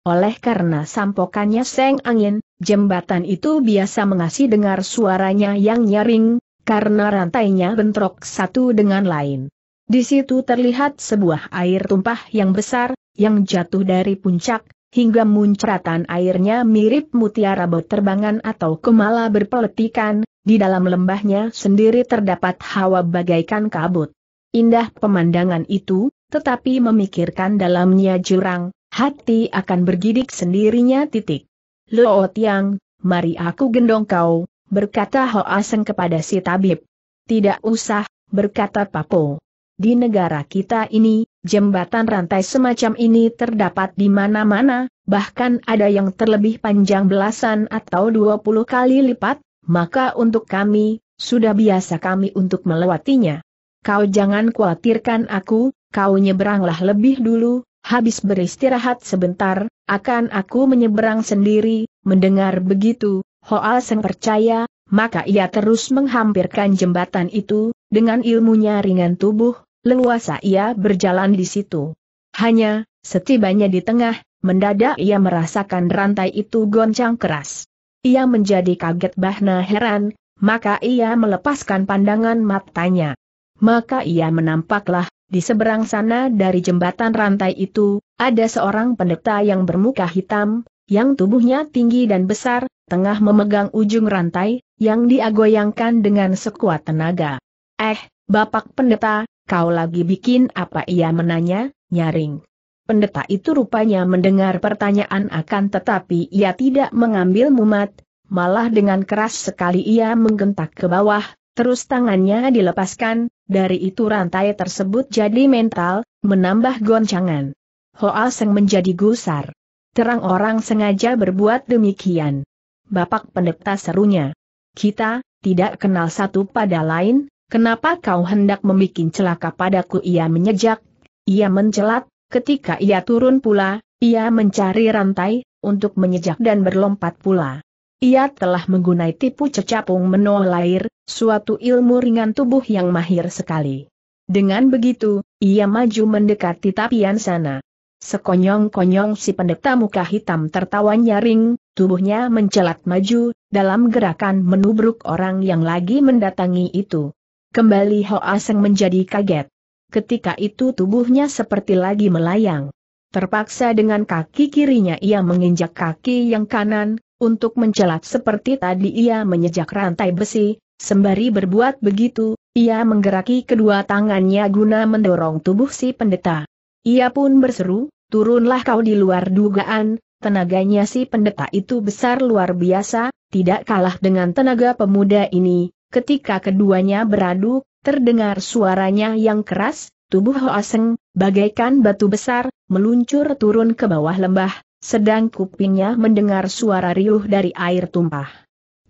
Oleh karena sampokannya seng angin, jembatan itu biasa mengasih dengar suaranya yang nyaring, karena rantainya bentrok satu dengan lain. Di situ terlihat sebuah air tumpah yang besar, yang jatuh dari puncak, hingga muncratan airnya mirip mutiara berterbangan terbangan atau kemala berpeletikan, di dalam lembahnya sendiri terdapat hawa bagaikan kabut. Indah pemandangan itu, tetapi memikirkan dalamnya jurang, hati akan bergidik sendirinya titik. Luo Tiang, mari aku gendong kau, berkata Ho Aseng kepada si tabib. Tidak usah, berkata Papo. Di negara kita ini, Jembatan rantai semacam ini terdapat di mana-mana, bahkan ada yang terlebih panjang belasan atau dua puluh kali lipat, maka untuk kami, sudah biasa kami untuk melewatinya. Kau jangan khawatirkan aku, kau nyeberanglah lebih dulu, habis beristirahat sebentar, akan aku menyeberang sendiri, mendengar begitu, Hoal Seng percaya, maka ia terus menghampirkan jembatan itu, dengan ilmunya ringan tubuh, Leluasa ia berjalan di situ. Hanya, setibanya di tengah, mendadak ia merasakan rantai itu goncang keras. Ia menjadi kaget bahna heran, maka ia melepaskan pandangan matanya. Maka ia menampaklah, di seberang sana dari jembatan rantai itu, ada seorang pendeta yang bermuka hitam, yang tubuhnya tinggi dan besar, tengah memegang ujung rantai, yang diagoyangkan dengan sekuat tenaga. Eh, Bapak Pendeta, Kau lagi bikin apa ia menanya, nyaring. Pendeta itu rupanya mendengar pertanyaan akan tetapi ia tidak mengambil mumat, malah dengan keras sekali ia menggentak ke bawah, terus tangannya dilepaskan, dari itu rantai tersebut jadi mental, menambah goncangan. Hoa Seng menjadi gusar. Terang orang sengaja berbuat demikian. Bapak pendeta serunya. Kita, tidak kenal satu pada lain, Kenapa kau hendak membuat celaka padaku? Ia menyejak, ia mencelat, ketika ia turun pula, ia mencari rantai, untuk menyejak dan berlompat pula. Ia telah menggunai tipu cecapung menol lair, suatu ilmu ringan tubuh yang mahir sekali. Dengan begitu, ia maju mendekati tapian sana. Sekonyong-konyong si pendeta muka hitam tertawa nyaring, tubuhnya mencelat maju, dalam gerakan menubruk orang yang lagi mendatangi itu. Kembali Ho Aseng menjadi kaget. Ketika itu tubuhnya seperti lagi melayang. Terpaksa dengan kaki kirinya ia menginjak kaki yang kanan, untuk mencelat seperti tadi ia menyejak rantai besi, sembari berbuat begitu, ia menggeraki kedua tangannya guna mendorong tubuh si pendeta. Ia pun berseru, turunlah kau di luar dugaan, tenaganya si pendeta itu besar luar biasa, tidak kalah dengan tenaga pemuda ini, Ketika keduanya beradu, terdengar suaranya yang keras, tubuh Hoaseng, bagaikan batu besar, meluncur turun ke bawah lembah, sedang kupingnya mendengar suara riuh dari air tumpah.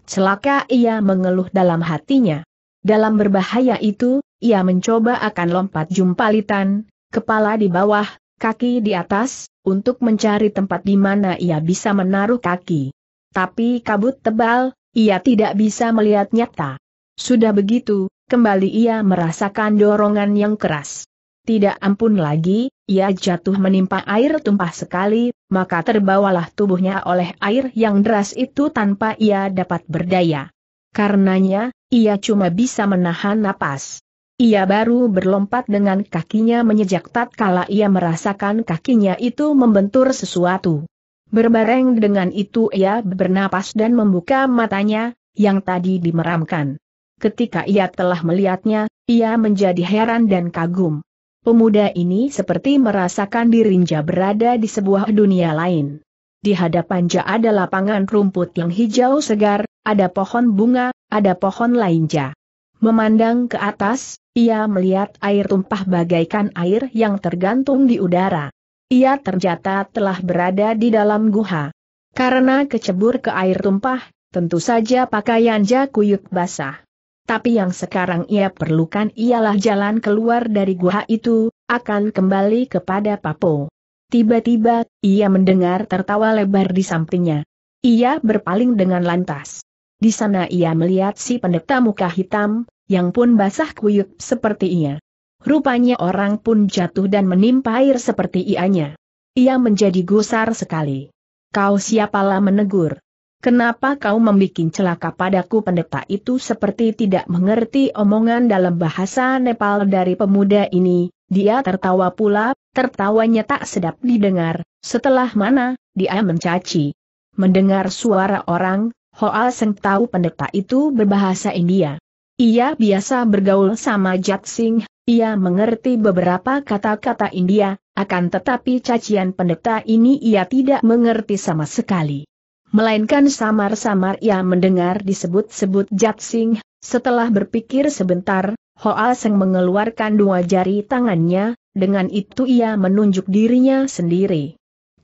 Celaka ia mengeluh dalam hatinya. Dalam berbahaya itu, ia mencoba akan lompat jumpalitan, kepala di bawah, kaki di atas, untuk mencari tempat di mana ia bisa menaruh kaki. Tapi kabut tebal, ia tidak bisa melihat nyata. Sudah begitu, kembali ia merasakan dorongan yang keras. Tidak ampun lagi, ia jatuh menimpa air tumpah sekali, maka terbawalah tubuhnya oleh air yang deras itu tanpa ia dapat berdaya. Karenanya, ia cuma bisa menahan napas. Ia baru berlompat dengan kakinya menyejak tatkala ia merasakan kakinya itu membentur sesuatu. Berbareng dengan itu ia bernapas dan membuka matanya, yang tadi dimeramkan. Ketika ia telah melihatnya, ia menjadi heran dan kagum. Pemuda ini seperti merasakan dirinya berada di sebuah dunia lain. Di hadapan hadapannya ada lapangan rumput yang hijau segar, ada pohon bunga, ada pohon lainnya. Memandang ke atas, ia melihat air tumpah bagaikan air yang tergantung di udara. Ia ternyata telah berada di dalam guha. Karena kecebur ke air tumpah, tentu saja pakaian pakaiannya kuyuk basah tapi yang sekarang ia perlukan ialah jalan keluar dari gua itu, akan kembali kepada Papo. Tiba-tiba, ia mendengar tertawa lebar di sampingnya. Ia berpaling dengan lantas. Di sana ia melihat si pendeta muka hitam, yang pun basah kuyup seperti ia. Rupanya orang pun jatuh dan menimpa air seperti ianya. Ia menjadi gusar sekali. Kau siapalah menegur? Kenapa kau membuat celaka padaku pendeta itu seperti tidak mengerti omongan dalam bahasa Nepal dari pemuda ini, dia tertawa pula, tertawanya tak sedap didengar, setelah mana, dia mencaci. Mendengar suara orang, Hoa Seng tahu pendeta itu berbahasa India. Ia biasa bergaul sama Jat Singh, ia mengerti beberapa kata-kata India, akan tetapi cacian pendeta ini ia tidak mengerti sama sekali. Melainkan samar-samar ia mendengar disebut-sebut Jatsing, setelah berpikir sebentar, Hoa Seng mengeluarkan dua jari tangannya, dengan itu ia menunjuk dirinya sendiri.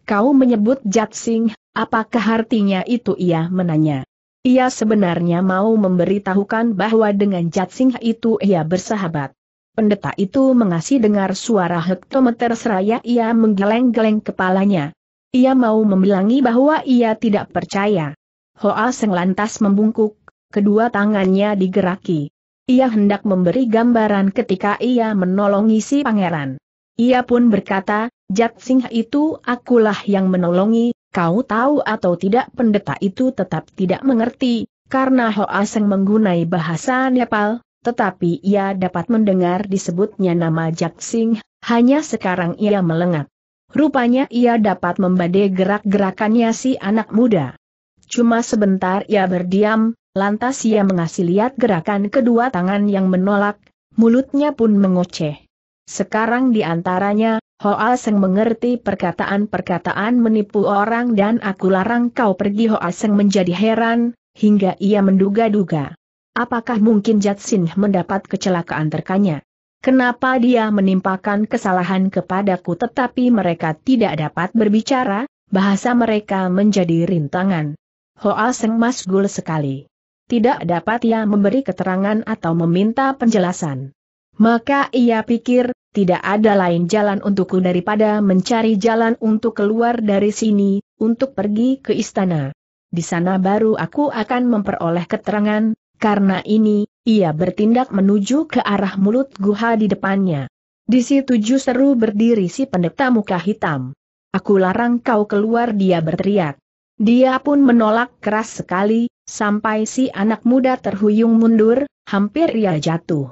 Kau menyebut Jatsing, apakah artinya itu ia menanya. Ia sebenarnya mau memberitahukan bahwa dengan Jatsing itu ia bersahabat. Pendeta itu mengasih dengar suara hektometer seraya ia menggeleng-geleng kepalanya. Ia mau membelangi bahwa ia tidak percaya. Hoa Seng lantas membungkuk, kedua tangannya digeraki. Ia hendak memberi gambaran ketika ia menolongi si pangeran. Ia pun berkata, Jat Singh itu akulah yang menolongi, kau tahu atau tidak pendeta itu tetap tidak mengerti, karena Hoa Seng menggunai bahasa Nepal, tetapi ia dapat mendengar disebutnya nama Jat Singh, hanya sekarang ia melengat. Rupanya ia dapat membadai gerak-gerakannya si anak muda. Cuma sebentar ia berdiam, lantas ia mengasih lihat gerakan kedua tangan yang menolak, mulutnya pun mengoceh. Sekarang di antaranya, Hoa Seng mengerti perkataan-perkataan menipu orang dan aku larang kau pergi Hoa Seng menjadi heran, hingga ia menduga-duga. Apakah mungkin Jatsin mendapat kecelakaan terkanya? Kenapa dia menimpakan kesalahan kepadaku tetapi mereka tidak dapat berbicara, bahasa mereka menjadi rintangan. Hoa Seng masgul sekali. Tidak dapat ia memberi keterangan atau meminta penjelasan. Maka ia pikir, tidak ada lain jalan untukku daripada mencari jalan untuk keluar dari sini, untuk pergi ke istana. Di sana baru aku akan memperoleh keterangan, karena ini, ia bertindak menuju ke arah mulut guha di depannya. Di situ justru berdiri si pendeta muka hitam. Aku larang kau keluar dia berteriak. Dia pun menolak keras sekali, sampai si anak muda terhuyung mundur, hampir ia jatuh.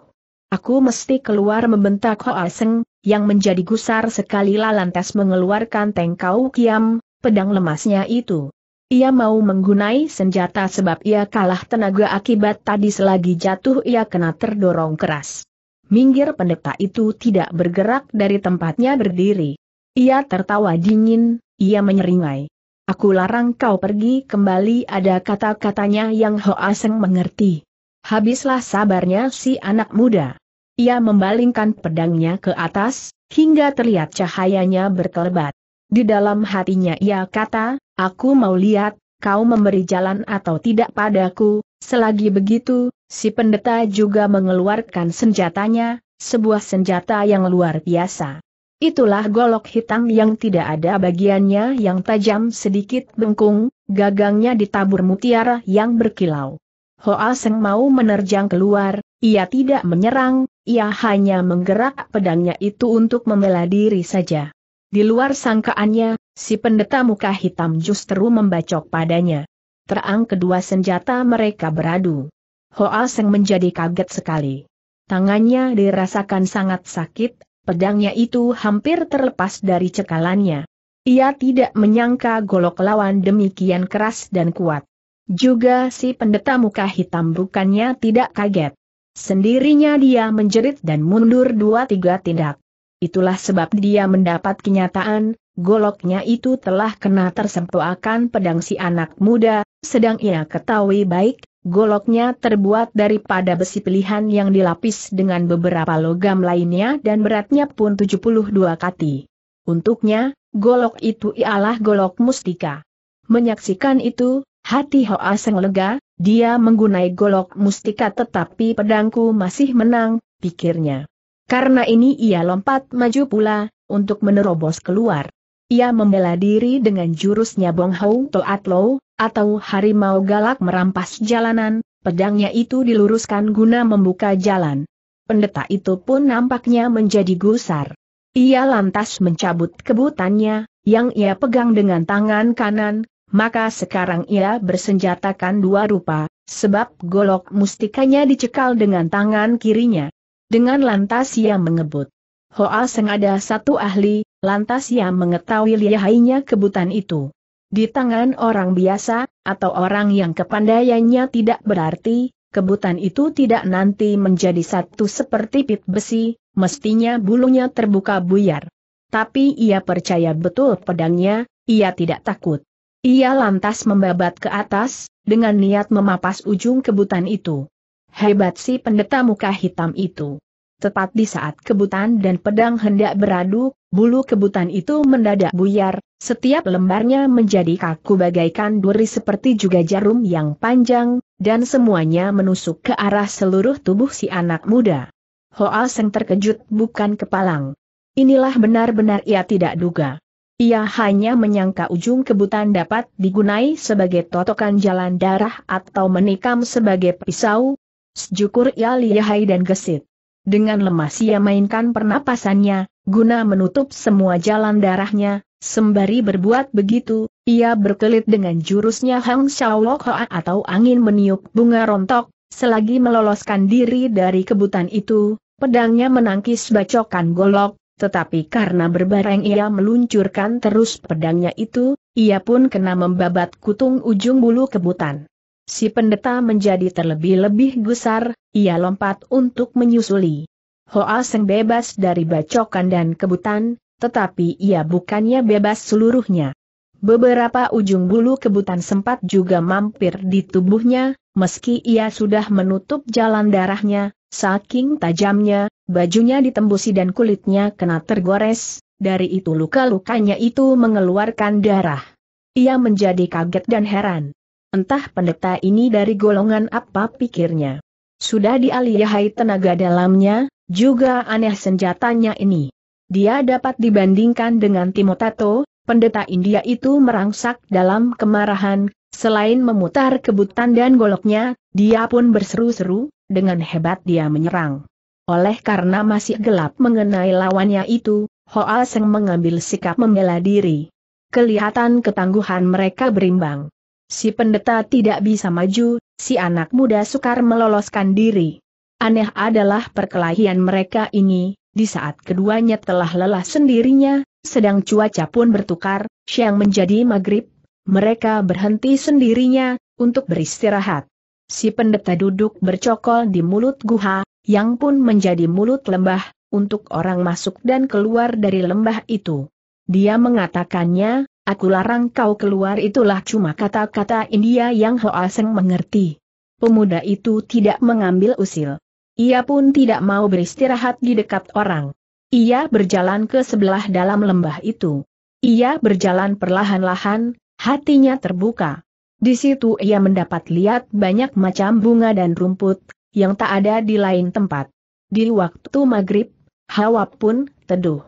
Aku mesti keluar membentak Hoa Seng, yang menjadi gusar sekali lantas mengeluarkan tengkau kiam, pedang lemasnya itu. Ia mau menggunai senjata sebab ia kalah tenaga akibat tadi selagi jatuh ia kena terdorong keras. Minggir pendeta itu tidak bergerak dari tempatnya berdiri. Ia tertawa dingin, ia menyeringai. Aku larang kau pergi kembali ada kata-katanya yang Hoa Seng mengerti. Habislah sabarnya si anak muda. Ia membalingkan pedangnya ke atas, hingga terlihat cahayanya berkelebat. Di dalam hatinya ia kata, Aku mau lihat, kau memberi jalan atau tidak padaku, selagi begitu, si pendeta juga mengeluarkan senjatanya, sebuah senjata yang luar biasa. Itulah golok hitam yang tidak ada bagiannya yang tajam sedikit bengkung, gagangnya ditabur mutiara yang berkilau. Hoa Seng mau menerjang keluar, ia tidak menyerang, ia hanya menggerak pedangnya itu untuk membela diri saja. Di luar sangkaannya, Si pendeta muka hitam justru membacok padanya. Terang kedua senjata mereka beradu. Hoa Seng menjadi kaget sekali. Tangannya dirasakan sangat sakit, pedangnya itu hampir terlepas dari cekalannya. Ia tidak menyangka golok lawan demikian keras dan kuat. Juga si pendeta muka hitam bukannya tidak kaget. Sendirinya dia menjerit dan mundur dua tiga tindak. Itulah sebab dia mendapat kenyataan, goloknya itu telah kena tersempoakan pedang si anak muda, sedang ia ketahui baik, goloknya terbuat daripada besi pilihan yang dilapis dengan beberapa logam lainnya dan beratnya pun 72 kati. Untuknya, golok itu ialah golok mustika. Menyaksikan itu, hati Hoa Seng lega, dia menggunai golok mustika tetapi pedangku masih menang, pikirnya. Karena ini ia lompat maju pula, untuk menerobos keluar. Ia membela diri dengan jurusnya Bong Hou Toat Low, atau harimau galak merampas jalanan, pedangnya itu diluruskan guna membuka jalan. Pendeta itu pun nampaknya menjadi gusar. Ia lantas mencabut kebutannya, yang ia pegang dengan tangan kanan, maka sekarang ia bersenjatakan dua rupa, sebab golok mustikanya dicekal dengan tangan kirinya. Dengan lantas ia mengebut. Hoa Seng ada satu ahli, lantas ia mengetahui lihainya kebutan itu. Di tangan orang biasa, atau orang yang kepandaiannya tidak berarti, kebutan itu tidak nanti menjadi satu seperti pit besi, mestinya bulunya terbuka buyar. Tapi ia percaya betul pedangnya, ia tidak takut. Ia lantas membabat ke atas, dengan niat memapas ujung kebutan itu. Hebat si pendeta muka hitam itu. Tepat di saat kebutan dan pedang hendak beradu, bulu kebutan itu mendadak buyar, setiap lembarnya menjadi kaku bagaikan duri seperti juga jarum yang panjang, dan semuanya menusuk ke arah seluruh tubuh si anak muda. Hoa Seng terkejut bukan kepalang. Inilah benar-benar ia tidak duga. Ia hanya menyangka ujung kebutan dapat digunai sebagai totokan jalan darah atau menikam sebagai pisau, Sejukur ia lihai dan gesit. Dengan lemas ia mainkan pernapasannya, guna menutup semua jalan darahnya, sembari berbuat begitu, ia berkelit dengan jurusnya Hang Shaolokhoa atau angin meniup bunga rontok, selagi meloloskan diri dari kebutan itu, pedangnya menangkis bacokan golok, tetapi karena berbareng ia meluncurkan terus pedangnya itu, ia pun kena membabat kutung ujung bulu kebutan. Si pendeta menjadi terlebih-lebih gusar, ia lompat untuk menyusuli. Hoa Seng bebas dari bacokan dan kebutan, tetapi ia bukannya bebas seluruhnya. Beberapa ujung bulu kebutan sempat juga mampir di tubuhnya, meski ia sudah menutup jalan darahnya, saking tajamnya, bajunya ditembusi dan kulitnya kena tergores, dari itu luka-lukanya itu mengeluarkan darah. Ia menjadi kaget dan heran. Entah pendeta ini dari golongan apa pikirnya. Sudah dialihai tenaga dalamnya, juga aneh senjatanya ini. Dia dapat dibandingkan dengan Timotato, pendeta India itu merangsak dalam kemarahan, selain memutar kebutan dan goloknya, dia pun berseru-seru, dengan hebat dia menyerang. Oleh karena masih gelap mengenai lawannya itu, Hoal Seng mengambil sikap membela diri. Kelihatan ketangguhan mereka berimbang. Si pendeta tidak bisa maju, si anak muda sukar meloloskan diri. Aneh adalah perkelahian mereka ini, di saat keduanya telah lelah sendirinya, sedang cuaca pun bertukar, siang menjadi maghrib, mereka berhenti sendirinya, untuk beristirahat. Si pendeta duduk bercokol di mulut guha, yang pun menjadi mulut lembah, untuk orang masuk dan keluar dari lembah itu. Dia mengatakannya, Aku larang kau keluar itulah cuma kata-kata India yang Hoa Seng mengerti. Pemuda itu tidak mengambil usil. Ia pun tidak mau beristirahat di dekat orang. Ia berjalan ke sebelah dalam lembah itu. Ia berjalan perlahan-lahan, hatinya terbuka. Di situ ia mendapat lihat banyak macam bunga dan rumput, yang tak ada di lain tempat. Di waktu maghrib, Hawa pun teduh.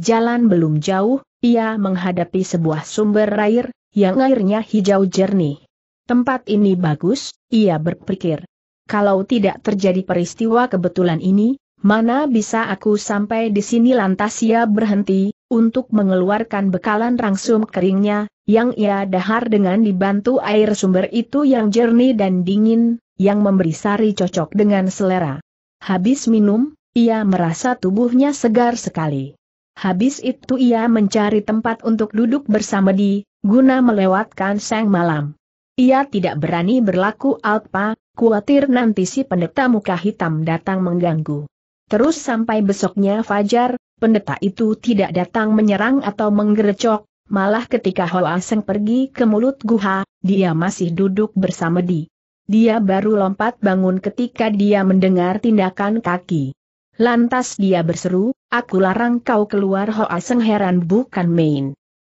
Jalan belum jauh, ia menghadapi sebuah sumber air, yang airnya hijau jernih. Tempat ini bagus, ia berpikir. Kalau tidak terjadi peristiwa kebetulan ini, mana bisa aku sampai di sini lantas ia berhenti, untuk mengeluarkan bekalan rangsum keringnya, yang ia dahar dengan dibantu air sumber itu yang jernih dan dingin, yang memberi sari cocok dengan selera. Habis minum, ia merasa tubuhnya segar sekali. Habis itu ia mencari tempat untuk duduk bersama di, guna melewatkan sang malam. Ia tidak berani berlaku alpa, khawatir nanti si pendeta muka hitam datang mengganggu. Terus sampai besoknya fajar, pendeta itu tidak datang menyerang atau menggerecok, malah ketika Hoa Seng pergi ke mulut guha, dia masih duduk bersama di. Dia baru lompat bangun ketika dia mendengar tindakan kaki. Lantas dia berseru, aku larang kau keluar Hoa Hoaseng heran bukan main.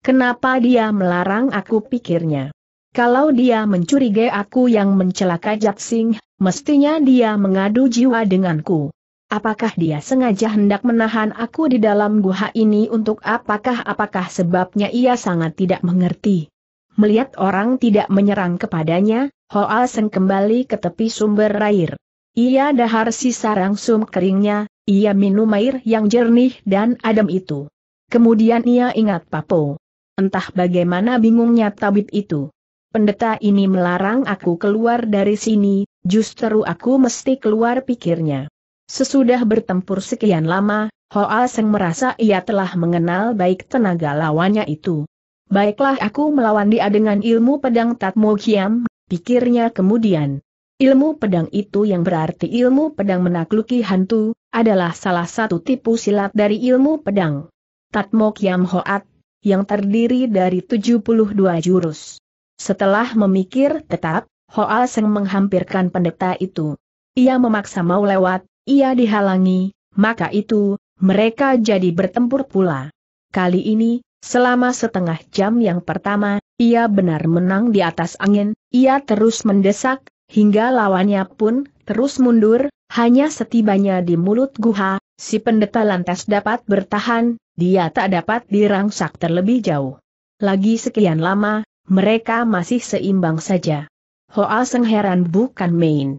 Kenapa dia melarang aku pikirnya? Kalau dia mencurigai aku yang mencelaka Jaksing, mestinya dia mengadu jiwa denganku. Apakah dia sengaja hendak menahan aku di dalam guha ini untuk apakah-apakah sebabnya ia sangat tidak mengerti. Melihat orang tidak menyerang kepadanya, Hoa Seng kembali ke tepi sumber air. Ia dahar sisa rangsum keringnya, ia minum air yang jernih dan adem itu. Kemudian ia ingat Papo. Entah bagaimana bingungnya tabib itu. Pendeta ini melarang aku keluar dari sini, justru aku mesti keluar pikirnya. Sesudah bertempur sekian lama, Hoa Seng merasa ia telah mengenal baik tenaga lawannya itu. Baiklah aku melawan dia dengan ilmu pedang Tatmo Kiam, pikirnya kemudian. Ilmu pedang itu yang berarti ilmu pedang menakluki hantu, adalah salah satu tipu silat dari ilmu pedang. Tatmok Yam Hoat, yang terdiri dari 72 jurus. Setelah memikir tetap, Hoa Seng menghampirkan pendeta itu. Ia memaksa mau lewat, ia dihalangi, maka itu, mereka jadi bertempur pula. Kali ini, Selama setengah jam yang pertama, ia benar menang di atas angin, ia terus mendesak, Hingga lawannya pun terus mundur, hanya setibanya di mulut guha, si pendeta lantas dapat bertahan, dia tak dapat dirangsak terlebih jauh. Lagi sekian lama, mereka masih seimbang saja. Hoa Seng bukan main.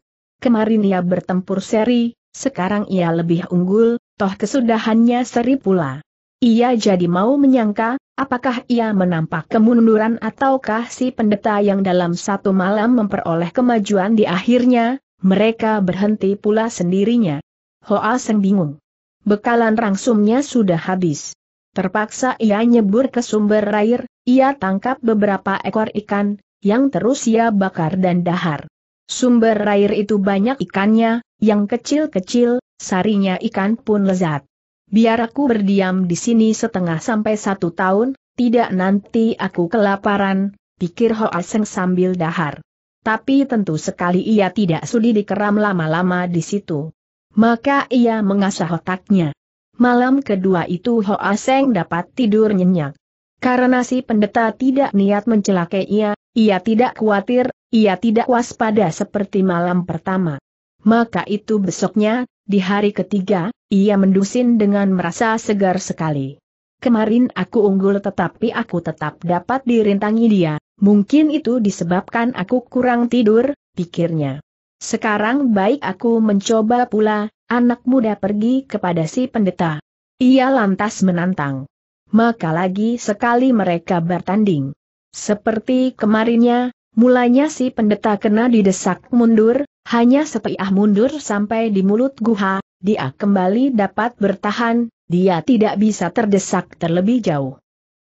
Kemarin ia bertempur seri, sekarang ia lebih unggul, toh kesudahannya seri pula. Ia jadi mau menyangka, Apakah ia menampak kemunduran ataukah si pendeta yang dalam satu malam memperoleh kemajuan di akhirnya, mereka berhenti pula sendirinya. Hoa Seng bingung. Bekalan rangsumnya sudah habis. Terpaksa ia nyebur ke sumber air, ia tangkap beberapa ekor ikan, yang terus ia bakar dan dahar. Sumber air itu banyak ikannya, yang kecil-kecil, sarinya ikan pun lezat. Biar aku berdiam di sini setengah sampai satu tahun, tidak nanti aku kelaparan, pikir Ho Aseng sambil dahar. Tapi tentu sekali ia tidak sudi dikeram lama-lama di situ. Maka ia mengasah otaknya. Malam kedua itu Ho Aseng dapat tidur nyenyak. Karena si pendeta tidak niat mencelakai ia, ia tidak khawatir, ia tidak waspada seperti malam pertama. Maka itu besoknya, di hari ketiga, ia mendusin dengan merasa segar sekali. Kemarin aku unggul tetapi aku tetap dapat dirintangi dia, mungkin itu disebabkan aku kurang tidur, pikirnya. Sekarang baik aku mencoba pula, anak muda pergi kepada si pendeta. Ia lantas menantang. Maka lagi sekali mereka bertanding. Seperti kemarinnya, Mulanya si pendeta kena didesak mundur, hanya sepiah mundur sampai di mulut guha, dia kembali dapat bertahan, dia tidak bisa terdesak terlebih jauh.